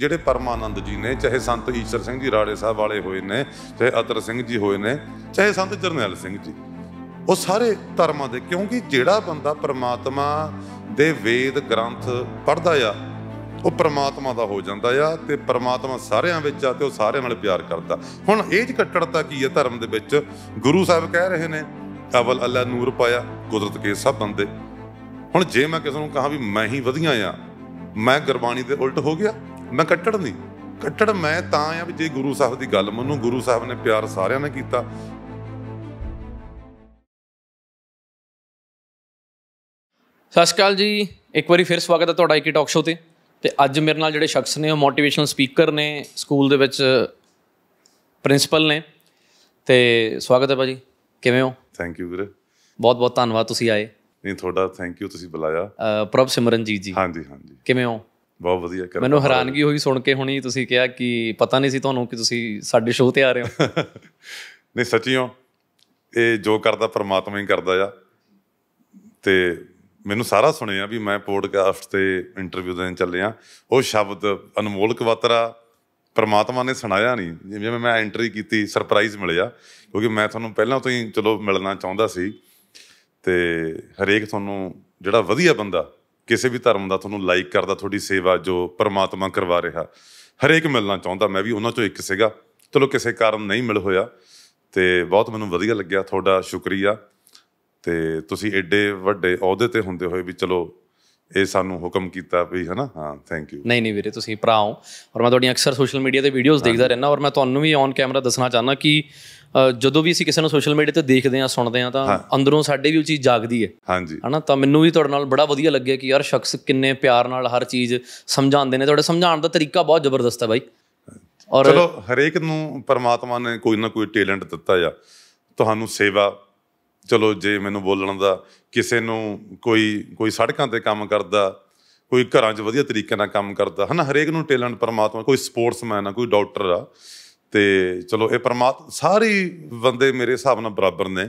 ਜਿਹੜੇ ਪਰਮਾਨੰਦ ਜੀ ਨੇ ਚਾਹੇ ਸੰਤ ਈਸ਼ਰ ਸਿੰਘ ਜੀ ਰਾੜੇ ਸਾਹਿਬ ਵਾਲੇ ਹੋਏ ਨੇ ਚਾਹੇ ਅਤਰ ਸਿੰਘ ਜੀ ਹੋਏ ਨੇ ਚਾਹੇ ਸੰਤ ਜਰਨੈਲ ਸਿੰਘ ਜੀ ਉਹ ਸਾਰੇ ਧਰਮਾਂ ਦੇ ਕਿਉਂਕਿ ਜਿਹੜਾ ਬੰਦਾ ਪ੍ਰਮਾਤਮਾ ਦੇ ਵੇਦ ਗ੍ਰੰਥ ਪੜ੍ਹਦਾ ਆ ਉਹ ਪ੍ਰਮਾਤਮਾ ਦਾ ਹੋ ਜਾਂਦਾ ਆ ਤੇ ਪ੍ਰਮਾਤਮਾ ਸਾਰਿਆਂ ਵਿੱਚ ਆ ਤੇ ਉਹ ਸਾਰਿਆਂ ਨਾਲ ਪਿਆਰ ਕਰਦਾ ਹੁਣ ਇਹ ਚ ਕੱਟੜਤਾ ਕੀ ਹੈ ਧਰਮ ਦੇ ਵਿੱਚ ਗੁਰੂ ਸਾਹਿਬ ਕਹਿ ਰਹੇ ਨੇ ਅਵਲ ਅੱਲਾ ਨੂਰ ਪਾਇਆ ਕੁਦਰਤ ਕੇ ਸਭ ਬੰਦੇ ਹੁਣ ਜੇ ਮੈਂ ਕਿਸੇ ਨੂੰ ਕਹਾ ਵੀ ਮੈਂ ਹੀ ਵਧੀਆ ਆ ਮੈਂ ਗੁਰਬਾਣੀ ਦੇ ਉਲਟ ਹੋ ਗਿਆ ਮੈਂ ਕੱਟੜ ਨਹੀਂ ਕੱਟੜ ਮੈਂ ਤਾਂ ਆ ਵੀ ਜੇ ਗੁਰੂ ਸਾਹਿਬ ਦੀ ਗੱਲ ਮੰਨੂ ਗੁਰੂ ਸਾਹਿਬ ਨੇ ਪਿਆਰ ਸਾਰਿਆਂ ਨਾਲ ਕੀਤਾ ਸਤਿ ਸ਼੍ਰੀ ਅਕਾਲ ਜੀ ਇੱਕ ਵਾਰੀ ਫਿਰ ਸਵਾਗਤ ਹੈ ਤੁਹਾਡਾ ਇੱਕ ਟਾਕ ਸ਼ੋਅ ਤੇ ਤੇ ਅੱਜ ਮੇਰੇ ਨਾਲ ਜਿਹੜੇ ਸ਼ਖਸ ਨੇ ਉਹ ਮੋਟੀਵੇਸ਼ਨਲ ਸਪੀਕਰ ਨੇ ਸਕੂਲ ਦੇ ਵਿੱਚ ਪ੍ਰਿੰਸੀਪਲ ਨੇ ਤੇ ਸਵਾਗਤ ਹੈ ਭਾਜੀ ਕਿਵੇਂ ਹੋ ਥੈਂਕ ਯੂ ਵੀਰੇ ਬਹੁਤ ਬਹੁਤ ਧੰਨਵਾਦ ਤੁਸੀਂ ਆਏ ਨਹੀਂ ਤੁਹਾਡਾ ਥੈਂਕ ਯੂ ਤੁਸੀਂ ਬੁਲਾਇਆ ਪ੍ਰਭ ਸਿਮਰਨਜੀਤ ਜੀ ਹਾਂਜੀ ਹਾਂਜੀ ਕਿਵੇਂ ਹੋ ਬਹੁਤ ਵਧੀਆ ਕਰ ਮੈਨੂੰ ਹੈਰਾਨਗੀ ਹੋਈ ਸੁਣ ਕੇ ਹੁਣੀ ਤੁਸੀਂ ਕਿਹਾ ਕਿ ਪਤਾ ਨਹੀਂ ਸੀ ਤੁਹਾਨੂੰ ਕਿ ਤੁਸੀਂ ਸਾਡੇ ਸ਼ੋਅ ਤੇ ਆ ਰਹੇ ਹੋ ਨਹੀਂ ਸੱਚੀਓ ਇਹ ਜੋ ਕਰਦਾ ਪਰਮਾਤਮਾ ਹੀ ਕਰਦਾ ਆ ਤੇ ਮੈਨੂੰ ਸਾਰਾ ਸੁਣਿਆ ਵੀ ਮੈਂ ਪੋਡਕਾਸਟ ਤੇ ਇੰਟਰਵਿਊ ਦੇਣ ਚੱਲਿਆ ਉਹ ਸ਼ਬਦ ਅਨਮੋਲਕ ਵਤਰਾ ਪਰਮਾਤਮਾ ਨੇ ਸੁਣਾਇਆ ਨਹੀਂ ਜਿਵੇਂ ਮੈਂ ਐਂਟਰੀ ਕੀਤੀ ਸਰਪ੍ਰਾਈਜ਼ ਮਿਲਿਆ ਕਿਉਂਕਿ ਮੈਂ ਤੁਹਾਨੂੰ ਪਹਿਲਾਂ ਤੋਂ ਹੀ ਚਲੋ ਮਿਲਣਾ ਚਾਹੁੰਦਾ ਸੀ ਤੇ ਹਰੇਕ ਤੁਹਾਨੂੰ ਜਿਹੜਾ ਵਧੀਆ ਬੰਦਾ ਕਿਸੇ ਵੀ ਧਰਮ ਦਾ ਤੁਹਾਨੂੰ ਲਾਈਕ ਕਰਦਾ ਤੁਹਾਡੀ ਸੇਵਾ ਜੋ ਪਰਮਾਤਮਾ ਕਰਵਾ ਰਿਹਾ ਹਰੇਕ ਮਿਲਣਾ ਚਾਹੁੰਦਾ ਮੈਂ ਵੀ ਉਹਨਾਂ ਚੋਂ ਇੱਕ ਸੀਗਾ ਚਲੋ ਕਿਸੇ ਕਾਰਨ ਨਹੀਂ ਮਿਲ ਹੋਇਆ ਤੇ ਬਹੁਤ ਮੈਨੂੰ ਵਧੀਆ ਲੱਗਿਆ ਤੁਹਾਡਾ ਸ਼ੁਕਰੀਆ ਤੇ ਤੁਸੀਂ ਐਡੇ ਵੱਡੇ ਅਹੁਦੇ ਤੇ ਹੁੰਦੇ ਹੋਏ ਵੀ ਚਲੋ ਇਹ ਸਾਨੂੰ ਹੁਕਮ ਕੀਤਾ ਵੀ ਹਨਾ ਹਾਂ ਥੈਂਕ ਯੂ ਨਹੀਂ ਨਹੀਂ ਵੀਰੇ ਤੁਸੀਂ ਭਰਾ ਹੋ ਔਰ ਮੈਂ ਤੁਹਾਡੀਆਂ ਅਕਸਰ ਸੋਸ਼ਲ ਮੀਡੀਆ ਤੇ ਵੀਡੀਓਜ਼ ਦੇਖਦਾ ਰਹਿਣਾ ਔਰ ਮੈਂ ਤੁਹਾਨੂੰ ਵੀ ਔਨ ਕੈਮਰਾ ਦੱਸਣਾ ਚਾਹਨਾ ਕਿ ਜਦੋਂ ਵੀ ਅਸੀਂ ਕਿਸੇ ਨੂੰ ਸੋਸ਼ਲ ਮੀਡੀਆ ਤੇ ਦੇਖਦੇ ਆ ਸੁਣਦੇ ਆ ਤਾਂ ਅੰਦਰੋਂ ਸਾਡੇ ਵੀ ਉਹ ਚੀਜ਼ ਜਾਗਦੀ ਹੈ ਹਾਂਜੀ ਹਨਾ ਤਾਂ ਮੈਨੂੰ ਵੀ ਤੁਹਾਡੇ ਨਾਲ ਬੜਾ ਵਧੀਆ ਲੱਗਿਆ ਕਿ ਯਾਰ ਸ਼ਖਸ ਕਿੰਨੇ ਪਿਆਰ ਨਾਲ ਹਰ ਚੀਜ਼ ਸਮਝਾਉਂਦੇ ਨੇ ਤੁਹਾਡੇ ਸਮਝਾਉਣ ਦਾ ਤਰੀਕਾ ਬਹੁਤ ਜ਼ਬਰਦਸਤ ਹੈ ਬਾਈ ਔਰ ਚਲੋ ਹਰੇਕ ਨੂੰ ਪਰਮਾਤਮਾ ਨੇ ਕੋਈ ਨਾ ਕੋਈ ਟੈਲੈਂਟ ਦਿੱਤਾ ਆ ਤੁਹਾਨੂੰ ਸੇਵਾ ਚਲੋ ਜੇ ਮੈਨੂੰ ਬੋਲਣ ਦਾ ਕਿਸੇ ਨੂੰ ਕੋਈ ਕੋਈ ਸੜਕਾਂ ਤੇ ਕੰਮ ਕਰਦਾ ਕੋਈ ਘਰਾਂ 'ਚ ਵਧੀਆ ਤਰੀਕੇ ਨਾਲ ਕੰਮ ਕਰਦਾ ਹਨਾ ਹਰੇਕ ਨੂੰ ਟੈਲੈਂਟ ਪਰਮਾਤਮਾ ਕੋਈ ਸਪੋਰਟਸਮੈਨ ਆ ਕੋਈ ਡਾਕਟਰ ਆ ਤੇ ਚਲੋ ਇਹ ਪਰਮਾਤਮਾ ਸਾਰੇ ਬੰਦੇ ਮੇਰੇ ਹਿਸਾਬ ਨਾਲ ਬਰਾਬਰ ਨੇ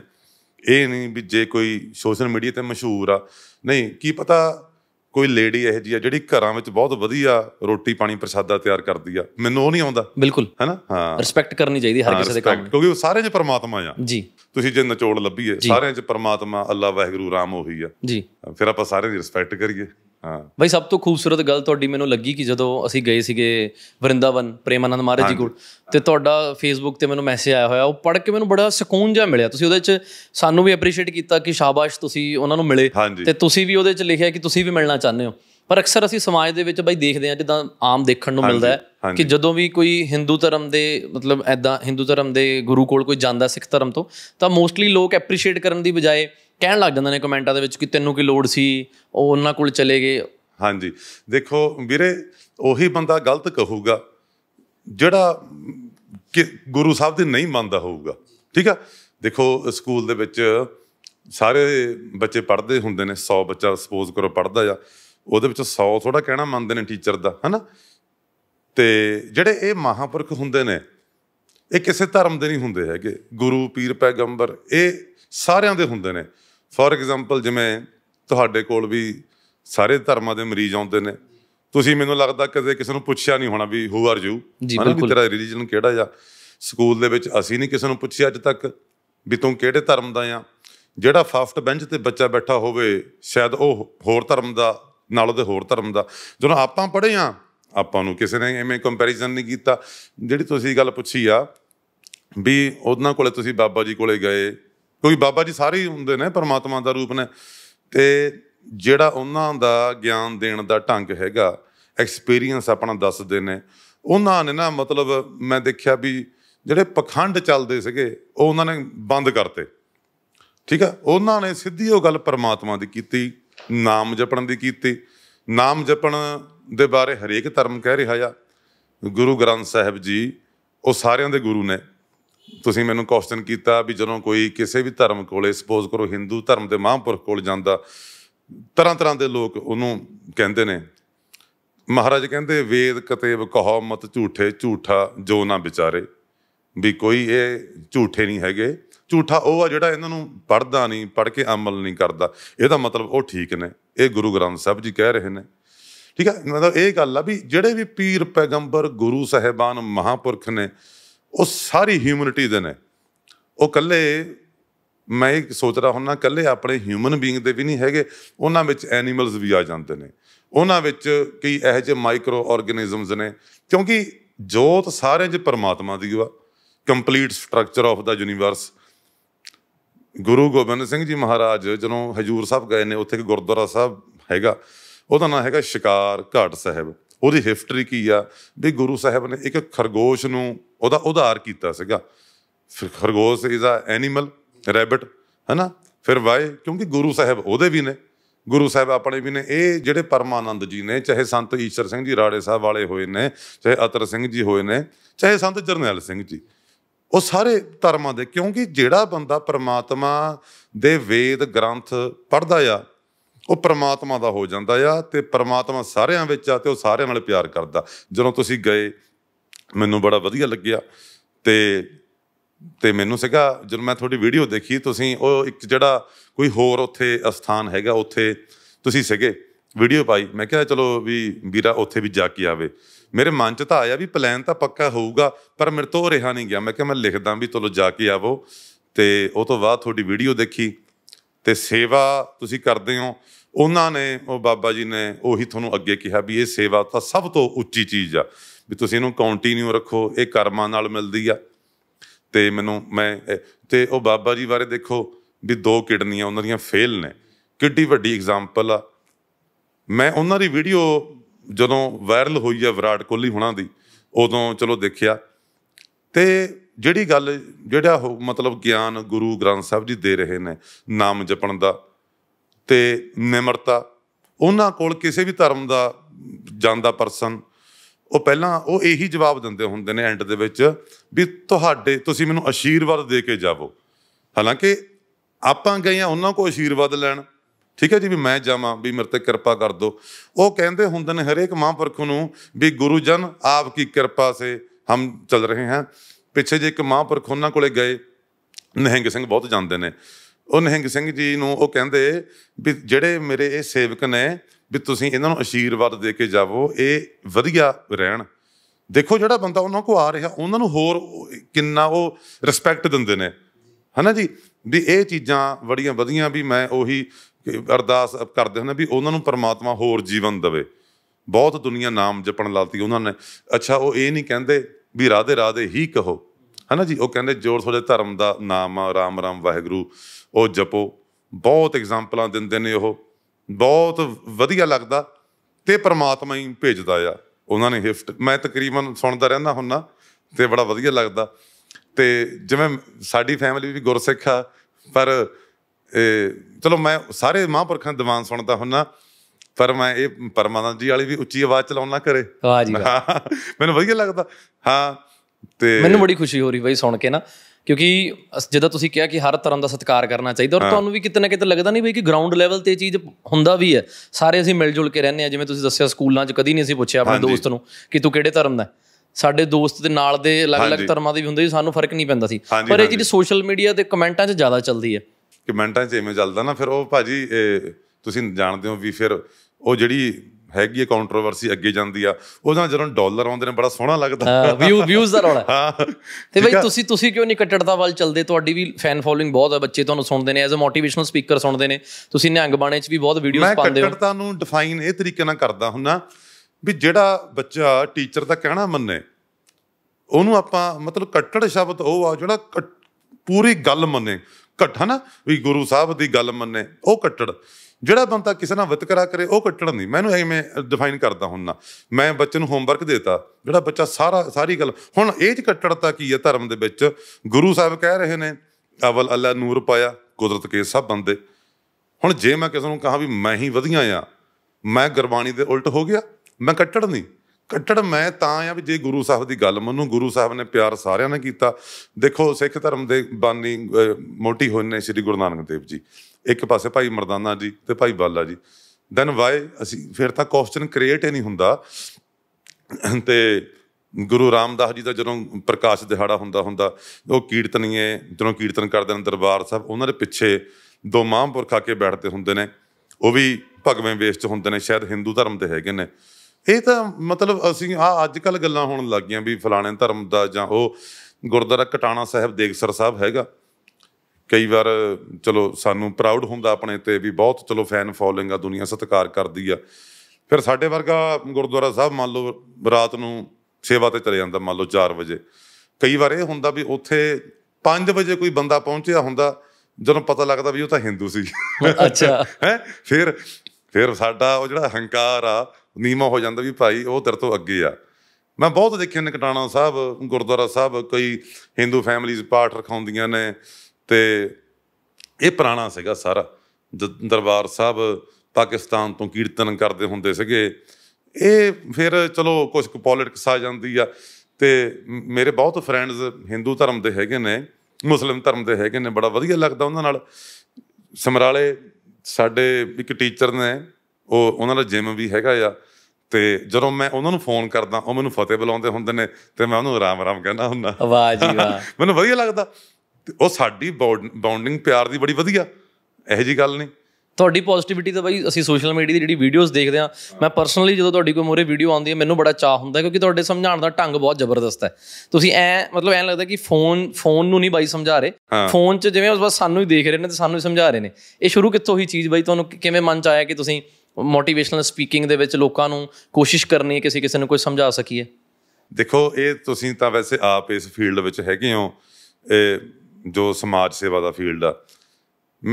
ਇਹ ਨਹੀਂ ਵੀ ਜੇ ਕੋਈ ਸੋਸ਼ਲ ਮੀਡੀਆ ਤੇ ਮਸ਼ਹੂਰ ਆ ਨਹੀਂ ਕੀ ਪਤਾ ਕੋਈ ਲੇਡੀ ਇਹ ਜੀ ਆ ਜਿਹੜੀ ਘਰਾਂ ਵਿੱਚ ਬਹੁਤ ਵਧੀਆ ਰੋਟੀ ਪਾਣੀ ਪ੍ਰਸ਼ਾਦਾ ਤਿਆਰ ਕਰਦੀ ਆ ਮੈਨੂੰ ਉਹ ਨਹੀਂ ਆਉਂਦਾ ਬਿਲਕੁਲ ਹੈਨਾ ਹਾਂ ਰਿਸਪੈਕਟ ਕਰਨੀ ਚਾਹੀਦੀ ਹਰ ਕਿਸੇ ਦੇ ਕੰਮ ਕਿਉਂਕਿ ਉਹ ਸਾਰੇ ਜੇ ਪਰਮਾਤਮਾ ਆ ਜੀ ਤੁਸੀਂ ਜੇ ਨਚੋੜ ਲੱਭੀਏ ਸਾਰਿਆਂ 'ਚ ਪਰਮਾਤਮਾ ਅੱਲਾ ਵਾਹਿਗੁਰੂ ਰਾਮ ਉਹੀ ਆ ਜੀ ਫਿਰ ਆਪਾਂ ਸਾਰਿਆਂ ਦੀ ਰਿਸਪੈਕਟ ਕਰੀਏ ਹਾਂ ਬਈ ਸਭ ਤੋਂ ਖੂਬਸੂਰਤ ਗੱਲ ਤੁਹਾਡੀ ਮੈਨੂੰ ਲੱਗੀ ਕਿ ਜਦੋਂ ਅਸੀਂ ਗਏ ਸੀਗੇ ਵਰਿੰਦਾਵਨ ਪ੍ਰੇਮਾਨੰਦ ਮਹਾਰਾਜ ਜੀ ਕੋਲ ਤੇ ਤੁਹਾਡਾ ਫੇਸਬੁੱਕ ਤੇ ਮੈਨੂੰ ਮੈਸੇਜ ਆਇਆ ਹੋਇਆ ਉਹ ਪੜ੍ਹ ਕੇ ਮੈਨੂੰ ਬੜਾ ਸਕੂਨ ਜਿਹਾ ਮਿਲਿਆ ਤੁਸੀਂ ਉਹਦੇ ਵਿੱਚ ਸਾਨੂੰ ਵੀ ਅਪਰੀਸ਼ੀਏਟ ਕੀਤਾ ਕਿ ਸ਼ਾਬਾਸ਼ ਤੁਸੀਂ ਉਹਨਾਂ ਨੂੰ ਮਿਲੇ ਤੇ ਤੁਸੀਂ ਵੀ ਉਹਦੇ ਵਿੱਚ ਲਿਖਿਆ ਕਿ ਤੁਸੀਂ ਵੀ ਮਿਲਣਾ ਚਾਹੁੰਦੇ ਹੋ ਪਰ ਅਕਸਰ ਅਸੀਂ ਸਮਾਜ ਦੇ ਵਿੱਚ ਬਾਈ ਦੇਖਦੇ ਆ ਜਿੱਦਾਂ ਆਮ ਦੇਖਣ ਨੂੰ ਮਿਲਦਾ ਹੈ ਕਿ ਜਦੋਂ ਵੀ ਕੋਈ ਹਿੰਦੂ ਧਰਮ ਦੇ ਮਤਲਬ ਐਦਾਂ ਹਿੰਦੂ ਧਰਮ ਦੇ ਗੁਰੂ ਕੋਲ ਕੋਈ ਜਾਂਦਾ ਸਿੱਖ ਧਰਮ ਤੋਂ ਤਾਂ ਮੋਸਟਲੀ ਲੋਕ ਐਪਰੀਸ਼ੀਏਟ ਕਰਨ ਦੀ ਬਜਾਏ ਕਹਿਣ ਲੱਗ ਜਾਂਦੇ ਨੇ ਕਮੈਂਟਾਂ ਦੇ ਵਿੱਚ ਕਿ ਤੈਨੂੰ ਕੀ ਲੋੜ ਸੀ ਉਹ ਉਹਨਾਂ ਕੋਲ ਚਲੇ ਗਏ ਹਾਂਜੀ ਦੇਖੋ ਵੀਰੇ ਉਹੀ ਬੰਦਾ ਗਲਤ ਕਹੂਗਾ ਜਿਹੜਾ ਕਿ ਗੁਰੂ ਸਾਹਿਬ ਦੇ ਨਹੀਂ ਮੰਨਦਾ ਹੋਊਗਾ ਠੀਕ ਆ ਦੇਖੋ ਸਕੂਲ ਦੇ ਵਿੱਚ ਸਾਰੇ ਬੱਚੇ ਪੜ੍ਹਦੇ ਹੁੰਦੇ ਨੇ 100 ਬੱਚਾ ਸਪੋਜ਼ ਕਰੋ ਪੜ੍ਹਦਾ ਆ ਉਹਦੇ ਵਿੱਚ 100 ਥੋੜਾ ਕਹਿਣਾ ਮੰਨਦੇ ਨੇ ਟੀਚਰ ਦਾ ਹਨਾ ਤੇ ਜਿਹੜੇ ਇਹ ਮਹਾਪੁਰਖ ਹੁੰਦੇ ਨੇ ਇਹ ਕਿਸੇ ਧਰਮ ਦੇ ਨਹੀਂ ਹੁੰਦੇ ਹੈਗੇ ਗੁਰੂ ਪੀਰ ਪੈਗੰਬਰ ਇਹ ਸਾਰਿਆਂ ਦੇ ਹੁੰਦੇ ਨੇ ਫੋਰ ਐਗਜ਼ਾਮਪਲ ਜਿਵੇਂ ਤੁਹਾਡੇ ਕੋਲ ਵੀ ਸਾਰੇ ਧਰਮਾਂ ਦੇ ਮਰੀਜ਼ ਆਉਂਦੇ ਨੇ ਤੁਸੀਂ ਮੈਨੂੰ ਲੱਗਦਾ ਕਦੇ ਕਿਸੇ ਨੂੰ ਪੁੱਛਿਆ ਨਹੀਂ ਹੋਣਾ ਵੀ ਹੂ ਆਰ ਯੂ ਹਨਾ ਵੀ ਤੇਰਾ ਰਿਲੀਜੀਅਨ ਕਿਹੜਾ ਆ ਸਕੂਲ ਦੇ ਵਿੱਚ ਅਸੀਂ ਨਹੀਂ ਕਿਸੇ ਨੂੰ ਪੁੱਛਿਆ ਅੱਜ ਤੱਕ ਵੀ ਤੂੰ ਕਿਹੜੇ ਧਰਮ ਦਾ ਆ ਜਿਹੜਾ ਫਾਸਟ ਬੈਂਚ ਤੇ ਬੱਚਾ ਬੈਠਾ ਹੋਵੇ ਸ਼ਾਇਦ ਉਹ ਹੋਰ ਧਰਮ ਦਾ ਨਾਲੋਂ ਤੇ ਹੋਰ ਧਰਮ ਦਾ ਜਦੋਂ ਆਪਾਂ ਪੜ੍ਹੇ ਆ ਆਪਾਂ ਨੂੰ ਕਿਸੇ ਨੇ ਐਵੇਂ ਕੰਪੈਰੀਜ਼ਨ ਨਹੀਂ ਕੀਤਾ ਜਿਹੜੀ ਤੁਸੀਂ ਗੱਲ ਪੁੱਛੀ ਆ ਵੀ ਉਹਨਾਂ ਕੋਲੇ ਤੁਸੀਂ ਬਾਬਾ ਜੀ ਕੋਲੇ ਗਏ ਕਿਉਂਕਿ ਬਾਬਾ ਜੀ ਸਾਰੇ ਹੀ ਹੁੰਦੇ ਨੇ ਪਰਮਾਤਮਾ ਦਾ ਰੂਪ ਨੇ ਤੇ ਜਿਹੜਾ ਉਹਨਾਂ ਦਾ ਗਿਆਨ ਦੇਣ ਦਾ ਢੰਗ ਹੈਗਾ ਐਕਸਪੀਰੀਅੰਸ ਆਪਣਾ ਦੱਸਦੇ ਨੇ ਉਹਨਾਂ ਨੇ ਨਾ ਮਤਲਬ ਮੈਂ ਦੇਖਿਆ ਵੀ ਜਿਹੜੇ ਪਖੰਡ ਚੱਲਦੇ ਸੀਗੇ ਉਹ ਉਹਨਾਂ ਨੇ ਬੰਦ ਕਰਤੇ ਠੀਕ ਆ ਉਹਨਾਂ ਨੇ ਸਿੱਧੀ ਉਹ ਗੱਲ ਪਰਮਾਤਮਾ ਦੀ ਕੀਤੀ ਨਾਮ ਜਪਣ ਦੀ ਕੀਤੀ ਨਾਮ ਜਪਣ ਦੇ ਬਾਰੇ ਹਰੇਕ ਧਰਮ ਕਹਿ ਰਿਹਾ ਆ ਗੁਰੂ ਗ੍ਰੰਥ ਸਾਹਿਬ ਜੀ ਉਹ ਸਾਰਿਆਂ ਦੇ ਗੁਰੂ ਨੇ ਤੁਸੀਂ ਮੈਨੂੰ ਕੁਐਸਚਨ ਕੀਤਾ ਵੀ ਜਦੋਂ ਕੋਈ ਕਿਸੇ ਵੀ ਧਰਮ ਕੋਲੇ ਸਪੋਜ਼ ਕਰੋ ਹਿੰਦੂ ਧਰਮ ਦੇ ਮਹਾਂਪੁਰਖ ਕੋਲ ਜਾਂਦਾ ਤਰ੍ਹਾਂ ਤਰ੍ਹਾਂ ਦੇ ਲੋਕ ਉਹਨੂੰ ਕਹਿੰਦੇ ਨੇ ਮਹਾਰਾਜ ਕਹਿੰਦੇ ਵੇਦ ਕਤੇਬ ਕਹੋ ਮਤ ਝੂਠੇ ਝੂਠਾ ਜੋ ਨਾ ਵਿਚਾਰੇ ਵੀ ਕੋਈ ਇਹ ਝੂਠੇ ਨਹੀਂ ਹੈਗੇ ਝੂਠਾ ਉਹ ਆ ਜਿਹੜਾ ਇਹਨਾਂ ਨੂੰ ਪੜਦਾ ਨਹੀਂ ਪੜ ਕੇ ਅਮਲ ਨਹੀਂ ਕਰਦਾ ਇਹਦਾ ਮਤਲਬ ਉਹ ਠੀਕ ਨੇ ਇਹ ਗੁਰੂ ਗ੍ਰੰਥ ਸਾਹਿਬ ਜੀ ਕਹਿ ਰਹੇ ਨੇ ਠੀਕ ਹੈ ਮਤਲਬ ਇਹ ਗੱਲ ਆ ਵੀ ਜਿਹੜੇ ਵੀ ਪੀਰ ਪੈਗੰਬਰ ਗੁਰੂ ਸਹਿਬਾਨ ਮਹਾਪੁਰਖ ਨੇ ਉਹ ਸਾਰੀ ਹਿਊਮਨਿਟੀ ਦੇ ਨੇ ਉਹ ਕੱਲੇ ਮੈਂ ਇਹ ਸੋਚਦਾ ਹੁੰਨਾ ਕੱਲੇ ਆਪਣੇ ਹਿਊਮਨ ਬੀਇੰਗ ਦੇ ਵੀ ਨਹੀਂ ਹੈਗੇ ਉਹਨਾਂ ਵਿੱਚ ਐਨੀਮਲਸ ਵੀ ਆ ਜਾਂਦੇ ਨੇ ਉਹਨਾਂ ਵਿੱਚ ਕਈ ਇਹੋ ਜਿਹੇ ਮਾਈਕਰੋ ਆਰਗੇਨਿਜ਼ਮਸ ਨੇ ਕਿਉਂਕਿ ਜੋਤ ਸਾਰਿਆਂ 'ਚ ਪਰਮਾਤਮਾ ਦੀ ਵਾ complete structure of the universe Guru Gobind Singh ji Maharaj ਜਦੋਂ ਹਜੂਰ ਸਾਹਿਬ ਗਏ ਨੇ ਉੱਥੇ ਇੱਕ ਗੁਰਦੁਆਰਾ ਸਾਹਿਬ ਹੈਗਾ ਉਹਦਾ ਨਾਮ ਹੈਗਾ ਸ਼ਿਕਾਰ ਘਾਟ ਸਾਹਿਬ ਉਹਦੀ ਹਿਸਟਰੀ ਕੀ ਆ ਵੀ ਗੁਰੂ ਸਾਹਿਬ ਨੇ ਇੱਕ ਖਰਗੋਸ਼ ਨੂੰ ਉਹਦਾ ਉਧਾਰ ਕੀਤਾ ਸੀਗਾ ਫਿਰ ਖਰਗੋਸ਼ ਇਜ਼ ਅ ਐਨੀਮਲ ਰੈਬਿਟ ਹੈਨਾ ਫਿਰ ਵਾਏ ਕਿਉਂਕਿ ਗੁਰੂ ਸਾਹਿਬ ਉਹਦੇ ਵੀ ਨੇ ਗੁਰੂ ਸਾਹਿਬ ਆਪਣੇ ਵੀ ਨੇ ਇਹ ਜਿਹੜੇ ਪਰਮਾਨੰਦ ਜੀ ਨੇ ਚਾਹੇ ਸੰਤ ਈਸ਼ਰ ਸਿੰਘ ਜੀ ਰਾੜੇ ਸਾਹਿਬ ਵਾਲੇ ਹੋਏ ਨੇ ਚਾਹੇ ਅਤਰ ਸਿੰਘ ਜੀ ਹੋਏ ਨੇ ਚਾਹੇ ਸੰਤ ਜਰਨੈਲ ਸਿੰਘ ਜੀ ਉਹ ਸਾਰੇ ਧਰਮਾਂ ਦੇ ਕਿਉਂਕਿ ਜਿਹੜਾ ਬੰਦਾ ਪ੍ਰਮਾਤਮਾ ਦੇ ਵੇਦ ਗ੍ਰੰਥ ਪੜ੍ਹਦਾ ਆ ਉਹ ਪ੍ਰਮਾਤਮਾ ਦਾ ਹੋ ਜਾਂਦਾ ਆ ਤੇ ਪ੍ਰਮਾਤਮਾ ਸਾਰਿਆਂ ਵਿੱਚ ਆ ਤੇ ਉਹ ਸਾਰਿਆਂ ਨਾਲ ਪਿਆਰ ਕਰਦਾ ਜਦੋਂ ਤੁਸੀਂ ਗਏ ਮੈਨੂੰ ਬੜਾ ਵਧੀਆ ਲੱਗਿਆ ਤੇ ਤੇ ਮੈਨੂੰ ਸੀਗਾ ਜਦੋਂ ਮੈਂ ਤੁਹਾਡੀ ਵੀਡੀਓ ਦੇਖੀ ਤੁਸੀਂ ਉਹ ਇੱਕ ਜਿਹੜਾ ਕੋਈ ਹੋਰ ਉੱਥੇ ਸਥਾਨ ਹੈਗਾ ਉੱਥੇ ਤੁਸੀਂ ਸੀਗੇ ਵੀਡੀਓ ਪਾਈ ਮੈਂ ਕਿਹਾ ਚਲੋ ਵੀ ਵੀਰਾ ਉੱਥੇ ਵੀ ਜਾ ਕੇ ਆਵੇ ਮੇਰੇ ਮਨ 'ਚ ਤਾਂ ਆਇਆ ਵੀ ਪਲਾਨ ਤਾਂ ਪੱਕਾ ਹੋਊਗਾ ਪਰ ਮੇਰੇ ਤੋਂ ਰਿਹਾ ਨਹੀਂ ਗਿਆ ਮੈਂ ਕਿਹਾ ਮੈਂ ਲਿਖਦਾ ਵੀ ਚਲੋ ਜਾ ਕੇ ਆਵੋ ਤੇ ਉਹ ਤੋਂ ਬਾਅਦ ਤੁਹਾਡੀ ਵੀਡੀਓ ਦੇਖੀ ਤੇ ਸੇਵਾ ਤੁਸੀਂ ਕਰਦੇ ਹੋ ਉਹਨਾਂ ਨੇ ਉਹ ਬਾਬਾ ਜੀ ਨੇ ਉਹੀ ਤੁਹਾਨੂੰ ਅੱਗੇ ਕਿਹਾ ਵੀ ਇਹ ਸੇਵਾ ਤਾਂ ਸਭ ਤੋਂ ਉੱਚੀ ਚੀਜ਼ ਆ ਵੀ ਤੁਸੀਂ ਇਹਨੂੰ ਕੰਟੀਨਿਊ ਰੱਖੋ ਇਹ ਕਰਮਾਂ ਨਾਲ ਮਿਲਦੀ ਆ ਤੇ ਮੈਨੂੰ ਮੈਂ ਤੇ ਉਹ ਬਾਬਾ ਜੀ ਬਾਰੇ ਦੇਖੋ ਵੀ ਦੋ ਕਿਡਨੀਆਂ ਉਹਨਾਂ ਦੀਆਂ ਫੇਲ ਨੇ ਕਿੱਡੀ ਵੱਡੀ ਐਗਜ਼ਾਮਪਲ ਆ ਮੈਂ ਉਹਨਾਂ ਦੀ ਵੀਡੀਓ ਜਦੋਂ ਵਾਇਰਲ ਹੋਈ ਆ ਵਿਰਾਟ ਕੋਹਲੀ ਹੁਣਾਂ ਦੀ ਉਦੋਂ ਚਲੋ ਦੇਖਿਆ ਤੇ ਜਿਹੜੀ ਗੱਲ ਜਿਹੜਾ ਮਤਲਬ ਗਿਆਨ ਗੁਰੂ ਗ੍ਰੰਥ ਸਾਹਿਬ ਜੀ ਦੇ ਰਹੇ ਨੇ ਨਾਮ ਜਪਣ ਦਾ ਤੇ ਨਿਮਰਤਾ ਉਹਨਾਂ ਕੋਲ ਕਿਸੇ ਵੀ ਧਰਮ ਦਾ ਜਾਂਦਾ ਪਰਸਨ ਉਹ ਪਹਿਲਾਂ ਉਹ ਇਹੀ ਜਵਾਬ ਦਿੰਦੇ ਹੁੰਦੇ ਨੇ ਐਂਡ ਦੇ ਵਿੱਚ ਵੀ ਤੁਹਾਡੇ ਤੁਸੀਂ ਮੈਨੂੰ ਅਸ਼ੀਰਵਾਦ ਦੇ ਕੇ ਜਾਵੋ ਹਾਲਾਂਕਿ ਆਪਾਂ ਗਏ ਆ ਉਹਨਾਂ ਕੋਲ ਅਸ਼ੀਰਵਾਦ ਲੈਣ ਠੀਕ ਹੈ ਜੀ ਵੀ ਮੈਂ ਜਾਵਾਂ ਵੀ ਮੇਰੇ ਤੇ ਕਿਰਪਾ ਕਰ ਦਿਓ ਉਹ ਕਹਿੰਦੇ ਹੁੰਦੇ ਨੇ ਹਰੇਕ ਮਹਾਂਪੁਰਖ ਨੂੰ ਵੀ ਗੁਰੂ ਜਨ ਆਪ ਕੀ ਕਿਰਪਾ ਸੇ ਹਮ ਚੱਲ ਰਹੇ ਹਾਂ ਪਿੱਛੇ ਜੇ ਇੱਕ ਮਹਾਂਪੁਰਖ ਉਹਨਾਂ ਕੋਲੇ ਗਏ ਨਿਹੰਗ ਸਿੰਘ ਬਹੁਤ ਜਾਣਦੇ ਨੇ ਉਹ ਨਿਹੰਗ ਸਿੰਘ ਜੀ ਨੂੰ ਉਹ ਕਹਿੰਦੇ ਵੀ ਜਿਹੜੇ ਮੇਰੇ ਇਹ ਸੇਵਕ ਨੇ ਵੀ ਤੁਸੀਂ ਇਹਨਾਂ ਨੂੰ ਅਸ਼ੀਰਵਾਦ ਦੇ ਕੇ ਜਾਵੋ ਇਹ ਵਧੀਆ ਰਹਿਣ ਦੇਖੋ ਜਿਹੜਾ ਬੰਦਾ ਉਹਨਾਂ ਕੋ ਆ ਰਿਹਾ ਉਹਨਾਂ ਨੂੰ ਹੋਰ ਕਿੰਨਾ ਉਹ ਰਿਸਪੈਕਟ ਦਿੰਦੇ ਨੇ ਹਨਾ ਜੀ ਵੀ ਇਹ ਚੀਜ਼ਾਂ ਬੜੀਆਂ ਵਧੀਆਂ ਵੀ ਮੈਂ ਉਹੀ ਅਰਦਾਸ ਕਰਦੇ ਹੁੰਦੇ ਵੀ ਉਹਨਾਂ ਨੂੰ ਪਰਮਾਤਮਾ ਹੋਰ ਜੀਵਨ ਦੇਵੇ ਬਹੁਤ ਦੁਨੀਆ ਨਾਮ ਜਪਣ ਲੱਗਦੀ ਉਹਨਾਂ ਨੇ ਅੱਛਾ ਉਹ ਇਹ ਨਹੀਂ ਕਹਿੰਦੇ ਵੀ ਰਾਧੇ ਰਾਧੇ ਹੀ ਕਹੋ ਹਨਾ ਜੀ ਉਹ ਕਹਿੰਦੇ ਜੋਰ ਤੁਹਾਡੇ ਧਰਮ ਦਾ ਨਾਮ ਆ ਰਾਮ ਰਾਮ ਵਾਹਿਗੁਰੂ ਉਹ ਜਪੋ ਬਹੁਤ ਐਗਜ਼ਾਮਪਲਾਂ ਦਿੰਦੇ ਨੇ ਉਹ ਬਹੁਤ ਵਧੀਆ ਲੱਗਦਾ ਤੇ ਪ੍ਰਮਾਤਮਾ ਹੀ ਭੇਜਦਾ ਆ ਉਹਨਾਂ ਨੇ ਹਿਫਟ ਮੈਂ ਤਕਰੀਬਨ ਸੁਣਦਾ ਰਹਿੰਦਾ ਹੁੰਨਾ ਤੇ ਬੜਾ ਵਧੀਆ ਲੱਗਦਾ ਤੇ ਜਿਵੇਂ ਸਾਡੀ ਫੈਮਿਲੀ ਵੀ ਗੁਰਸਿੱਖ ਆ ਪਰ ਚਲੋ ਮੈਂ ਸਾਰੇ ਮਹਾਂਪੁਰਖਾਂ ਦੇ ਦੀਵਾਨ ਸੁਣਦਾ ਹੁੰਨਾ ਪਰ ਮੈਂ ਇਹ ਪਰਮਾਨੰਦ ਜੀ ਵਾਲੀ ਵੀ ਉੱਚੀ ਆਵਾਜ਼ ਚਲਾਉਣਾ ਕਰੇ ਵਾਹ ਜੀ ਮੈਨੂੰ ਵਧੀਆ ਲੱਗਦਾ ਹਾਂ ਤੇ ਮੈਨੂੰ ਬੜੀ ਖੁਸ਼ੀ ਹੋ ਰਹੀ ਬਈ ਸੁਣ ਕੇ ਨਾ ਕਿਉਂਕਿ ਜਦੋਂ ਤੁਸੀਂ ਕਿਹਾ ਕਿ ਹਰ ਤਰ੍ਹਾਂ ਦਾ ਸਤਿਕਾਰ ਕਰਨਾ ਚਾਹੀਦਾ ਔਰ ਤੁਹਾਨੂੰ ਵੀ ਕਿਤੇ ਨਾ ਕਿਤੇ ਲੱਗਦਾ ਨਹੀਂ ਬਈ ਕਿ ਗਰਾਊਂਡ ਲੈਵਲ ਤੇ ਇਹ ਚੀਜ਼ ਹੁੰਦਾ ਵੀ ਹੈ ਸਾਰੇ ਅਸੀਂ ਮਿਲ ਜੁਲ ਕੇ ਰਹਿੰਦੇ ਆ ਜਿਵੇਂ ਤੁਸੀਂ ਦੱਸਿਆ ਸਕੂਲਾਂ 'ਚ ਕਦੀ ਨਹੀਂ ਅਸੀਂ ਪੁੱਛਿਆ ਆਪਣੇ ਦੋਸਤ ਨੂੰ ਕਿ ਤੂੰ ਕਿਹੜੇ ਧਰਮ ਦਾ ਸਾਡੇ ਦੋਸਤ ਦੇ ਨਾਲ ਦੇ ਅਲੱਗ-ਅਲੱਗ ਧਰਮਾਂ ਦੇ ਵੀ ਹੁੰਦੇ ਸੀ ਸਾਨੂੰ ਫਰਕ ਨਹੀਂ ਪੈਂਦਾ ਸੀ ਪਰ ਇਹ ਜਿਹੜੀ ਸੋਸ਼ਲ ਮੀਡੀਆ ਤੇ ਕਮੈਂਟਾਂ 'ਚ ਜ਼ਿਆਦਾ ਚੱਲਦੀ ਹੈ ਕਮੈਂਟਾਂ 'ਚ ਐਵੇਂ ਚੱਲਦਾ ਨਾ ਫਿਰ ਉਹ ਭਾਜੀ ਤੁਸੀਂ ਜਾਣਦੇ ਹੋ ਵੀ ਫਿਰ ਉਹ ਜਿਹੜੀ ਹੈਗੀ ਹੈ ਕੌਂਟਰੋਵਰਸੀ ਅੱਗੇ ਜਾਂਦੀ ਆ ਉਹਦਾ ਜਦੋਂ ਡਾਲਰ ਆਉਂਦੇ ਨੇ ਬੜਾ ਸੋਹਣਾ ਲੱਗਦਾ ਵਿਊ ਵਿਊਜ਼ ਦਾ ਰੌਲਾ ਹਾਂ ਤੇ ਭਾਈ ਤੁਸੀਂ ਤੁਸੀਂ ਕਿਉਂ ਨਹੀਂ ਕਟੜਤਾ ਵੱਲ ਚੱਲਦੇ ਤੁਹਾਡੀ ਵੀ ਫੈਨ ਫੋਲੋਇੰਗ ਬਹੁਤ ਹੈ ਬੱਚੇ ਤੁਹਾਨੂੰ ਸੁਣਦੇ ਨੇ ਐਜ਼ ਅ ਮੋਟੀਵੇਸ਼ਨਲ ਸਪੀਕਰ ਸੁਣਦੇ ਨੇ ਤੁਸੀਂ ਨਿਹੰਗ ਬਾਣੇ 'ਚ ਵੀ ਬਹੁਤ ਵੀਡੀਓਜ਼ ਪਾਉਂਦੇ ਹੋ ਮੈਂ ਕਟੜਤਾ ਨੂੰ ਡਿਫਾਈਨ ਇਹ ਤਰੀਕੇ ਨਾਲ ਕਰਦਾ ਹੁੰਨਾ ਵੀ ਜਿਹੜਾ ਬੱਚਾ ਟੀਚਰ ਦਾ ਕਹਿਣਾ ਮੰਨੇ ਉਹਨੂੰ ਆਪਾਂ ਮਤਲਬ ਕੱਟੜ ਸ਼ਬਦ ਉਹ ਆ ਜਿਹੜਾ ਪੂਰੀ ਗੱਲ ਮੰਨੇ ਘੱਟਾ ਨਾ ਵੀ ਗੁਰੂ ਸਾਹਿਬ ਦੀ ਗੱਲ ਮੰਨੇ ਉਹ ਕੱਟੜ ਜਿਹੜਾ ਬੰਦਾ ਕਿਸੇ ਨਾਲ ਵਿਤਕਰਾ ਕਰੇ ਉਹ ਕੱਟੜ ਨਹੀਂ ਮੈਨੂੰ ਐਵੇਂ ਡਿਫਾਈਨ ਕਰਦਾ ਹੁਣ ਨਾ ਮੈਂ ਬੱਚੇ ਨੂੰ ਹੋਮਵਰਕ ਦੇਤਾ ਜਿਹੜਾ ਬੱਚਾ ਸਾਰਾ ਸਾਰੀ ਗੱਲ ਹੁਣ ਇਹ ਚ ਕੱਟੜਤਾ ਕੀ ਹੈ ਧਰਮ ਦੇ ਵਿੱਚ ਗੁਰੂ ਸਾਹਿਬ ਕਹਿ ਰਹੇ ਨੇ ਅਵਲ ਅੱਲਾ ਨੂਰ ਪਾਇਆ ਕੁਦਰਤ ਕੇ ਸਭ ਬੰਦੇ ਹੁਣ ਜੇ ਮੈਂ ਕਿਸੇ ਨੂੰ ਕਹਾ ਵੀ ਮੈਂ ਹੀ ਵਧੀਆ ਆ ਮੈਂ ਗੁਰਬਾਣੀ ਦੇ ਉਲਟ ਹੋ ਗਿਆ ਮੈਂ ਕੱਟੜ ਨਹੀਂ ਕੱਟੜ ਮੈਂ ਤਾਂ ਆ ਵੀ ਜੇ ਗੁਰੂ ਸਾਹਿਬ ਦੀ ਗੱਲ ਮੰਨੂ ਗੁਰੂ ਸਾਹਿਬ ਨੇ ਪਿਆਰ ਸਾਰਿਆਂ ਨੇ ਕੀਤਾ ਦੇਖੋ ਸਿੱਖ ਧਰਮ ਦੇ ਬਾਨੀ ਮੋਟੀ ਹੋਏ ਨੇ ਸ੍ਰੀ ਗੁਰੂ ਨਾਨਕ ਦੇਵ ਜੀ ਇੱਕ ਪਾਸੇ ਭਾਈ ਮਰਦਾਨਾ ਜੀ ਤੇ ਭਾਈ ਬਾਲਾ ਜੀ ਦੈਨ ਵਾਈ ਅਸੀਂ ਫਿਰ ਤਾਂ ਕੁਐਸਚਨ ਕ੍ਰੀਏਟ ਹੀ ਨਹੀਂ ਹੁੰਦਾ ਤੇ ਗੁਰੂ ਰਾਮਦਾਸ ਜੀ ਦਾ ਜਦੋਂ ਪ੍ਰਕਾਸ਼ ਦਿਹਾੜਾ ਹੁੰਦਾ ਹੁੰਦਾ ਉਹ ਕੀਰਤਨੀਏ ਜਦੋਂ ਕੀਰਤਨ ਕਰਦੇ ਨੇ ਦਰਬਾਰ ਸਾਹਿਬ ਉਹਨਾਂ ਦੇ ਪਿੱਛੇ ਦੋ ਮਹਾਂਪੁਰਖ ਆ ਕੇ ਬੈਠਦੇ ਹੁੰਦੇ ਨੇ ਉਹ ਵੀ ਭਗਵੇਂ ਵੇਸ਼ ਚ ਹੁੰਦੇ ਨੇ ਸ਼ਾਇਦ ਹਿੰਦੂ ਧਰਮ ਦੇ ਹੈਗੇ ਨੇ ਇਹ ਤਾਂ ਮਤਲਬ ਅਸੀਂ ਆ ਅੱਜ ਕੱਲ ਗੱਲਾਂ ਹੋਣ ਲੱਗ ਗਈਆਂ ਵੀ ਫਲਾਣੇ ਧਰਮ ਦਾ ਜਾਂ ਉਹ ਗੁਰਦੁਆਰਾ ਕਟਾਣਾ ਸਾਹਿਬ ਦੇਗਸਰ ਸਾਹਿਬ ਹੈਗਾ ਕਈ ਵਾਰ ਚਲੋ ਸਾਨੂੰ ਪ੍ਰਾਊਡ ਹੁੰਦਾ ਆਪਣੇ ਤੇ ਵੀ ਬਹੁਤ ਚਲੋ ਫੈਨ ਫੋਲੋਇੰਗ ਆ ਦੁਨੀਆ ਸਤਿਕਾਰ ਕਰਦੀ ਆ ਫਿਰ ਸਾਡੇ ਵਰਗਾ ਗੁਰਦੁਆਰਾ ਸਾਹਿਬ ਮੰਨ ਲਓ ਰਾਤ ਨੂੰ ਸੇਵਾ ਤੇ ਚਲੇ ਜਾਂਦਾ ਮੰਨ ਲਓ 4 ਵਜੇ ਕਈ ਵਾਰ ਇਹ ਹੁੰਦਾ ਵੀ ਉੱਥੇ 5 ਵਜੇ ਕੋਈ ਬੰਦਾ ਪਹੁੰਚਿਆ ਹੁੰਦਾ ਜਦੋਂ ਪਤਾ ਲੱਗਦਾ ਵੀ ਉਹ ਤਾਂ ਹਿੰਦੂ ਸੀ ਅੱਛਾ ਹੈ ਫਿਰ ਫਿਰ ਸਾਡਾ ਉਹ ਜਿਹੜਾ ਹੰਕਾਰ ਆ ਨੀਮਾ ਹੋ ਜਾਂਦਾ ਵੀ ਭਾਈ ਉਹ ਤੇਰੇ ਤੋਂ ਅੱਗੇ ਆ ਮੈਂ ਬਹੁਤ ਦੇਖਿਆ ਨੇ ਕਟਾਣਾ ਸਾਹਿਬ ਗੁਰਦੁਆਰਾ ਸਾਹਿਬ ਕਈ ਹਿੰਦੂ families ਪਾਠ ਰਖਾਉਂਦੀਆਂ ਨੇ ਤੇ ਇਹ ਪੁਰਾਣਾ ਸੀਗਾ ਸਾਰਾ ਦਰਬਾਰ ਸਾਹਿਬ ਪਾਕਿਸਤਾਨ ਤੋਂ ਕੀਰਤਨ ਕਰਦੇ ਹੁੰਦੇ ਸੀਗੇ ਇਹ ਫਿਰ ਚਲੋ ਕੁਝ ਕੁ ਪੋਲਿਟਿਕਸ ਆ ਜਾਂਦੀ ਆ ਤੇ ਮੇਰੇ ਬਹੁਤ ਫਰੈਂਡਸ Hindu ਧਰਮ ਦੇ ਹੈਗੇ ਨੇ ਮੁਸਲਮ ਧਰਮ ਦੇ ਹੈਗੇ ਨੇ ਬੜਾ ਵਧੀਆ ਲੱਗਦਾ ਉਹਨਾਂ ਨਾਲ ਸਮਰਾਲੇ ਸਾਡੇ ਇੱਕ ਟੀਚਰ ਨੇ ਉਹ ਉਹਨਾਂ ਦਾ ਜਿਮ ਵੀ ਹੈਗਾ ਆ ਤੇ ਜਦੋਂ ਮੈਂ ਉਹਨਾਂ ਨੂੰ ਫੋਨ ਕਰਦਾ ਉਹ ਮੈਨੂੰ ਫਤਿਹ ਬੁਲਾਉਂਦੇ ਹੁੰਦੇ ਨੇ ਤੇ ਮੈਂ ਉਹਨੂੰ ਆਰਾਮ ਆਰਾਮ ਕਹਿੰਦਾ ਹੁੰਦਾ ਵਾਹ ਜੀ ਵਾਹ ਮੈਨੂੰ ਵਧੀਆ ਲੱਗਦਾ ਉਹ ਸਾਡੀ ਬਾਉਂਡਿੰਗ ਪਿਆਰ ਦੀ ਬੜੀ ਵਧੀਆ ਇਹੋ ਜੀ ਗੱਲ ਨਹੀਂ ਤੁਹਾਡੀ ਪੋਜ਼ਿਟਿਵਿਟੀ ਤਾਂ ਬਾਈ ਅਸੀਂ ਸੋਸ਼ਲ ਮੀਡੀਆ ਦੀ ਜਿਹੜੀ ਵੀਡੀਓਜ਼ ਦੇਖਦੇ ਆ ਮੈਂ ਪਰਸਨਲੀ ਜਦੋਂ ਤੁਹਾਡੀ ਕੋਈ ਮੋਰੇ ਵੀਡੀਓ ਆਉਂਦੀ ਹੈ ਮੈਨੂੰ ਬੜਾ ਚਾਹ ਹੁੰਦਾ ਕਿਉਂਕਿ ਤੁਹਾਡੇ ਸਮਝਾਉਣ ਦਾ ਢੰਗ ਬਹੁਤ ਜ਼ਬਰਦਸਤ ਹੈ ਤੁਸੀਂ ਐ ਮਤਲਬ ਐ ਲੱਗਦਾ ਕਿ ਫੋਨ ਫੋਨ ਨੂੰ ਨਹੀਂ ਬਾਈ ਸਮਝਾ ਰਹੇ ਫੋਨ 'ਚ ਜਿਵੇਂ ਉਸ ਬਸ ਸਾਨੂੰ ਹੀ ਦੇਖ ਰਹੇ ਨੇ ਤੇ ਸਾਨੂੰ ਹੀ ਸਮਝਾ ਰਹੇ ਨੇ ਇਹ ਸ਼ੁਰੂ ਕਿੱਥੋਂ ਹੀ ਚੀਜ਼ ਬਾਈ ਤੁਹਾਨੂੰ ਕਿਵੇਂ ਮਨ 'ਚ ਆਇਆ ਕਿ ਤੁਸੀਂ ਮੋਟੀਵੇਸ਼ਨਲ ਸਪੀਕਿੰਗ ਦੇ ਵਿੱਚ ਲੋਕਾਂ ਨੂੰ ਕੋਸ਼ਿਸ਼ ਕਰਨੀ ਹੈ ਕਿਸੇ ਕਿਸੇ ਨੂੰ ਕੋਈ ਸਮਝਾ ਸਕੀਏ ਦੇਖੋ ਇਹ ਤੁਸੀਂ ਤਾਂ ਵੈਸੇ ਆਪ ਇਸ ਫੀਲਡ ਵਿੱਚ ਹੈਗੇ ਹੋ ਇਹ ਜੋ ਸਮਾਜ ਸੇਵਾ ਦਾ ਫੀਲਡ ਆ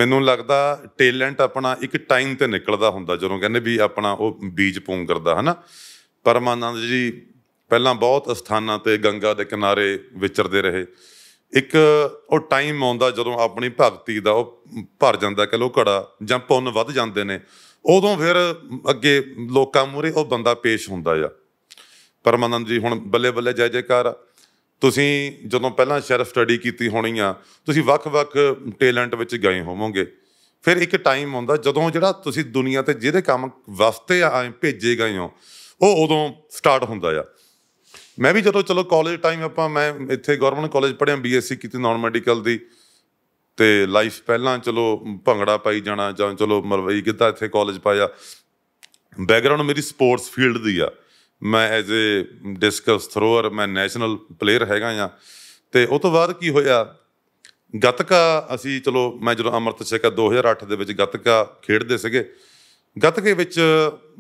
ਮੈਨੂੰ ਲੱਗਦਾ ਟੈਲੈਂਟ ਆਪਣਾ ਇੱਕ ਟਾਈਮ ਤੇ ਨਿਕਲਦਾ ਹੁੰਦਾ ਜਦੋਂ ਕਹਿੰਦੇ ਵੀ ਆਪਣਾ ਉਹ ਬੀਜ ਪੂੰ ਕਰਦਾ ਹਨਾ ਪਰਮਾਨੰਦ ਜੀ ਪਹਿਲਾਂ ਬਹੁਤ ਸਥਾਨਾਂ ਤੇ ਗੰਗਾ ਦੇ ਕਿਨਾਰੇ ਵਿਚਰਦੇ ਰਹੇ ਇੱਕ ਉਹ ਟਾਈਮ ਆਉਂਦਾ ਜਦੋਂ ਆਪਣੀ ਭਗਤੀ ਦਾ ਉਹ ਭਰ ਜਾਂਦਾ ਕਿ ਲੋ ਘੜਾ ਜਾਂ ਪੁੰਨ ਵੱਧ ਜਾਂਦੇ ਨੇ ਉਦੋਂ ਫਿਰ ਅੱਗੇ ਲੋਕਾਂ ਮੂਰੇ ਉਹ ਬੰਦਾ ਪੇਸ਼ ਹੁੰਦਾ ਆ ਪਰਮਾਨੰਦ ਜੀ ਹੁਣ ਬੱਲੇ ਬੱਲੇ ਜੈ ਜੈਕਾਰ ਤੁਸੀਂ ਜਦੋਂ ਪਹਿਲਾਂ ਸ਼ੈਲਫ ਸਟੱਡੀ ਕੀਤੀ ਹੋਣੀ ਆ ਤੁਸੀਂ ਵੱਖ-ਵੱਖ ਟੈਲੈਂਟ ਵਿੱਚ ਗਏ ਹੋਵੋਗੇ ਫਿਰ ਇੱਕ ਟਾਈਮ ਆਉਂਦਾ ਜਦੋਂ ਜਿਹੜਾ ਤੁਸੀਂ ਦੁਨੀਆ ਤੇ ਜਿਹਦੇ ਕੰਮ ਵਾਸਤੇ ਆਏ ਭੇਜੇ ਗਏ ਹੋ ਉਹ ਉਦੋਂ ਸਟਾਰਟ ਹੁੰਦਾ ਆ ਮੈਂ ਵੀ ਜਦੋਂ ਚਲੋ ਕਾਲਜ ਟਾਈਮ ਆਪਾਂ ਮੈਂ ਇੱਥੇ ਗਵਰਨਮੈਂਟ ਕਾਲਜ ਪੜਿਆ ਬੀਐਸਸੀ ਕੀਤੀ ਨਾਨ ਮੈਡੀਕਲ ਦੀ ਤੇ ਲਾਈਫ ਪਹਿਲਾਂ ਚਲੋ ਭੰਗੜਾ ਪਾਈ ਜਾਣਾ ਜਾਂ ਚਲੋ ਮਲਵਈ ਗਿੱਧਾ ਇੱਥੇ ਕਾਲਜ ਪਾਇਆ ਬੈਕਗ੍ਰਾਉਂਡ ਮੇਰੀ ਸਪੋਰਟਸ ਫੀਲਡ ਦੀ ਆ ਮੈਂ ਐਜ਼ ਅ ਡਿਸਕਸ ਥਰੋਅਰ ਮੈਂ ਨੈਸ਼ਨਲ ਪਲੇਅਰ ਹੈਗਾ ਆ ਤੇ ਉਸ ਤੋਂ ਬਾਅਦ ਕੀ ਹੋਇਆ ਗੱਤਕਾ ਅਸੀਂ ਚਲੋ ਮੈਂ ਜਦੋਂ ਅਮਰਤ ਸਿਕਾ 2008 ਦੇ ਵਿੱਚ ਗੱਤਕਾ ਖੇਡਦੇ ਸੀਗੇ ਗੱਤਕੇ ਵਿੱਚ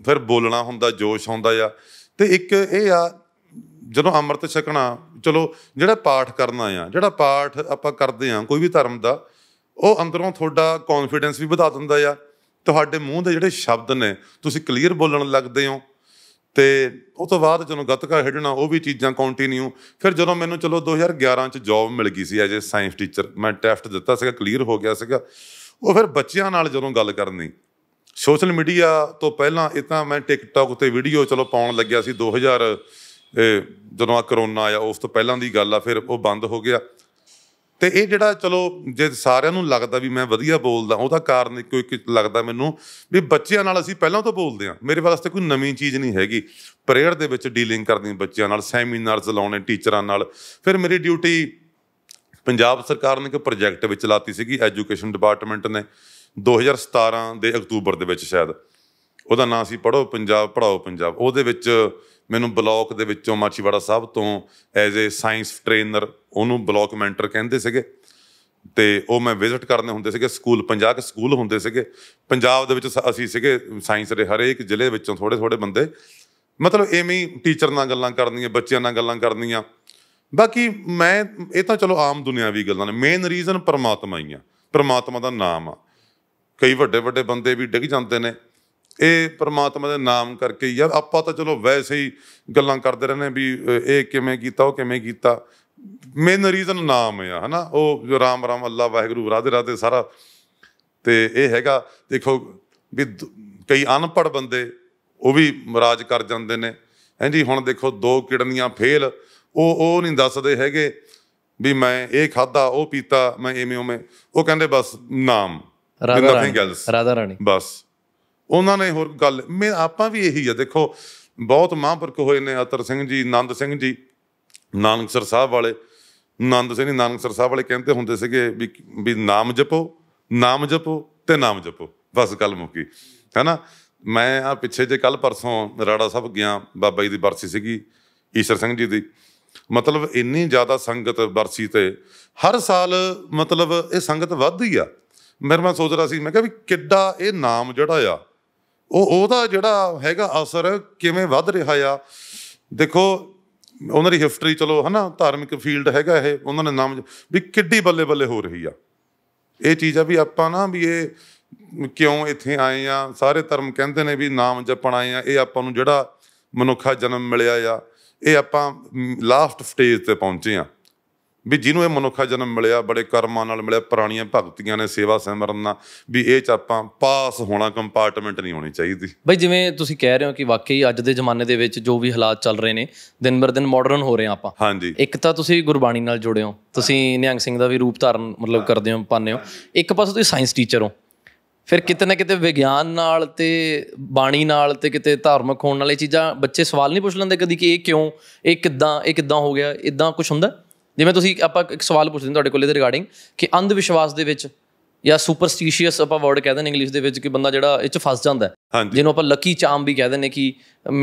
ਫਿਰ ਬੋਲਣਾ ਹੁੰਦਾ ਜੋਸ਼ ਹੁੰਦਾ ਆ ਤੇ ਇੱਕ ਇਹ ਆ ਜਦੋਂ ਅੰਮ੍ਰਿਤ ਛਕਣਾ ਚਲੋ ਜਿਹੜਾ ਪਾਠ ਕਰਨਾ ਆ ਜਿਹੜਾ ਪਾਠ ਆਪਾਂ ਕਰਦੇ ਆ ਕੋਈ ਵੀ ਧਰਮ ਦਾ ਉਹ ਅੰਦਰੋਂ ਤੁਹਾਡਾ ਕੌਨਫੀਡੈਂਸ ਵੀ ਵਧਾ ਦਿੰਦਾ ਆ ਤੁਹਾਡੇ ਮੂੰਹ ਦੇ ਜਿਹੜੇ ਸ਼ਬਦ ਨੇ ਤੁਸੀਂ ਕਲੀਅਰ ਬੋਲਣ ਲੱਗਦੇ ਹੋ ਤੇ ਉਹ ਤੋਂ ਬਾਅਦ ਜਦੋਂ ਗੱਤਕਾ ਖੇਡਣਾ ਉਹ ਵੀ ਚੀਜ਼ਾਂ ਕੰਟੀਨਿਊ ਫਿਰ ਜਦੋਂ ਮੈਨੂੰ ਚਲੋ 2011 ਚ ਜੌਬ ਮਿਲ ਗਈ ਸੀ ਐਜ ਸਾਇੰਸ ਟੀਚਰ ਮੈਂ ਟੈਸਟ ਦਿੱਤਾ ਸੀਗਾ ਕਲੀਅਰ ਹੋ ਗਿਆ ਸੀਗਾ ਉਹ ਫਿਰ ਬੱਚਿਆਂ ਨਾਲ ਜਦੋਂ ਗੱਲ ਕਰਨੀ ਸੋਸ਼ਲ ਮੀਡੀਆ ਤੋਂ ਪਹਿਲਾਂ ਇਹ ਤਾਂ ਮੈਂ ਟਿਕਟੌਕ ਉੱਤੇ ਵੀਡੀਓ ਚਲੋ ਪਾਉਣ ਲੱਗਿਆ ਸੀ 2000 ਜਦੋਂ ਆ ਕਰੋਨਾ ਆਇਆ ਉਸ ਤੋਂ ਪਹਿਲਾਂ ਦੀ ਗੱਲ ਆ ਫਿਰ ਉਹ ਬੰਦ ਹੋ ਗਿਆ ਤੇ ਇਹ ਜਿਹੜਾ ਚਲੋ ਜੇ ਸਾਰਿਆਂ ਨੂੰ ਲੱਗਦਾ ਵੀ ਮੈਂ ਵਧੀਆ ਬੋਲਦਾ ਉਹਦਾ ਕਾਰਨ ਇੱਕੋ ਇੱਕ ਲੱਗਦਾ ਮੈਨੂੰ ਵੀ ਬੱਚਿਆਂ ਨਾਲ ਅਸੀਂ ਪਹਿਲਾਂ ਤੋਂ ਬੋਲਦੇ ਆ ਮੇਰੇ ਵਾਸਤੇ ਕੋਈ ਨਵੀਂ ਚੀਜ਼ ਨਹੀਂ ਹੈਗੀ ਪ੍ਰੇਅਰ ਦੇ ਵਿੱਚ ਡੀਲਿੰਗ ਕਰਨੀ ਬੱਚਿਆਂ ਨਾਲ ਸੈਮੀਨਾਰਸ ਲਾਉਣੇ ਟੀਚਰਾਂ ਨਾਲ ਫਿਰ ਮੇਰੀ ਡਿਊਟੀ ਪੰਜਾਬ ਸਰਕਾਰ ਨੇ ਇੱਕ ਪ੍ਰੋਜੈਕਟ ਵਿੱਚ ਲਾਤੀ ਸੀਗੀ ਐਜੂਕੇਸ਼ਨ ਡਿਪਾਰਟਮੈਂਟ ਨੇ 2017 ਦੇ ਅਕਤੂਬਰ ਦੇ ਵਿੱਚ ਸ਼ਾਇਦ ਉਹਦਾ ਨਾਂ ਸੀ ਪੜੋ ਪੰਜਾਬ ਪੜਾਓ ਪੰਜਾਬ ਉਹਦੇ ਵਿੱਚ ਮੈਨੂੰ ਬਲਾਕ ਦੇ ਵਿੱਚੋਂ ਮਾਚੀਵਾੜਾ ਸਾਹਿਬ ਤੋਂ ਐਜ਼ ਅ ਸਾਇੰਸ ਟ੍ਰੇਨਰ ਉਹਨੂੰ ਬਲਾਕ ਮੈਂਟਰ ਕਹਿੰਦੇ ਸੀਗੇ ਤੇ ਉਹ ਮੈਂ ਵਿਜ਼ਿਟ ਕਰਨੇ ਹੁੰਦੇ ਸੀਗੇ ਸਕੂਲ 50 ਕਿ ਸਕੂਲ ਹੁੰਦੇ ਸੀਗੇ ਪੰਜਾਬ ਦੇ ਵਿੱਚ ਅਸੀਂ ਸੀਗੇ ਸਾਇੰਸ ਦੇ ਹਰੇਕ ਜ਼ਿਲ੍ਹੇ ਵਿੱਚੋਂ ਥੋੜੇ ਥੋੜੇ ਬੰਦੇ ਮਤਲਬ ਐਵੇਂ ਹੀ ਟੀਚਰ ਨਾਲ ਗੱਲਾਂ ਕਰਨੀਆਂ ਬੱਚਿਆਂ ਨਾਲ ਗੱਲਾਂ ਕਰਨੀਆਂ ਬਾਕੀ ਮੈਂ ਇਹ ਤਾਂ ਚਲੋ ਆਮ ਦੁਨਿਆਵੀ ਗੱਲਾਂ ਨੇ ਮੇਨ ਰੀਜ਼ਨ ਪਰਮਾਤਮਾ ਹੀ ਆ ਪਰਮਾਤਮਾ ਦਾ ਨਾਮ ਆ ਕਈ ਵੱਡੇ ਵੱਡੇ ਬੰਦੇ ਵੀ ਡਿੱਗ ਜਾਂਦੇ ਨੇ ਇਹ ਪ੍ਰਮਾਤਮਾ ਦੇ ਨਾਮ ਕਰਕੇ ਯਾਰ ਆਪਾਂ ਤਾਂ ਚਲੋ ਵੈਸੇ ਹੀ ਗੱਲਾਂ ਕਰਦੇ ਰਹਿੰਦੇ ਵੀ ਇਹ ਕਿਵੇਂ ਕੀਤਾ ਉਹ ਕਿਵੇਂ ਕੀਤਾ ਮੇਨ ਰੀਜ਼ਨ ਨਾਮ ਆ ਹਨਾ ਉਹ ਰਾਮ ਰਾਮ ਅੱਲਾ ਵਾਹਿਗੁਰੂ ਰਾਧੇ ਰਾਧੇ ਸਾਰਾ ਤੇ ਇਹ ਹੈਗਾ ਦੇਖੋ ਵੀ ਕਈ ਅਨਪੜ ਬੰਦੇ ਉਹ ਵੀ ਮਰਾਜ ਕਰ ਜਾਂਦੇ ਨੇ ਹਾਂਜੀ ਹੁਣ ਦੇਖੋ ਦੋ ਕਿਡਨੀਆਂ ਫੇਲ ਉਹ ਉਹ ਨਹੀਂ ਦੱਸਦੇ ਹੈਗੇ ਵੀ ਮੈਂ ਇਹ ਖਾਦਾ ਉਹ ਪੀਤਾ ਮੈਂ ਐਵੇਂ ਉਵੇਂ ਉਹ ਕਹਿੰਦੇ ਬਸ ਨਾਮ ਰਾਧਾ ਰਾਣੀ ਬਸ ਉਹਨਾਂ ਨੇ ਹੋਰ ਗੱਲ ਮੈਂ ਆਪਾਂ ਵੀ ਇਹੀ ਆ ਦੇਖੋ ਬਹੁਤ ਮਹਾਂਪੁਰਖ ਹੋਏ ਨੇ ਅਤਰ ਸਿੰਘ ਜੀ ਆਨੰਦ ਸਿੰਘ ਜੀ ਨਾਨਕਸਰ ਸਾਹਿਬ ਵਾਲੇ ਆਨੰਦ ਸਿੰਘ ਜੀ ਨਾਨਕਸਰ ਸਾਹਿਬ ਵਾਲੇ ਕਹਿੰਦੇ ਹੁੰਦੇ ਸੀਗੇ ਵੀ ਵੀ ਨਾਮ ਜਪੋ ਨਾਮ ਜਪੋ ਤੇ ਨਾਮ ਜਪੋ ਬਸ ਗੱਲ ਮੁੱਕੀ ਹੈਨਾ ਮੈਂ ਆ ਪਿੱਛੇ ਜੇ ਕੱਲ ਪਰਸੋਂ ਰਾੜਾ ਸਾਹਿਬ ਗਿਆ ਬਾਬਾ ਜੀ ਦੀ ਬਰਸੀ ਸੀਗੀ ਈਸ਼ਰ ਸਿੰਘ ਜੀ ਦੀ ਮਤਲਬ ਇੰਨੀ ਜ਼ਿਆਦਾ ਸੰਗਤ ਬਰਸੀ ਤੇ ਹਰ ਸਾਲ ਮਤਲਬ ਇਹ ਸੰਗਤ ਵੱਧਦੀ ਆ ਮੇਰੇ ਮਨ ਸੋਚ ਰਿਹਾ ਸੀ ਮੈਂ ਕਿਹਾ ਵੀ ਕਿੱਡਾ ਇਹ ਨਾਮ ਜਿਹੜਾ ਆ ਉਹ ਉਹਦਾ ਜਿਹੜਾ ਹੈਗਾ ਅਸਰ ਕਿਵੇਂ ਵੱਧ ਰਿਹਾ ਆ ਦੇਖੋ ਉਹਨਾਂ ਦੀ ਹਿਸਟਰੀ ਚਲੋ ਹਨਾ ਧਾਰਮਿਕ ਫੀਲਡ ਹੈਗਾ ਇਹ ਉਹਨਾਂ ਨੇ ਨਾਮ ਵੀ ਕਿੱਡੀ ਬੱਲੇ ਬੱਲੇ ਹੋ ਰਹੀ ਆ ਇਹ ਚੀਜ਼ ਆ ਵੀ ਆਪਾਂ ਨਾ ਵੀ ਇਹ ਕਿਉਂ ਇੱਥੇ ਆਏ ਆ ਸਾਰੇ ਧਰਮ ਕਹਿੰਦੇ ਨੇ ਵੀ ਨਾਮ ਜਪਣ ਆਏ ਆ ਇਹ ਆਪਾਂ ਨੂੰ ਜਿਹੜਾ ਮਨੁੱਖਾ ਜਨਮ ਮਿਲਿਆ ਆ ਇਹ ਆਪਾਂ ਲਾਸਟ ਸਟੇਜ ਤੇ ਪਹੁੰਚੇ ਆ ਵੀ ਜਿਹਨੂੰ ਇਹ ਮਨੁੱਖਾ ਜਨਮ ਮਿਲਿਆ ਬੜੇ ਕਰਮਾਂ ਨਾਲ ਮਿਲਿਆ ਪੁਰਾਣੀਆਂ ਭਗਤੀਆਂ ਨੇ ਸੇਵਾ ਸਿਮਰਨ ਨਾਲ ਵੀ ਇਹ ਚ ਆਪਾਂ ਪਾਸ ਹੋਣਾ ਕੰਪਾਰਟਮੈਂਟ ਨਹੀਂ ਹੋਣੀ ਚਾਹੀਦੀ ਬਈ ਜਿਵੇਂ ਤੁਸੀਂ ਕਹਿ ਰਹੇ ਹੋ ਕਿ ਵਾਕਈ ਅੱਜ ਦੇ ਜ਼ਮਾਨੇ ਦੇ ਵਿੱਚ ਜੋ ਵੀ ਹਾਲਾਤ ਚੱਲ ਰਹੇ ਨੇ ਦਿਨ ਬਰ ਦਿਨ ਮਾਡਰਨ ਹੋ ਰਹੇ ਆ ਆਪਾਂ ਹਾਂਜੀ ਇੱਕ ਤਾਂ ਤੁਸੀਂ ਗੁਰਬਾਣੀ ਨਾਲ ਜੁੜੇ ਹੋ ਤੁਸੀਂ ਨਿਹੰਗ ਸਿੰਘ ਦਾ ਵੀ ਰੂਪ ਧਾਰਨ ਮਤਲਬ ਕਰਦੇ ਹੋ ਪਾਨੇ ਹੋ ਇੱਕ ਪਾਸੇ ਤੁਸੀਂ ਸਾਇੰਸ ਟੀਚਰ ਹੋ ਫਿਰ ਕਿਤੇ ਨਾ ਕਿਤੇ ਵਿਗਿਆਨ ਨਾਲ ਤੇ ਬਾਣੀ ਨਾਲ ਤੇ ਕਿਤੇ ਧਾਰਮਿਕ ਹੋਣ ਵਾਲੇ ਚੀਜ਼ਾਂ ਬੱਚੇ ਸਵਾਲ ਨਹੀਂ ਪੁੱਛ ਲੈਂਦੇ ਕਦੀ ਕਿ ਇਹ ਕਿਉਂ ਇਹ ਕਿਦਾਂ ਇਹ ਕਿਦਾਂ ਹੋ ਗਿਆ ਇਦਾਂ ਕੁਝ ਹੁੰਦਾ ਜਿਵੇਂ ਤੁਸੀਂ ਆਪਾਂ ਇੱਕ ਸਵਾਲ ਪੁੱਛਦੇ ਹਾਂ ਤੁਹਾਡੇ ਕੋਲ ਇਹਦੇ ਰਿਗਾਰਡਿੰਗ ਕਿ ਅੰਧ ਵਿਸ਼ਵਾਸ ਦੇ ਵਿੱਚ ਜਾਂ ਸੁਪਰਸਟੀਸ਼ੀਅਸ ਆਪਾਂ ਵਰਡ ਕਹਿੰਦੇ ਨੇ ਇੰਗਲਿਸ਼ ਦੇ ਵਿੱਚ ਕਿ ਬੰਦਾ ਜਿਹੜਾ ਇਹ ਚ ਫਸ ਜਾਂਦਾ ਹੈ ਜਿਹਨੂੰ ਆਪਾਂ ਲੱਕੀ ਚਾਮ ਵੀ ਕਹਿੰਦੇ ਨੇ ਕਿ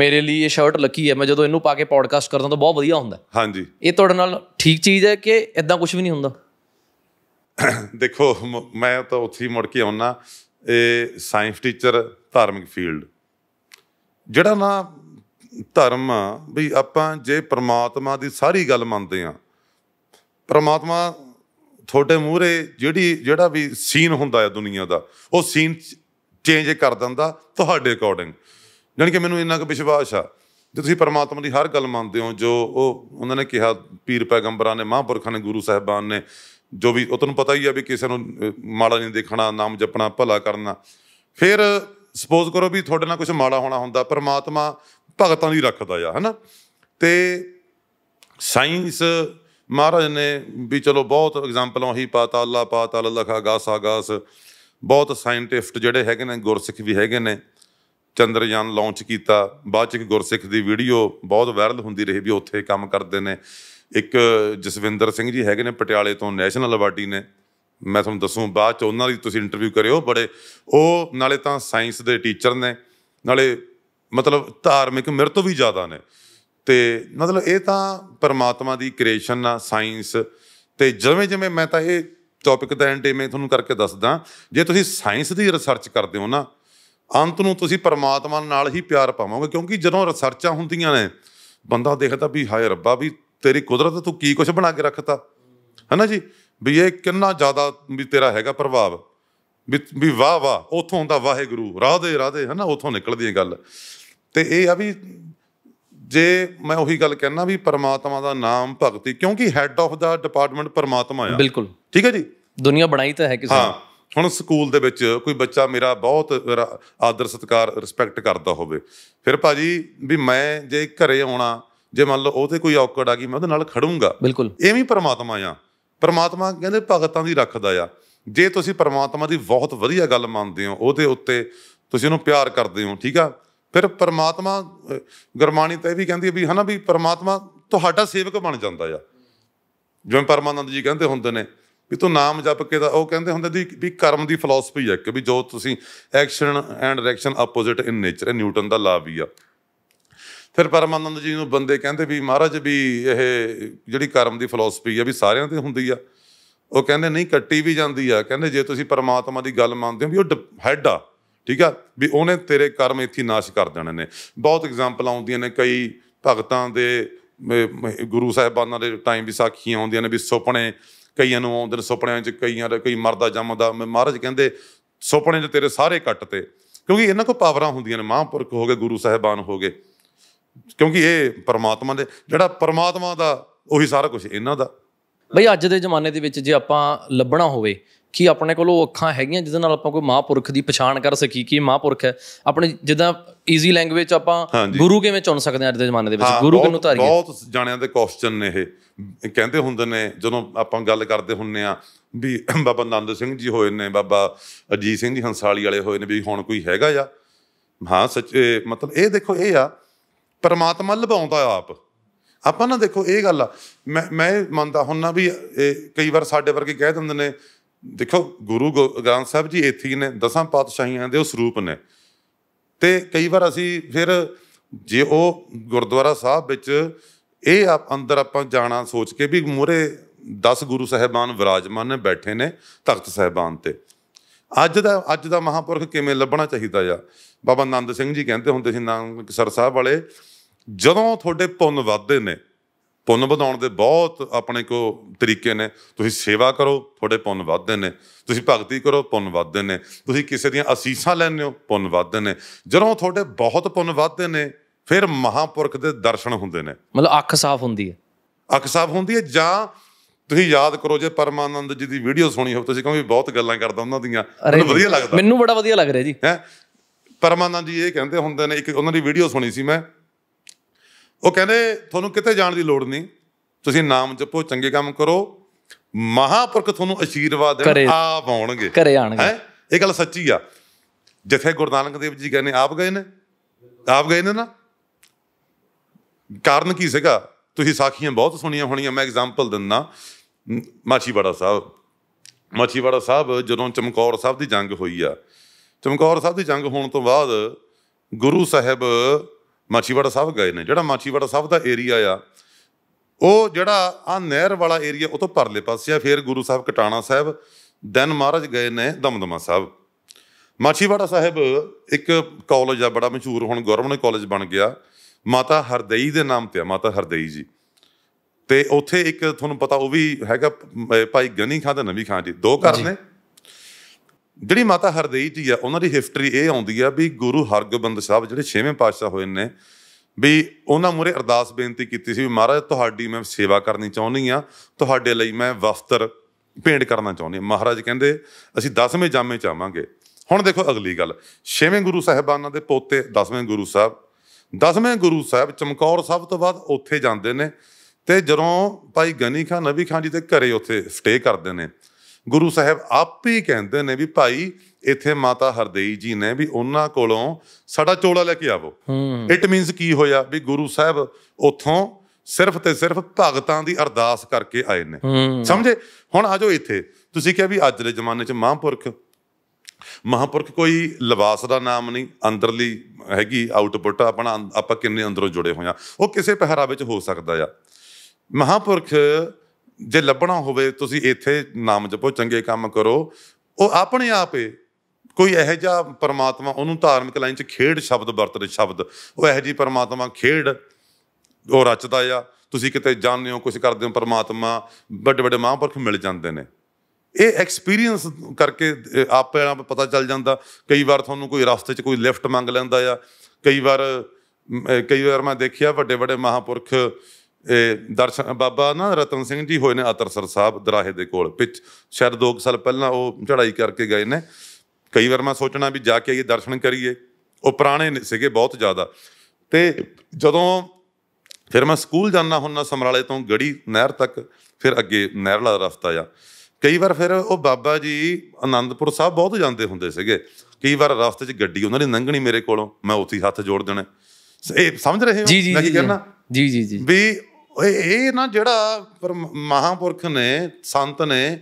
ਮੇਰੇ ਲਈ ਇਹ ਸ਼ਰਟ ਲੱਕੀ ਹੈ ਮੈਂ ਜਦੋਂ ਇਹਨੂੰ ਪਾ ਕੇ ਪੋਡਕਾਸਟ ਕਰਦਾ ਤਾਂ ਬਹੁਤ ਵਧੀਆ ਹੁੰਦਾ ਹਾਂਜੀ ਇਹ ਤੁਹਾਡੇ ਨਾਲ ਠੀਕ ਚੀਜ਼ ਹੈ ਕਿ ਇਦਾਂ ਕੁਝ ਵੀ ਨਹੀਂ ਹੁੰਦਾ ਦੇਖੋ ਮੈਂ ਤਾਂ ਉੱਥੇ ਹੀ ਮੁੜ ਕੇ ਆਉਣਾ ਇਹ ਸਾਇੰਸ ਟੀਚਰ ਧਾਰਮਿਕ ਫੀਲਡ ਜਿਹੜਾ ਨਾ ਧਰਮ ਵੀ ਆਪਾਂ ਜੇ ਪ੍ਰਮਾਤਮਾ ਦੀ ਸਾਰੀ ਗੱਲ ਮੰਨਦੇ ਆਂ ਪ੍ਰਮਾਤਮਾ ਤੁਹਾਡੇ ਮੂਹਰੇ ਜਿਹੜੀ ਜਿਹੜਾ ਵੀ ਸੀਨ ਹੁੰਦਾ ਹੈ ਦੁਨੀਆ ਦਾ ਉਹ ਸੀਨ ਚੇਂਜ ਕਰ ਦਿੰਦਾ ਤੁਹਾਡੇ ਅਕੋਰਡਿੰਗ ਜਾਨਕਿ ਮੈਨੂੰ ਇੰਨਾ ਕੁ ਵਿਸ਼ਵਾਸ ਆ ਜੇ ਤੁਸੀਂ ਪਰਮਾਤਮਾ ਦੀ ਹਰ ਗੱਲ ਮੰਨਦੇ ਹੋ ਜੋ ਉਹ ਉਹਨਾਂ ਨੇ ਕਿਹਾ ਪੀਰ ਪੈਗੰਬਰਾਂ ਨੇ ਮਹਾਂਪੁਰਖਾਂ ਨੇ ਗੁਰੂ ਸਾਹਿਬਾਨ ਨੇ ਜੋ ਵੀ ਉਹ ਤੁਹਾਨੂੰ ਪਤਾ ਹੀ ਆ ਵੀ ਕਿਸੇ ਨੂੰ ਮਾੜਾ ਨਹੀਂ ਦੇਖਣਾ ਨਾਮ ਜਪਣਾ ਭਲਾ ਕਰਨਾ ਫਿਰ ਸਪੋਜ਼ ਕਰੋ ਵੀ ਤੁਹਾਡੇ ਨਾਲ ਕੁਝ ਮਾੜਾ ਹੋਣਾ ਹੁੰਦਾ ਪਰਮਾਤਮਾ ਭਗਤਾਂ ਦੀ ਰੱਖਦਾ ਆ ਹਨਾ ਤੇ ਸਾਇੰਸ ਮਹਾਰਾਜ ਨੇ ਵੀ ਚਲੋ ਬਹੁਤ ਐਗਜ਼ਾਮਪਲਾਂ ਹੀ ਪਾਤਾ ਅੱਲਾ ਪਾਤਾ ਲਖਾ ਗਾਸ ਆਗਾਸ ਬਹੁਤ ਸਾਇੰਟਿਸਟ ਜਿਹੜੇ ਹੈਗੇ ਨੇ ਗੁਰਸਿੱਖ ਵੀ ਹੈਗੇ ਨੇ ਚੰਦਰਯਾਨ ਲਾਂਚ ਕੀਤਾ ਬਾਅਦ ਚ ਗੁਰਸਿੱਖ ਦੀ ਵੀਡੀਓ ਬਹੁਤ ਵਾਇਰਲ ਹੁੰਦੀ ਰਹੀ ਵੀ ਉੱਥੇ ਕੰਮ ਕਰਦੇ ਨੇ ਇੱਕ ਜਸਵਿੰਦਰ ਸਿੰਘ ਜੀ ਹੈਗੇ ਨੇ ਪਟਿਆਲੇ ਤੋਂ ਨੈਸ਼ਨਲ ਅਵਾਰਡੀ ਨੇ ਮੈਂ ਤੁਹਾਨੂੰ ਦੱਸੂ ਬਾਅਦ ਚ ਉਹਨਾਂ ਦੀ ਤੁਸੀਂ ਇੰਟਰਵਿਊ ਕਰਿਓ ਬੜੇ ਉਹ ਨਾਲੇ ਤਾਂ ਸਾਇੰਸ ਦੇ ਟੀਚਰ ਨੇ ਨਾਲੇ ਮਤਲਬ ਧਾਰਮਿਕ ਮੇਰੇ ਤੋਂ ਵੀ ਜ਼ਿਆਦਾ ਨੇ ਤੇ ਮਤਲਬ ਇਹ ਤਾਂ ਪਰਮਾਤਮਾ ਦੀ ਕ੍ਰੀਏਸ਼ਨ ਆ ਸਾਇੰਸ ਤੇ ਜਿਵੇਂ ਜਿਵੇਂ ਮੈਂ ਤਾਂ ਇਹ ਟੌਪਿਕ ਦਾ ਐਂਡ ਮੈਂ ਤੁਹਾਨੂੰ ਕਰਕੇ ਦੱਸਦਾ ਜੇ ਤੁਸੀਂ ਸਾਇੰਸ ਦੀ ਰਿਸਰਚ ਕਰਦੇ ਹੋ ਨਾ ਅੰਤ ਨੂੰ ਤੁਸੀਂ ਪਰਮਾਤਮਾ ਨਾਲ ਹੀ ਪਿਆਰ ਪਾਵੋਗੇ ਕਿਉਂਕਿ ਜਦੋਂ ਰਿਸਰਚਾਂ ਹੁੰਦੀਆਂ ਨੇ ਬੰਦਾ ਦੇਖਦਾ ਵੀ ਹਾਏ ਰੱਬਾ ਵੀ ਤੇਰੀ ਕੁਦਰਤ ਤੂੰ ਕੀ ਕੁਝ ਬਣਾ ਕੇ ਰੱਖਤਾ ਹੈਨਾ ਜੀ ਵੀ ਇਹ ਕਿੰਨਾ ਜ਼ਿਆਦਾ ਵੀ ਤੇਰਾ ਹੈਗਾ ਪ੍ਰਭਾਵ ਵੀ ਵਾਹ ਵਾਹ ਉਥੋਂ ਹੁੰਦਾ ਵਾਹਿਗੁਰੂ ਰਾਧੇ ਰਾਧੇ ਹੈਨਾ ਉਥੋਂ ਨਿਕਲਦੀ ਹੈ ਗੱਲ ਤੇ ਇਹ ਆ ਵੀ ਜੇ ਮੈਂ ਉਹੀ ਗੱਲ ਕਹਿਣਾ ਵੀ ਪਰਮਾਤਮਾ ਦਾ ਨਾਮ ਭਗਤੀ ਕਿਉਂਕਿ ਹੈੱਡ ਆਫ ਦਾ ਡਿਪਾਰਟਮੈਂਟ ਪਰਮਾਤਮਾ ਆ ਬਿਲਕੁਲ ਠੀਕ ਹੈ ਜੀ ਦੁਨੀਆ ਬਣਾਈ ਤਾਂ ਹੈ ਕਿਸੇ ਹਾਂ ਹੁਣ ਸਕੂਲ ਦੇ ਵਿੱਚ ਕੋਈ ਬੱਚਾ ਮੇਰਾ ਬਹੁਤ ਆਦਰ ਸਤਕਾਰ ਰਿਸਪੈਕਟ ਕਰਦਾ ਹੋਵੇ ਫਿਰ ਭਾਜੀ ਵੀ ਮੈਂ ਜੇ ਘਰੇ ਆਉਣਾ ਜੇ ਮੰਨ ਲਓ ਉਹਦੇ ਕੋਈ ਔਕੜ ਆ ਗਈ ਮੈਂ ਉਹਦੇ ਨਾਲ ਖੜੂੰਗਾ ਬਿਲਕੁਲ ਐਵੇਂ ਪਰਮਾਤਮਾ ਆ ਪਰਮਾਤਮਾ ਕਹਿੰਦੇ ਭਗਤਾਂ ਦੀ ਰੱਖਦਾ ਆ ਜੇ ਤੁਸੀਂ ਪਰਮਾਤਮਾ ਦੀ ਬਹੁਤ ਵਧੀਆ ਗੱਲ ਮੰਨਦੇ ਹੋ ਉਹਦੇ ਉੱਤੇ ਤੁਸੀਂ ਉਹਨੂੰ ਪਿਆਰ ਕਰਦੇ ਹੋ ਠੀਕ ਆ ਫਿਰ ਪਰਮਾਤਮਾ ਗੁਰਬਾਣੀ ਤਾਂ ਇਹ ਵੀ ਕਹਿੰਦੀ ਹੈ ਵੀ ਹਨਾ ਵੀ ਪਰਮਾਤਮਾ ਤੁਹਾਡਾ ਸੇਵਕ ਬਣ ਜਾਂਦਾ ਆ ਜਿਵੇਂ ਪਰਮਾਨੰਦ ਜੀ ਕਹਿੰਦੇ ਹੁੰਦੇ ਨੇ ਵੀ ਤੂੰ ਨਾਮ ਜਪ ਕੇ ਦਾ ਉਹ ਕਹਿੰਦੇ ਹੁੰਦੇ ਦੀ ਵੀ ਕਰਮ ਦੀ ਫਿਲਾਸਫੀ ਹੈ ਕਿ ਵੀ ਜੋ ਤੁਸੀਂ action and reaction opposite in nature ਹੈ ਨਿਊਟਨ ਦਾ ਲਾ ਵੀ ਆ ਫਿਰ ਪਰਮਾਨੰਦ ਜੀ ਨੂੰ ਬੰਦੇ ਕਹਿੰਦੇ ਵੀ ਮਹਾਰਾਜ ਵੀ ਇਹ ਜਿਹੜੀ ਕਰਮ ਦੀ ਫਿਲਾਸਫੀ ਆ ਵੀ ਸਾਰਿਆਂ ਤੇ ਹੁੰਦੀ ਆ ਉਹ ਕਹਿੰਦੇ ਨਹੀਂ ਕੱਟੀ ਵੀ ਜਾਂਦੀ ਆ ਕਹਿੰਦੇ ਜੇ ਤੁਸੀਂ ਪਰਮਾਤਮਾ ਦੀ ਗੱਲ ਮੰਨਦੇ ਹੋ ਵੀ ਉਹ ਹੈਡ ਆ ਠੀਕ ਆ ਵੀ ਉਹਨੇ ਤੇਰੇ ਕਰਮ ਇੱਥੇ ਨਾਸ਼ ਕਰ ਦੇਣੇ ਨੇ ਬਹੁਤ ਐਗਜ਼ਾਮਪਲ ਆਉਂਦੀਆਂ ਨੇ ਕਈ ਭਗਤਾਂ ਦੇ ਗੁਰੂ ਸਾਹਿਬਾਨਾਂ ਦੇ ਟਾਈਮ ਵੀ ਸਾਖੀਆਂ ਆਉਂਦੀਆਂ ਨੇ ਵੀ ਸੁਪਨੇ ਕਈਆਂ ਨੂੰ ਆਉਂਦੇ ਨੇ ਸੁਪਨਿਆਂ 'ਚ ਕਈਆਂ ਦਾ ਕਈ ਮਰਦਾ ਜੰਮਦਾ ਮਹਾਰਾਜ ਕਹਿੰਦੇ ਸੁਪਨੇ 'ਚ ਤੇਰੇ ਸਾਰੇ ਕੱਟ ਤੇ ਕਿਉਂਕਿ ਇਹਨਾਂ ਕੋ ਪਾਵਰਾਂ ਹੁੰਦੀਆਂ ਨੇ ਮਹਾਂਪੁਰਖ ਹੋ ਗਏ ਗੁਰੂ ਸਾਹਿਬਾਨ ਹੋ ਗਏ ਕਿਉਂਕਿ ਇਹ ਪਰਮਾਤਮਾ ਦੇ ਜਿਹੜਾ ਪਰਮਾਤਮਾ ਦਾ ਉਹੀ ਸਾਰਾ ਕੁਝ ਇਹਨਾਂ ਦਾ ਬਈ ਅੱਜ ਦੇ ਜ਼ਮਾਨੇ ਦੇ ਵਿੱਚ ਜੇ ਆਪਾਂ ਲੱਭਣਾ ਹੋਵੇ ਕਿ ਆਪਣੇ ਕੋਲ ਉਹ ਅੱਖਾਂ ਹੈਗੀਆਂ ਜਿਹਦੇ ਨਾਲ ਆਪਾਂ ਕੋਈ ਮਹਾਪੁਰਖ ਦੀ ਪਛਾਣ ਕਰ ਸਕੀ ਕਿ ਇਹ ਮਹਾਪੁਰਖ ਹੈ ਆਪਣੇ ਜਿੱਦਾਂ ਈਜ਼ੀ ਲੈਂਗੁਏਜ ਆਪਾਂ ਗੁਰੂ ਕਿਵੇਂ ਚੁਣ ਸਕਦੇ ਹਾਂ ਅੱਜ ਦੇ ਜ਼ਮਾਨੇ ਦੇ ਵਿੱਚ ਗੁਰੂ ਕਿਹਨੂੰ ਧਾਰੀਏ ਬਹੁਤ ਜਾਣਿਆਂ ਦੇ ਕੁਐਸਚਨ ਨੇ ਇਹ ਕਹਿੰਦੇ ਹੁੰਦੇ ਨੇ ਜਦੋਂ ਆਪਾਂ ਗੱਲ ਕਰਦੇ ਹੁੰਨੇ ਆ ਵੀ ਬਾਬਾ ਨੰਦ ਸਿੰਘ ਜੀ ਹੋਏ ਨੇ ਬਾਬਾ ਅਜੀਤ ਸਿੰਘ ਜੀ ਹੰਸਾਲੀ ਵਾਲੇ ਹੋਏ ਨੇ ਵੀ ਹੁਣ ਕੋਈ ਹੈਗਾ ਆ ਹਾਂ ਸੱਚ ਮਤਲਬ ਇਹ ਦੇਖੋ ਇਹ ਆ ਪਰਮਾਤਮਾ ਲਭਾਉਂਦਾ ਆਪ ਆਪਾਂ ਨਾ ਦੇਖੋ ਇਹ ਗੱਲ ਆ ਮੈਂ ਮੈਂ ਮੰਨਦਾ ਹੁੰਨਾ ਵੀ ਇਹ ਕਈ ਵਾਰ ਸਾਡੇ ਵਰਗੇ ਕਹਿ ਦਿੰਦੇ ਨੇ ਦੇਖੋ ਗੁਰੂ ਗ੍ਰੰਥ ਸਾਹਿਬ ਜੀ ਇੱਥੇ ਨੇ ਦਸਾਂ ਪਾਤਸ਼ਾਹੀਆਂ ਦੇ ਉਹ ਸਰੂਪ ਨੇ ਤੇ ਕਈ ਵਾਰ ਅਸੀਂ ਫਿਰ ਜੇ ਉਹ ਗੁਰਦੁਆਰਾ ਸਾਹਿਬ ਵਿੱਚ ਇਹ ਆਪ ਅੰਦਰ ਆਪਾਂ ਜਾਣਾ ਸੋਚ ਕੇ ਵੀ ਮੂਰੇ 10 ਗੁਰੂ ਸਹਿਬਾਨ ਵਿਰਾਜਮਾਨ ਨੇ ਬੈਠੇ ਨੇ ਤਖਤ ਸਹਿਬਾਨ ਤੇ ਅੱਜ ਦਾ ਅੱਜ ਦਾ ਮਹਾਪੁਰਖ ਕਿਵੇਂ ਲੱਭਣਾ ਚਾਹੀਦਾ ਆ ਬਾਬਾ ਨੰਦ ਸਿੰਘ ਜੀ ਕਹਿੰਦੇ ਹੁੰਦੇ ਸੀ ਨਾਮ ਸਰ ਸਾਹਿਬ ਵਾਲੇ ਜਦੋਂ ਤੁਹਾਡੇ ਪੁੰਨ ਵੱਧਦੇ ਨੇ ਪੁੰਨ ਵਧਾਉਣ ਦੇ ਬਹੁਤ ਆਪਣੇ ਕੋ ਤਰੀਕੇ ਨੇ ਤੁਸੀਂ ਸੇਵਾ ਕਰੋ ਤੁਹਾਡੇ ਪੁੰਨ ਵਧਦੇ ਨੇ ਤੁਸੀਂ ਭਗਤੀ ਕਰੋ ਪੁੰਨ ਵਧਦੇ ਨੇ ਤੁਸੀਂ ਕਿਸੇ ਦੀਆਂ ਅਸੀਸਾਂ ਲੈਣੇ ਹੋ ਪੁੰਨ ਵਧਦੇ ਨੇ ਜਦੋਂ ਤੁਹਾਡੇ ਬਹੁਤ ਪੁੰਨ ਵਧਦੇ ਨੇ ਫਿਰ ਮਹਾਪੁਰਖ ਦੇ ਦਰਸ਼ਨ ਹੁੰਦੇ ਨੇ ਮਤਲਬ ਅੱਖ ਸਾਫ਼ ਹੁੰਦੀ ਹੈ ਅੱਖ ਸਾਫ਼ ਹੁੰਦੀ ਹੈ ਜਾਂ ਤੁਸੀਂ ਯਾਦ ਕਰੋ ਜੇ ਪਰਮਾਨੰਦ ਜੀ ਦੀ ਵੀਡੀਓ ਸੁਣੀ ਹੋ ਤੁਸੀਂ ਕਹੋਗੇ ਬਹੁਤ ਗੱਲਾਂ ਕਰਦਾ ਉਹਨਾਂ ਦੀਆਂ ਮੈਨੂੰ ਵਧੀਆ ਲੱਗਦਾ ਮੈਨੂੰ ਬੜਾ ਵਧੀਆ ਲੱਗ ਰਿਹਾ ਜੀ ਹੈ ਪਰਮਾਨੰਦ ਜੀ ਇਹ ਕਹਿੰਦੇ ਹੁੰਦੇ ਨੇ ਇੱਕ ਉਹਨਾਂ ਦੀ ਵੀਡੀਓ ਸੁਣੀ ਸੀ ਮੈਂ ਉਹ ਕਹਿੰਦੇ ਤੁਹਾਨੂੰ ਕਿਤੇ ਜਾਣ ਦੀ ਲੋੜ ਨਹੀਂ ਤੁਸੀਂ ਨਾਮ ਜਪੋ ਚੰਗੇ ਕੰਮ ਕਰੋ ਮਹਾਪੁਰਖ ਤੁਹਾਨੂੰ ਅਸ਼ੀਰਵਾਦ ਦੇ ਆਪ ਆਉਣਗੇ ਘਰੇ ਆਣਗੇ ਹੈ ਇਹ ਗੱਲ ਸੱਚੀ ਆ ਜਿੱਥੇ ਗੁਰੂ ਨਾਨਕ ਦੇਵ ਜੀ ਕਹਿੰਦੇ ਆਪ ਗਏ ਨੇ ਆਪ ਗਏ ਨੇ ਨਾ ਕਾਰਨ ਕੀ ਸੀਗਾ ਤੁਸੀਂ ਸਾਖੀਆਂ ਬਹੁਤ ਸੁਣੀਆਂ ਹੋਣੀਆਂ ਮੈਂ ਐਗਜ਼ਾਮਪਲ ਦਿੰਦਾ ਮਾਛੀਵਾੜਾ ਸਾਹਿਬ ਮਾਛੀਵਾੜਾ ਸਾਹਿਬ ਜਦੋਂ ਚਮਕੌਰ ਸਾਹਿਬ ਦੀ ਜੰਗ ਹੋਈ ਆ ਚਮਕੌਰ ਸਾਹਿਬ ਦੀ ਜੰਗ ਹੋਣ ਤੋਂ ਬਾਅਦ ਗੁਰੂ ਸਾਹਿਬ ਮਾਛੀਵਾੜਾ ਸਾਹਿਬ ਗਏ ਨੇ ਜਿਹੜਾ ਮਾਛੀਵਾੜਾ ਸਾਹਿਬ ਦਾ ਏਰੀਆ ਆ ਉਹ ਜਿਹੜਾ ਆ ਨਹਿਰ ਵਾਲਾ ਏਰੀਆ ਉਹ ਤੋਂ ਪਰਲੇ ਪਾਸੇ ਆ ਫਿਰ ਗੁਰੂ ਸਾਹਿਬ ਕਟਾਣਾ ਸਾਹਿਬ ਦੈਨ ਮਹਾਰਾਜ ਗਏ ਨੇ ਦਮਦਮਾ ਸਾਹਿਬ ਮਾਛੀਵਾੜਾ ਸਾਹਿਬ ਇੱਕ ਕਾਲਜ ਆ ਬੜਾ ਮਸ਼ਹੂਰ ਹੁਣ ਗਵਰਨਮੈਂਟ ਕਾਲਜ ਬਣ ਗਿਆ ਮਾਤਾ ਹਰਦਈ ਦੇ ਨਾਮ ਤੇ ਆ ਮਾਤਾ ਹਰਦਈ ਜੀ ਤੇ ਉੱਥੇ ਇੱਕ ਤੁਹਾਨੂੰ ਪਤਾ ਉਹ ਵੀ ਹੈਗਾ ਭਾਈ ਗਨੀ ਖਾਂ ਦਾ ਨਵੀ ਖਾਂ ਜੀ ਦੋ ਘਰ ਨੇ ਜਿਹੜੀ ਮਾਤਾ ਹਰਦੇਈ ਜੀ ਆ ਉਹਨਾਂ ਦੀ ਹਿਸਟਰੀ ਇਹ ਆਉਂਦੀ ਆ ਵੀ ਗੁਰੂ ਹਰਗੋਬਿੰਦ ਸਾਹਿਬ ਜਿਹੜੇ 6ਵੇਂ ਪਾਤਸ਼ਾਹ ਹੋਏ ਨੇ ਵੀ ਉਹਨਾਂ ਮੂਰੇ ਅਰਦਾਸ ਬੇਨਤੀ ਕੀਤੀ ਸੀ ਵੀ ਮਹਾਰਾਜ ਤੁਹਾਡੀ ਮੈਂ ਸੇਵਾ ਕਰਨੀ ਚਾਹੁੰਦੀ ਆ ਤੁਹਾਡੇ ਲਈ ਮੈਂ ਵਸਤਰ ਭੇਂਟ ਕਰਨਾ ਚਾਹੁੰਦੀ ਆ ਮਹਾਰਾਜ ਕਹਿੰਦੇ ਅਸੀਂ 10ਵੇਂ ਜਾਮੇ ਚਾਹਾਂਗੇ ਹੁਣ ਦੇਖੋ ਅਗਲੀ ਗੱਲ 6ਵੇਂ ਗੁਰੂ ਸਾਹਿਬਾਨਾਂ ਦੇ ਪੋਤੇ 10ਵੇਂ ਗੁਰੂ ਸਾਹਿਬ 10ਵੇਂ ਗੁਰੂ ਸਾਹਿਬ ਚਮਕੌਰ ਸਾਹਿਬ ਤੋਂ ਬਾਅਦ ਉੱਥੇ ਜਾਂਦੇ ਨੇ ਤੇ ਜਦੋਂ ਭਾਈ ਗਨੀ ਖਾਨ ਨਵੀ ਖਾਨ ਜੀ ਦੇ ਘਰੇ ਉੱਥੇ ਸਟੇ ਕਰਦੇ ਨੇ ਗੁਰੂ ਸਾਹਿਬ ਆਪੇ ਕਹਿੰਦੇ ਨੇ ਵੀ ਭਾਈ ਇੱਥੇ ਮਾਤਾ ਹਰਦੇਈ ਜੀ ਨੇ ਵੀ ਉਹਨਾਂ ਕੋਲੋਂ ਸਾਡਾ ਚੋਲਾ ਲੈ ਕੇ ਆਵੋ ਇਟ ਮੀਨਸ ਕੀ ਹੋਇਆ ਵੀ ਗੁਰੂ ਸਾਹਿਬ ਉਥੋਂ ਸਿਰਫ ਤੇ ਸਿਰਫ ਭਗਤਾਂ ਦੀ ਅਰਦਾਸ ਕਰਕੇ ਆਏ ਨੇ ਸਮਝੇ ਹੁਣ ਆਜੋ ਇੱਥੇ ਤੁਸੀਂ ਕਿਹਾ ਵੀ ਅੱਜ ਦੇ ਜ਼ਮਾਨੇ 'ਚ ਮਹਾਂਪੁਰਖ ਮਹਾਂਪੁਰਖ ਕੋਈ ਲਿਬਾਸ ਦਾ ਨਾਮ ਨਹੀਂ ਅੰਦਰਲੀ ਹੈਗੀ ਆਊਟਪੁੱਟ ਆਪਣਾ ਆਪਾਂ ਕਿੰਨੇ ਅੰਦਰੋਂ ਜੁੜੇ ਹੋਇਆ ਉਹ ਕਿਸੇ ਪਹਿਰਾਵੇ 'ਚ ਹੋ ਸਕਦਾ ਆ ਮਹਾਂਪੁਰਖ ਜੇ ਲੱਭਣਾ ਹੋਵੇ ਤੁਸੀਂ ਇੱਥੇ ਨਾਮ ਜਪੋ ਚੰਗੇ ਕੰਮ ਕਰੋ ਉਹ ਆਪਣੇ ਆਪ ਹੀ ਕੋਈ ਇਹੋ ਜਿਹਾ ਪਰਮਾਤਮਾ ਉਹਨੂੰ ਧਾਰਮਿਕ ਲਾਈਨ 'ਚ ਖੇਡ ਸ਼ਬਦ ਵਰਤਦੇ ਸ਼ਬਦ ਉਹ ਇਹੋ ਜੀ ਪਰਮਾਤਮਾ ਖੇਡ ਉਹ ਰਚਦਾ ਆ ਤੁਸੀਂ ਕਿਤੇ ਜਾਣਦੇ ਹੋ ਕੁਝ ਕਰਦੇ ਹੋ ਪਰਮਾਤਮਾ ਵੱਡੇ ਵੱਡੇ ਮਹਾਂਪੁਰਖ ਮਿਲ ਜਾਂਦੇ ਨੇ ਇਹ ਐਕਸਪੀਰੀਅੰਸ ਕਰਕੇ ਆਪੇ ਆਪ ਪਤਾ ਚੱਲ ਜਾਂਦਾ ਕਈ ਵਾਰ ਤੁਹਾਨੂੰ ਕੋਈ ਰਸਤੇ 'ਚ ਕੋਈ ਲਿਫਟ ਮੰਗ ਲੈਂਦਾ ਆ ਕਈ ਵਾਰ ਕਈ ਵਾਰ ਮੈਂ ਦੇਖਿਆ ਵੱਡੇ ਵੱਡੇ ਮਹਾਂਪੁਰਖ ਦਰਸ਼ਨ ਬਾਬਾ ਨਾ ਰਤਨ ਸਿੰਘ ਜੀ ਹੋਏ ਨੇ ਅਤਰਸਰ ਸਾਹਿਬ ਦਰਾਹੇ ਦੇ ਕੋਲ ਪਿੱਛ ਸ਼ਾਇਦ ਦੋ ਸਾਲ ਪਹਿਲਾਂ ਉਹ ਚੜਾਈ ਕਰਕੇ ਗਏ ਨੇ ਕਈ ਵਾਰ ਮੈਂ ਸੋਚਣਾ ਵੀ ਜਾ ਕੇ ਇਹ ਦਰਸ਼ਨ ਕਰੀਏ ਉਹ ਪੁਰਾਣੇ ਸੀਗੇ ਬਹੁਤ ਜ਼ਿਆਦਾ ਤੇ ਜਦੋਂ ਫਿਰ ਮੈਂ ਸਕੂਲ ਜਾਂਦਾ ਹੁੰਨਾ ਸਮਰਾਲੇ ਤੋਂ ਗੜੀ ਨਹਿਰ ਤੱਕ ਫਿਰ ਅੱਗੇ ਨਹਿਰਲਾ ਰਸਤਾ ਆ ਕਈ ਵਾਰ ਫਿਰ ਉਹ ਬਾਬਾ ਜੀ ਆਨੰਦਪੁਰ ਸਾਹਿਬ ਬਹੁਤ ਜਾਂਦੇ ਹੁੰਦੇ ਸੀਗੇ ਕਈ ਵਾਰ ਰਸਤੇ 'ਚ ਗੱਡੀ ਉਹਨਾਂ ਦੀ ਲੰਘਣੀ ਮੇਰੇ ਕੋਲੋਂ ਮੈਂ ਉੱਥੇ ਹੱਥ ਜੋੜ ਦੇਣਾ ਇਹ ਸਮਝ ਰਹੇ ਹੋ ਮੈਂ ਕੀ ਕਹਿਣਾ ਜੀ ਜੀ ਜੀ ਵੀ ਇਹ ਨਾ ਜਿਹੜਾ ਪਰ ਮਹਾਪੁਰਖ ਨੇ ਸੰਤ ਨੇ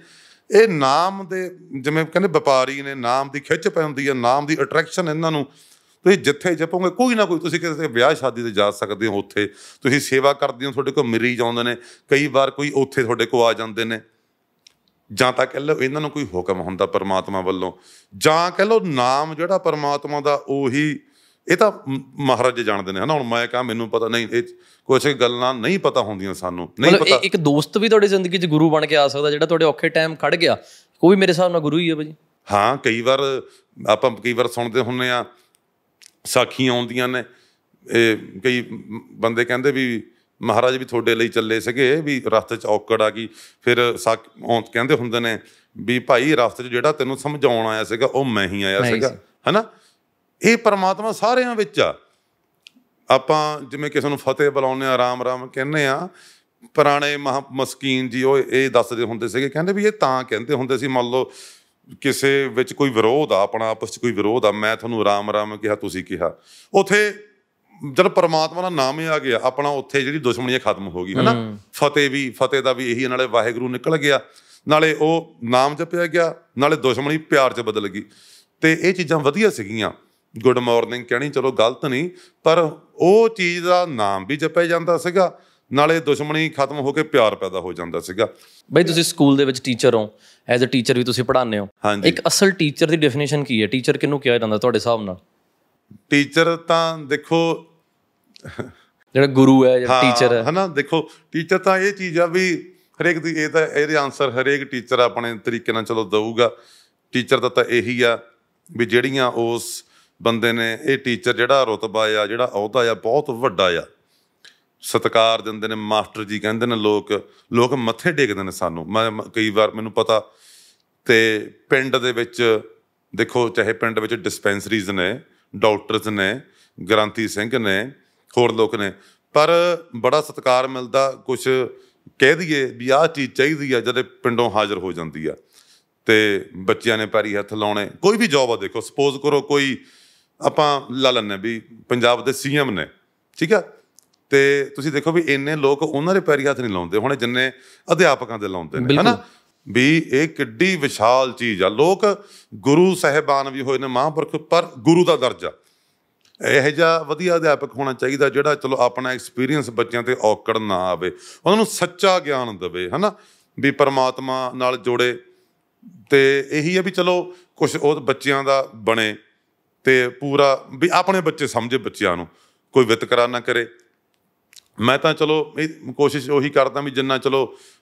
ਇਹ ਨਾਮ ਦੇ ਜਿਵੇਂ ਕਹਿੰਦੇ ਵਪਾਰੀ ਨੇ ਨਾਮ ਦੀ ਖਿੱਚ ਪੈਂਦੀ ਹੈ ਨਾਮ ਦੀ ਅਟਰੈਕਸ਼ਨ ਇਹਨਾਂ ਨੂੰ ਤੁਸੀਂ ਜਿੱਥੇ ਜਪੋਗੇ ਕੋਈ ਨਾ ਕੋਈ ਤੁਸੀਂ ਕਿਸੇ ਵਿਆਹ ਸ਼ਾਦੀ ਤੇ ਜਾ ਸਕਦੇ ਹੋ ਉੱਥੇ ਤੁਸੀਂ ਸੇਵਾ ਕਰਦੇ ਹੋ ਤੁਹਾਡੇ ਕੋਲ ਮਰੀਜ਼ ਆਉਂਦੇ ਨੇ ਕਈ ਵਾਰ ਕੋਈ ਉੱਥੇ ਤੁਹਾਡੇ ਕੋਲ ਆ ਜਾਂਦੇ ਨੇ ਜਾਂ ਤਾਂ ਕਹਿ ਲਓ ਇਹਨਾਂ ਨੂੰ ਕੋਈ ਹੁਕਮ ਹੁੰਦਾ ਪਰਮਾਤਮਾ ਵੱਲੋਂ ਜਾਂ ਕਹਿ ਲਓ ਨਾਮ ਜਿਹੜਾ ਪਰਮਾਤਮਾ ਦਾ ਉਹੀ ਇਹ ਤਾਂ ਮਹਾਰਾਜ ਜਾਣਦੇ ਨੇ ਹਨਾ ਹੁਣ ਮੈਂ ਕਹਾਂ ਮੈਨੂੰ ਪਤਾ ਨਹੀਂ ਇਹ ਕੁਝ ਗੱਲਾਂ ਨਹੀਂ ਪਤਾ ਹੁੰਦੀਆਂ ਸਾਨੂੰ ਨਹੀਂ ਪਤਾ ਇੱਕ ਦੋਸਤ ਵੀ ਤੁਹਾਡੀ ਜ਼ਿੰਦਗੀ 'ਚ ਗੁਰੂ ਬਣ ਕੇ ਆ ਸਕਦਾ ਜਿਹੜਾ ਤੁਹਾਡੇ ਔਖੇ ਟਾਈਮ ਖੜ ਗਿਆ ਕੋਈ ਮੇਰੇ ਹਿਸਾਬ ਨਾਲ ਗੁਰੂ ਹੀ ਹੈ ਭਾਜੀ ਹਾਂ ਕਈ ਵਾਰ ਆਪਾਂ ਕਈ ਵਾਰ ਸੁਣਦੇ ਹੁੰਨੇ ਆ ਸਾਖੀਆਂ ਆਉਂਦੀਆਂ ਨੇ ਇਹ ਕਈ ਬੰਦੇ ਕਹਿੰਦੇ ਵੀ ਮਹਾਰਾਜ ਵੀ ਤੁਹਾਡੇ ਲਈ ਚੱਲੇ ਸੀਗੇ ਵੀ ਰਸਤੇ 'ਚ ਔਕੜ ਆ ਗਈ ਫਿਰ ਕਹਿੰਦੇ ਹੁੰਦੇ ਨੇ ਵੀ ਭਾਈ ਰਸਤੇ 'ਚ ਜਿਹੜਾ ਤੈਨੂੰ ਸਮਝਾਉਣ ਆਇਆ ਸੀਗਾ ਉਹ ਮੈਂ ਹੀ ਆਇਆ ਸੀਗਾ ਹਨਾ ਇਹ ਪਰਮਾਤਮਾ ਸਾਰਿਆਂ ਵਿੱਚ ਆ ਆਪਾਂ ਜਿਵੇਂ ਕਿਸੇ ਨੂੰ ਫਤਿਹ ਬੁਲਾਉਂਦੇ ਆ ਰਾਮ ਰਾਮ ਕਹਿੰਦੇ ਆ ਪੁਰਾਣੇ ਮਹਾ ਮਸਕੀਨ ਜੀ ਉਹ ਇਹ ਦੱਸਦੇ ਹੁੰਦੇ ਸੀਗੇ ਕਹਿੰਦੇ ਵੀ ਇਹ ਤਾਂ ਕਹਿੰਦੇ ਹੁੰਦੇ ਸੀ ਮੰਨ ਲਓ ਕਿਸੇ ਵਿੱਚ ਕੋਈ ਵਿਰੋਧ ਆ ਆਪਣਾ ਆਪਸ ਵਿੱਚ ਕੋਈ ਵਿਰੋਧ ਆ ਮੈਂ ਤੁਹਾਨੂੰ ਰਾਮ ਰਾਮ ਕਿਹਾ ਤੁਸੀਂ ਕਿਹਾ ਉਥੇ ਜਦ ਪਰਮਾਤਮਾ ਦਾ ਨਾਮ ਹੀ ਆ ਗਿਆ ਆਪਣਾ ਉੱਥੇ ਜਿਹੜੀ ਦੁਸ਼ਮਣੀ ਖਤਮ ਹੋ ਗਈ ਹੈਨਾ ਫਤਿਹ ਵੀ ਫਤਿਹ ਦਾ ਵੀ ਇਹੀ ਨਾਲੇ ਵਾਹਿਗੁਰੂ ਨਿਕਲ ਗਿਆ ਨਾਲੇ ਉਹ ਨਾਮ ਜਪਿਆ ਗਿਆ ਨਾਲੇ ਦੁਸ਼ਮਣੀ ਪਿਆਰ 'ਚ ਬਦਲ ਗਈ ਤੇ ਇਹ ਚੀਜ਼ਾਂ ਵਧੀਆ ਸੀਗੀਆਂ ਗੁੱਡ ਮਾਰਨਿੰਗ ਕਹਿਣੀ ਚਲੋ ਗਲਤ ਨਹੀਂ ਪਰ ਉਹ ਚੀਜ਼ ਦਾ ਨਾਮ ਵੀ ਜਪਿਆ ਜਾਂਦਾ ਸੀਗਾ ਨਾਲੇ ਦੁਸ਼ਮਣੀ ਖਤਮ ਹੋ ਕੇ ਪਿਆਰ ਪੈਦਾ ਹੋ ਜਾਂਦਾ ਸੀਗਾ ਬਈ ਤੁਸੀਂ ਸਕੂਲ ਦੇ ਵਿੱਚ ਟੀਚਰ ਹੋ ਐਜ਼ ਅ ਟੀਚਰ ਵੀ ਤੁਸੀਂ ਪੜ੍ਹਾਉਂਦੇ ਹੋ ਇੱਕ ਅਸਲ ਟੀਚਰ ਦੀ ਡੈਫੀਨੇਸ਼ਨ ਕੀ ਹੈ ਟੀਚਰ ਕਿਹਨੂੰ ਕਿਹਾ ਜਾਂਦਾ ਤੁਹਾਡੇ ਹਿਸਾਬ ਨਾਲ ਟੀਚਰ ਤਾਂ ਦੇਖੋ ਜਿਹੜਾ ਗੁਰੂ ਹੈ ਜਾਂ ਟੀਚਰ ਹੈ ਹਨਾ ਦੇਖੋ ਟੀਚਰ ਤਾਂ ਇਹ ਚੀਜ਼ ਆ ਵੀ ਹਰੇਕ ਦੀ ਇਹ ਤਾਂ ਇਹਦੇ ਆਨਸਰ ਹਰੇਕ ਟੀਚਰ ਆਪਣੇ ਤਰੀਕੇ ਨਾਲ ਚਲੋ ਦਊਗਾ ਟੀਚਰ ਦਾ ਤਾਂ ਇਹੀ ਆ ਵੀ ਜਿਹੜੀਆਂ ਉਸ ਬੰਦੇ ਨੇ ਇਹ ਟੀਚਰ ਜਿਹੜਾ ਰਤਬਾ ਆ ਜਿਹੜਾ ਅਹੁਦਾ ਆ ਬਹੁਤ ਵੱਡਾ ਆ ਸਤਕਾਰ ਦਿੰਦੇ ਨੇ ਮਾਸਟਰ ਜੀ ਕਹਿੰਦੇ ਨੇ ਲੋਕ ਲੋਕ ਮੱਥੇ ਟੇਕਦੇ ਨੇ ਸਾਨੂੰ ਮੈਂ ਕਈ ਵਾਰ ਮੈਨੂੰ ਪਤਾ ਤੇ ਪਿੰਡ ਦੇ ਵਿੱਚ ਦੇਖੋ ਚਾਹੇ ਪਿੰਡ ਵਿੱਚ ਡਿਸਪੈਂਸਰੀਜ਼ ਨੇ ਡਾਕਟਰਸ ਨੇ ਗਰੰਤੀ ਸਿੰਘ ਨੇ ਹੋਰ ਲੋਕ ਨੇ ਪਰ ਬੜਾ ਸਤਕਾਰ ਮਿਲਦਾ ਕੁਝ ਕਹਿ ਦਈਏ ਵੀ ਆਹ ਚੀਜ਼ ਚਾਹੀਦੀ ਆ ਜਦੋਂ ਪਿੰਡੋਂ ਹਾਜ਼ਰ ਹੋ ਜਾਂਦੀ ਆ ਤੇ ਬੱਚਿਆਂ ਨੇ ਪੈਰੀ ਹੱਥ ਲਾਉਣੇ ਕੋਈ ਵੀ ਜੌਬ ਆ ਦੇਖੋ ਸਪੋਜ਼ ਕਰੋ ਕੋਈ ਆਪਾਂ ਲਾ ਲੈਣੇ ਵੀ ਪੰਜਾਬ ਦੇ ਸੀਐਮ ਨੇ ਠੀਕ ਆ ਤੇ ਤੁਸੀਂ ਦੇਖੋ ਵੀ ਇੰਨੇ ਲੋਕ ਉਹਨਾਂ ਦੇ ਪੈਰੀ ਹੱਥ ਨਹੀਂ ਲਾਉਂਦੇ ਹੁਣ ਜਿੰਨੇ ਅਧਿਆਪਕਾਂ ਦੇ ਲਾਉਂਦੇ ਨੇ ਹਨਾ ਵੀ ਇਹ ਕਿੱਡੀ ਵਿਸ਼ਾਲ ਚੀਜ਼ ਆ ਲੋਕ ਗੁਰੂ ਸਹਿਬਾਨ ਵੀ ਹੋਏ ਨੇ ਮਹਾਂਪੁਰਖ ਪਰ ਗੁਰੂ ਦਾ ਦਰਜਾ ਇਹ ਜਿਹਾ ਵਧੀਆ ਅਧਿਆਪਕ ਹੋਣਾ ਚਾਹੀਦਾ ਜਿਹੜਾ ਚਲੋ ਆਪਣਾ ਐਕਸਪੀਰੀਅੰਸ ਬੱਚਿਆਂ ਤੇ ਔਕੜ ਨਾ ਆਵੇ ਉਹਨਾਂ ਨੂੰ ਸੱਚਾ ਗਿਆਨ ਦੇਵੇ ਹਨਾ ਵੀ ਪਰਮਾਤਮਾ ਨਾਲ ਜੋੜੇ ਤੇ ਇਹੀ ਆ ਵੀ ਚਲੋ ਕੁਝ ਉਹ ਬੱਚਿਆਂ ਦਾ ਬਣੇ ਤੇ ਪੂਰਾ ਵੀ ਆਪਣੇ ਬੱਚੇ ਸਮਝੇ ਬੱਚਿਆਂ ਨੂੰ ਕੋਈ ਵਿਤਕਰਾ ਨਾ ਕਰੇ ਮੈਂ ਤਾਂ ਚਲੋ ਇਹ ਕੋਸ਼ਿਸ਼ ਉਹੀ ਕਰਦਾ ਵੀ ਜਿੰਨਾ ਚਲੋ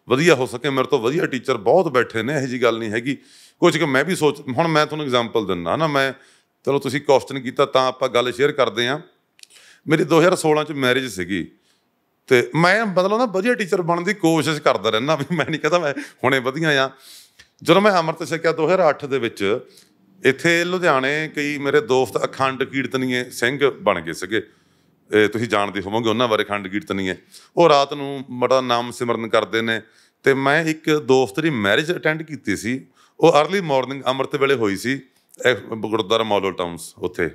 ਵਧੀਆ ਹੋ ਸਕੇ ਮੇਰੇ ਤੋਂ ਵਧੀਆ ਟੀਚਰ ਬਹੁਤ ਬੈਠੇ ਨੇ ਇਹੋ ਜੀ ਗੱਲ ਨਹੀਂ ਹੈਗੀ ਕੁਝ ਕਿ ਮੈਂ ਵੀ ਸੋਚ ਹੁਣ ਮੈਂ ਤੁਹਾਨੂੰ ਐਗਜ਼ਾਮਪਲ ਦਿੰਨਾ ਨਾ ਮੈਂ ਚਲੋ ਤੁਸੀਂ ਕੁਐਸਚਨ ਕੀਤਾ ਤਾਂ ਆਪਾਂ ਗੱਲ ਸ਼ੇਅਰ ਕਰਦੇ ਆ ਮੇਰੀ 2016 ਚ ਮੈਰਿਜ ਸੀਗੀ ਤੇ ਮੈਂ ਮਤਲਬ ਨਾ ਵਧੀਆ ਟੀਚਰ ਬਣਨ ਦੀ ਕੋਸ਼ਿਸ਼ ਕਰਦਾ ਰਹਿਣਾ ਵੀ ਮੈਂ ਨਹੀਂ ਕਹਦਾ ਮੈਂ ਹੁਣੇ ਵਧੀਆ ਆ ਜਦੋਂ ਮੈਂ ਅਮਰਤ ਸਿੱਖਿਆ 2008 ਦੇ ਵਿੱਚ ਇੱਥੇ ਲੁਧਿਆਣੇ ਕਈ ਮੇਰੇ ਦੋਸਤ ਅਖੰਡ ਕੀਰਤਨੀਏ ਸਿੰਘ ਬਣ ਗਏ ਸੀਗੇ ਤੁਸੀਂ ਜਾਣਦੇ ਹੋਵੋਗੇ ਉਹਨਾਂ ਬਾਰੇ ਅਖੰਡ ਕੀਰਤਨੀਏ ਉਹ ਰਾਤ ਨੂੰ ਬੜਾ ਨਾਮ ਸਿਮਰਨ ਕਰਦੇ ਨੇ ਤੇ ਮੈਂ ਇੱਕ ਦੋਸਤ ਦੀ ਮੈਰਿਜ ਅਟੈਂਡ ਕੀਤੀ ਸੀ ਉਹ अर्ਲੀ ਮਾਰਨਿੰਗ ਅੰਮ੍ਰਿਤ ਵੇਲੇ ਹੋਈ ਸੀ ਗੁਰਦੁਆਰਾ ਮੌਲੋ ਟਾਊਨਸ ਉੱਥੇ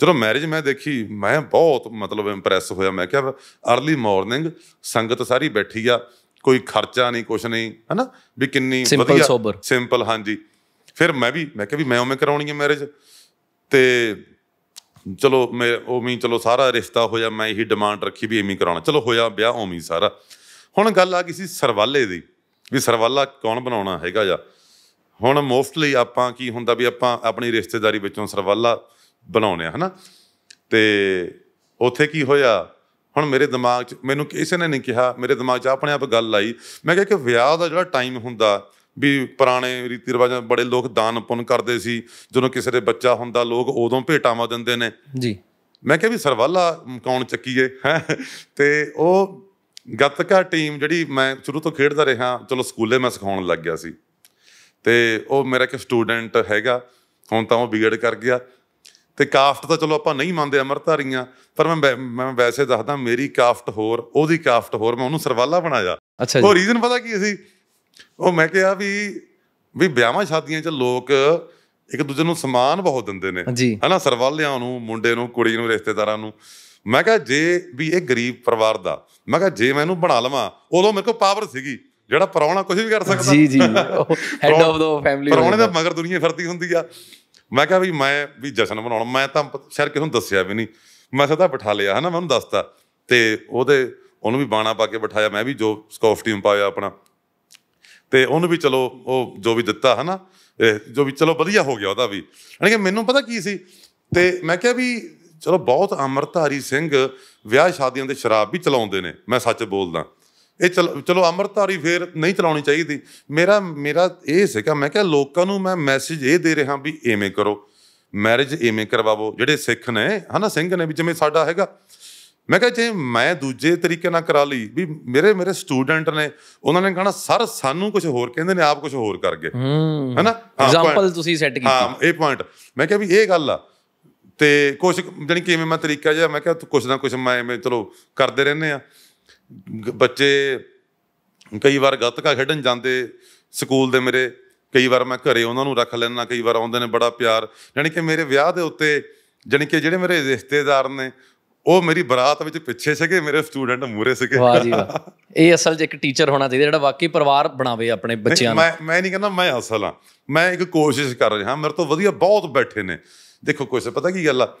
ਜਦੋਂ ਮੈਰਿਜ ਮੈਂ ਦੇਖੀ ਮੈਂ ਬਹੁਤ ਮਤਲਬ ਇੰਪ੍ਰੈਸ ਹੋਇਆ ਮੈਂ ਕਿਹਾ अर्ਲੀ ਮਾਰਨਿੰਗ ਸੰਗਤ ਸਾਰੀ ਬੈਠੀ ਆ ਕੋਈ ਖਰਚਾ ਨਹੀਂ ਕੁਛ ਨਹੀਂ ਹਨਾ ਵੀ ਕਿੰਨੀ ਵਧੀਆ ਸਿੰਪਲ ਹਾਂਜੀ ਫਿਰ ਮੈਂ ਵੀ ਮੈਂ ਕਿਹਾ ਵੀ ਮੈਂ ਉਵੇਂ ਕਰਾਉਣੀ ਹੈ ਮੈਰਿਜ ਤੇ ਚਲੋ ਮੈਂ ਉਵੇਂ ਚਲੋ ਸਾਰਾ ਰਿਸ਼ਤਾ ਹੋਇਆ ਮੈਂ ਇਹੀ ਡਿਮਾਂਡ ਰੱਖੀ ਵੀ ਐਵੇਂ ਕਰਾਉਣਾ ਚਲੋ ਹੋਇਆ ਵਿਆਹ ਉਵੇਂ ਸਾਰਾ ਹੁਣ ਗੱਲ ਆ ਗਈ ਸੀ ਸਰਵਾਲੇ ਦੀ ਵੀ ਸਰਵਾਲਾ ਕੌਣ ਬਣਾਉਣਾ ਹੈਗਾ ਜਾਂ ਹੁਣ ਮੋਸਟਲੀ ਆਪਾਂ ਕੀ ਹੁੰਦਾ ਵੀ ਆਪਾਂ ਆਪਣੀ ਰਿਸ਼ਤੇਦਾਰੀ ਵਿੱਚੋਂ ਸਰਵਾਲਾ ਬਣਾਉਨੇ ਆ ਹਨਾ ਤੇ ਉੱਥੇ ਕੀ ਹੋਇਆ ਹੁਣ ਮੇਰੇ ਦਿਮਾਗ 'ਚ ਮੈਨੂੰ ਕਿਸੇ ਨੇ ਨਹੀਂ ਕਿਹਾ ਮੇਰੇ ਦਿਮਾਗ 'ਚ ਆਪਣੇ ਆਪ ਗੱਲ ਆਈ ਮੈਂ ਕਿਹਾ ਕਿ ਵਿਆਹ ਦਾ ਜਿਹੜਾ ਟਾਈਮ ਹੁੰਦਾ ਵੀ ਪੁਰਾਣੇ ਰੀਤੀ ਰਿਵਾਜਾਂ ਬੜੇ ਲੋਕ ਦਾਨ ਪੁੰਨ ਕਰਦੇ ਸੀ ਜਦੋਂ ਕਿਸੇ ਦੇ ਬੱਚਾ ਹੁੰਦਾ ਲੋਕ ਉਦੋਂ ਭੇਟਾਵਾਂ ਦਿੰਦੇ ਨੇ ਜੀ ਮੈਂ ਕਿਹਾ ਵੀ ਸਰਵਾਲਾ ਕੌਣ ਚੱਕੀਏ ਤੇ ਉਹ ਗੱਤਕਾ ਟੀਮ ਜਿਹੜੀ ਮੈਂ ਸ਼ੁਰੂ ਤੋਂ ਖੇਡਦਾ ਰਿਹਾ ਚਲੋ ਸਕੂਲੇ ਮੈਂ ਸਿਖਾਉਣ ਲੱਗ ਗਿਆ ਸੀ ਤੇ ਉਹ ਮੇਰਾ ਇੱਕ ਸਟੂਡੈਂਟ ਹੈਗਾ ਹੁਣ ਤਾਂ ਉਹ ਵਿਗੜ ਕਰ ਗਿਆ ਤੇ ਕਾਫਟ ਤਾਂ ਚਲੋ ਆਪਾਂ ਨਹੀਂ ਮੰਨਦੇ ਅਮਰਤਾਰੀਆਂ ਪਰ ਮੈਂ ਮੈਂ ਵੈਸੇ ਦੱਸਦਾ ਮੇਰੀ ਕਾਫਟ ਹੋਰ ਉਹਦੀ ਕਾਫਟ ਹੋਰ ਮੈਂ ਉਹਨੂੰ ਸਰਵਾਲਾ ਬਣਾਇਆ ਉਹ ਰੀਜ਼ਨ ਪਤਾ ਕੀ ਸੀ ਉਹ ਮੈਂ ਕਿਹਾ ਵੀ ਵੀ ਵਿਆਹਾਂ ਸ਼ਾਦੀਆਂ 'ਚ ਲੋਕ ਇੱਕ ਦੂਜੇ ਨੂੰ ਸਮਾਨ ਬਹੁਤ ਦਿੰਦੇ ਨੇ ਹਨਾ ਸਰਵਾਲਿਆਂ ਨੂੰ ਮੁੰਡੇ ਨੂੰ ਕੁੜੀ ਨੂੰ ਰਿਸ਼ਤੇਦਾਰਾਂ ਨੂੰ ਮੈਂ ਕਿਹਾ ਜੇ ਵੀ ਇਹ ਗਰੀਬ ਪਰਿਵਾਰ ਦਾ ਮੈਂ ਕਿਹਾ ਜੇ ਮੈਂ ਇਹਨੂੰ ਬਣਾ ਲਵਾਂ ਉਦੋਂ ਮੇਰੇ ਕੋਲ ਪਾਵਰ ਸੀਗੀ ਜਿਹੜਾ ਪਰੌਣਾ ਕੁਝ ਵੀ ਕਰ ਸਕਦਾ ਜੀ ਜੀ ਹੈਡ ਆਫ ਦਾ ਫੈਮਿਲੀ ਪਰੌਣੇ ਦਾ ਮਗਰ ਦੁਨੀਆ ਫਿਰਦੀ ਹੁੰਦੀ ਆ ਮੈਂ ਕਿਹਾ ਵੀ ਮੈਂ ਵੀ ਜਸ਼ਨ ਬਣਾਉਣਾ ਮੈਂ ਤਾਂ ਸ਼ਰ ਕਿਸੇ ਨੂੰ ਦੱਸਿਆ ਵੀ ਨਹੀਂ ਮੈਂ ਸਦਾ ਬਿਠਾ ਲਿਆ ਹਨਾ ਮੈਨੂੰ ਦੱਸਤਾ ਤੇ ਉਹਦੇ ਉਹਨੂੰ ਵੀ ਬਾਣਾ ਪਾ ਕੇ ਬਿਠਾਇਆ ਮੈਂ ਵੀ ਜੋ ਸਕੌਫ ਟੀਮ ਪਾਇਆ ਆਪਣਾ ਤੇ ਉਹਨੂੰ ਵੀ ਚਲੋ ਉਹ ਜੋ ਵੀ ਦਿੱਤਾ ਹਨਾ ਜੋ ਵੀ ਚਲੋ ਵਧੀਆ ਹੋ ਗਿਆ ਉਹਦਾ ਵੀ ਯਾਨੀ ਕਿ ਮੈਨੂੰ ਪਤਾ ਕੀ ਸੀ ਤੇ ਮੈਂ ਕਿਹਾ ਵੀ ਚਲੋ ਬਹੁਤ ਅਮਰਤਾਰੀ ਸਿੰਘ ਵਿਆਹ ਸ਼ਾਦੀਆਂ ਦੇ ਸ਼ਰਾਬ ਵੀ ਚਲਾਉਂਦੇ ਨੇ ਮੈਂ ਸੱਚ ਬੋਲਦਾ ਇਹ ਚਲੋ ਚਲੋ ਅਮਰਤਾਰੀ ਫੇਰ ਨਹੀਂ ਚਲਾਉਣੀ ਚਾਹੀਦੀ ਮੇਰਾ ਮੇਰਾ ਇਹ ਸੀਗਾ ਮੈਂ ਕਿਹਾ ਲੋਕਾਂ ਨੂੰ ਮੈਂ ਮੈਸੇਜ ਇਹ ਦੇ ਰਿਹਾ ਵੀ ਐਵੇਂ ਕਰੋ ਮੈਰਿਜ ਐਵੇਂ ਕਰਵਾਵੋ ਜਿਹੜੇ ਸਿੱਖ ਨੇ ਹਨਾ ਸਿੰਘ ਨੇ ਵੀ ਜਿਵੇਂ ਸਾਡਾ ਹੈਗਾ ਮੈਂ ਕਿਹਾ ਜੇ ਮੈਂ ਦੂਜੇ ਤਰੀਕੇ ਨਾਲ ਕਰਾ ਲਈ ਵੀ ਮੇਰੇ ਮੇਰੇ ਸਟੂਡੈਂਟ ਨੇ ਉਹਨਾਂ ਨੇ ਕਹਣਾ ਸਰ ਸਾਨੂੰ ਕੁਝ ਹੋਰ ਕਹਿੰਦੇ ਨੇ ਆਪ ਕੁਝ ਹੋਰ ਕਰ ਗਏ ਹੈਨਾ ਐਗਜ਼ਾਮਪਲ ਤੁਸੀਂ ਸੈੱਟ ਕੀਤਾ ਹਾਂ ਇਹ ਪੁਆਇੰਟ ਮੈਂ ਕਿਹਾ ਵੀ ਇਹ ਗੱਲ ਆ ਤੇ ਕੁਝ ਜਾਨੀ ਕਿਵੇਂ ਮੈਂ ਤਰੀਕਾ ਜਿਹਾ ਮੈਂ ਕਿਹਾ ਕੁਝ ਨਾ ਕੁਝ ਮੈਂ ਐਵੇਂ ਚਲੋ ਕਰਦੇ ਰਹਿੰਦੇ ਆ ਬੱਚੇ ਕਈ ਵਾਰ ਗੱਤਕਾ ਖੇਡਣ ਜਾਂਦੇ ਸਕੂਲ ਦੇ ਮੇਰੇ ਕਈ ਵਾਰ ਮੈਂ ਘਰੇ ਉਹਨਾਂ ਨੂੰ ਰੱਖ ਲੈਣਾ ਕਈ ਵਾਰ ਆਉਂਦੇ ਨੇ ਬੜਾ ਪਿਆਰ ਜਾਨੀ ਕਿ ਮੇਰੇ ਵਿਆਹ ਦੇ ਉੱਤੇ ਜਾਨੀ ਕਿ ਜਿਹੜੇ ਮੇਰੇ ਰਿਸ਼ਤੇਦਾਰ ਨੇ ਉਹ ਮੇਰੀ ਬਰਾਤ ਵਿੱਚ ਪਿੱਛੇ ਸੀਗੇ ਮੇਰੇ ਸਟੂਡੈਂਟ ਮੂਰੇ ਸੀਗੇ ਵਾਹ ਜੀ ਵਾਹ ਇਹ ਅਸਲ 'ਚ ਇੱਕ ਟੀਚਰ ਹੋਣਾ ਚਾਹੀਦਾ ਜਿਹੜਾ ਵਾਕਈ ਪਰਿਵਾਰ ਬਣਾਵੇ ਆਪਣੇ ਬੱਚਿਆਂ ਨੂੰ ਮੈਂ ਮੈਂ ਨਹੀਂ ਕਹਿੰਦਾ ਮੈਂ ਅਸਲ ਆ ਮੈਂ ਇੱਕ ਕੋਸ਼ਿਸ਼ ਕਰ ਰਿਹਾ ਮੇਰੇ ਤੋਂ ਵਧੀਆ ਬਹੁਤ ਬੈਠੇ ਨੇ ਦੇਖੋ ਕੋਈ ਸੇ ਪਤਾ ਕੀ ਗੱਲ ਆ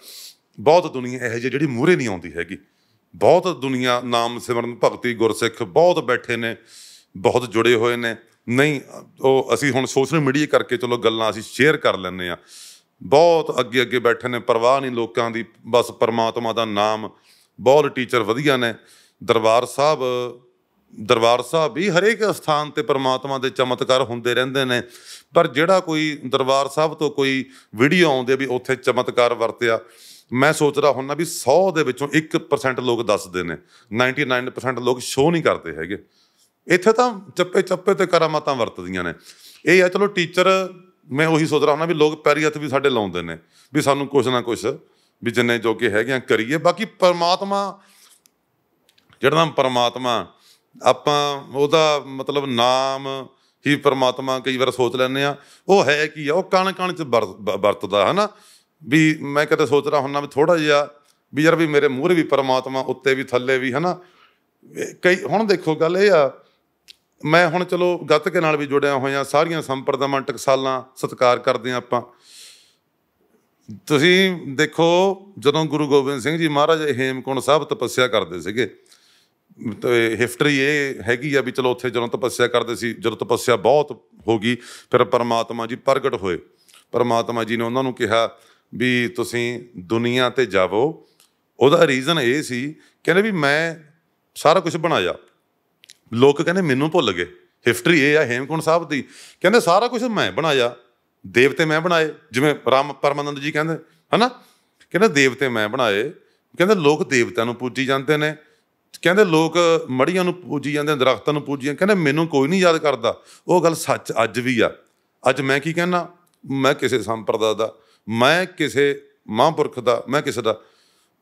ਬਹੁਤ ਦੁਨੀਆ ਇਹ ਜਿਹੜੀ ਮੂਰੇ ਨਹੀਂ ਆਉਂਦੀ ਹੈਗੀ ਬਹੁਤ ਦੁਨੀਆ ਨਾਮ ਸਿਮਰਨ ਭਗਤੀ ਗੁਰਸਿੱਖ ਬਹੁਤ ਬੈਠੇ ਨੇ ਬਹੁਤ ਜੁੜੇ ਹੋਏ ਨੇ ਨਹੀਂ ਉਹ ਅਸੀਂ ਹੁਣ ਸੋਸ਼ਲ ਮੀਡੀਆ ਕਰਕੇ ਚਲੋ ਗੱਲਾਂ ਅਸੀਂ ਸ਼ੇਅਰ ਕਰ ਲੈਂਦੇ ਆ ਬਹੁਤ ਅੱਗੇ ਅੱਗੇ ਬੈਠੇ ਨੇ ਪਰਵਾਹ ਨਹੀਂ ਲੋਕਾਂ ਦੀ ਬਸ ਪਰਮਾਤਮਾ ਦਾ ਨਾਮ ਬਹੁਤ ਟੀਚਰ ਵਧੀਆ ਨੇ ਦਰਬਾਰ ਸਾਹਿਬ ਦਰਬਾਰ ਸਾਹਿਬ ਵੀ ਹਰੇਕ ਸਥਾਨ ਤੇ ਪਰਮਾਤਮਾ ਦੇ ਚਮਤਕਾਰ ਹੁੰਦੇ ਰਹਿੰਦੇ ਨੇ ਪਰ ਜਿਹੜਾ ਕੋਈ ਦਰਬਾਰ ਸਾਹਿਬ ਤੋਂ ਕੋਈ ਵੀਡੀਓ ਆਉਂਦੇ ਵੀ ਉੱਥੇ ਚਮਤਕਾਰ ਵਰਤਿਆ ਮੈਂ ਸੋਚਦਾ ਹੁੰਨਾ ਵੀ 100 ਦੇ ਵਿੱਚੋਂ 1% ਲੋਕ ਦੱਸਦੇ ਨੇ 99% ਲੋਕ ਸ਼ੋਅ ਨਹੀਂ ਕਰਦੇ ਹੈਗੇ ਇੱਥੇ ਤਾਂ ਚੱਪੇ ਚੱਪੇ ਤੇ ਕਰਾਮਾਤਾਂ ਵਰਤਦੀਆਂ ਨੇ ਇਹ ਆ ਚਲੋ ਟੀਚਰ ਮੈਂ ਉਹੀ ਸੋਚ ਰਹਾ ਹਾਂ ਵੀ ਲੋਕ ਪੈਰੀ ਹੱਥ ਵੀ ਸਾਡੇ ਲਾਉਂਦੇ ਨੇ ਵੀ ਸਾਨੂੰ ਕੁਛ ਨਾ ਕੁਛ ਵੀ ਜਿੰਨੇ ਜੋ ਕਿ ਹੈਗੇ ਆ ਕਰੀਏ ਬਾਕੀ ਪਰਮਾਤਮਾ ਜਿਹੜਾ ਪਰਮਾਤਮਾ ਆਪਾਂ ਉਹਦਾ ਮਤਲਬ ਨਾਮ ਹੀ ਪਰਮਾਤਮਾ ਕਈ ਵਾਰ ਸੋਚ ਲੈਂਦੇ ਆ ਉਹ ਹੈ ਕੀ ਆ ਉਹ ਕਣ ਕਣ ਚ ਵਰਤਦਾ ਹਨਾ ਵੀ ਮੈਂ ਕਦੇ ਰਹਾ ਹੁੰਨਾ ਵੀ ਥੋੜਾ ਜਿਹਾ ਵੀ ਯਾਰ ਵੀ ਮੇਰੇ ਮੂਹਰੇ ਵੀ ਪਰਮਾਤਮਾ ਉੱਤੇ ਵੀ ਥੱਲੇ ਵੀ ਹਨਾ ਕਈ ਹੁਣ ਦੇਖੋ ਗੱਲ ਇਹ ਆ ਮੈਂ ਹੁਣ ਚਲੋ ਗੱਤਕੇ ਨਾਲ ਵੀ ਜੁੜਿਆ ਹੋਇਆ ਸਾਰੀਆਂ ਸੰਪਰਦਾਵਾਂ ਟਕਸਾਲਾਂ ਸਤਿਕਾਰ ਕਰਦੇ ਆ ਆਪਾਂ ਤੁਸੀਂ ਦੇਖੋ ਜਦੋਂ ਗੁਰੂ ਗੋਬਿੰਦ ਸਿੰਘ ਜੀ ਮਹਾਰਾਜ ਹੇਮਕੁੰਡ ਸਾਹਿਬ ਤਪੱਸਿਆ ਕਰਦੇ ਸੀਗੇ ਤੇ ਹਿਸਟਰੀ ਇਹ ਹੈਗੀ ਆ ਵੀ ਚਲੋ ਉੱਥੇ ਜਦੋਂ ਤਪੱਸਿਆ ਕਰਦੇ ਸੀ ਜਦੋਂ ਤਪੱਸਿਆ ਬਹੁਤ ਹੋ ਗਈ ਫਿਰ ਪਰਮਾਤਮਾ ਜੀ ਪ੍ਰਗਟ ਹੋਏ ਪਰਮਾਤਮਾ ਜੀ ਨੇ ਉਹਨਾਂ ਨੂੰ ਕਿਹਾ ਵੀ ਤੁਸੀਂ ਦੁਨੀਆ ਤੇ ਜਾਵੋ ਉਹਦਾ ਰੀਜ਼ਨ ਇਹ ਸੀ ਕਹਿੰਦੇ ਵੀ ਮੈਂ ਸਾਰਾ ਕੁਝ ਬਣਾਇਆ ਲੋਕ ਕਹਿੰਦੇ ਮੈਨੂੰ ਭੁੱਲ ਗਏ ਹਿਸਟਰੀ ਇਹ ਆ ਹੇਮਕੁੰਡ ਸਾਹਿਬ ਦੀ ਕਹਿੰਦੇ ਸਾਰਾ ਕੁਝ ਮੈਂ ਬਣਾਇਆ ਦੇਵਤੇ ਮੈਂ ਬਣਾਏ ਜਿਵੇਂ ਰਾਮ ਪਰਮਾਨੰਦ ਜੀ ਕਹਿੰਦੇ ਹਨਾ ਕਹਿੰਦੇ ਦੇਵਤੇ ਮੈਂ ਬਣਾਏ ਕਹਿੰਦੇ ਲੋਕ ਦੇਵਤਿਆਂ ਨੂੰ ਪੂਜੀ ਜਾਂਦੇ ਨੇ ਕਹਿੰਦੇ ਲੋਕ ਮੜੀਆਂ ਨੂੰ ਪੂਜੀ ਜਾਂਦੇ ਨੇ ਦਰਖਤਾਂ ਨੂੰ ਪੂਜੀ ਜਾਂਦੇ ਕਹਿੰਦੇ ਮੈਨੂੰ ਕੋਈ ਨਹੀਂ ਯਾਦ ਕਰਦਾ ਉਹ ਗੱਲ ਸੱਚ ਅੱਜ ਵੀ ਆ ਅੱਜ ਮੈਂ ਕੀ ਕਹਿਣਾ ਮੈਂ ਕਿਸੇ ਸੰਪਰਦਾ ਦਾ ਮੈਂ ਕਿਸੇ ਮਹਾਂਪੁਰਖ ਦਾ ਮੈਂ ਕਿਸੇ ਦਾ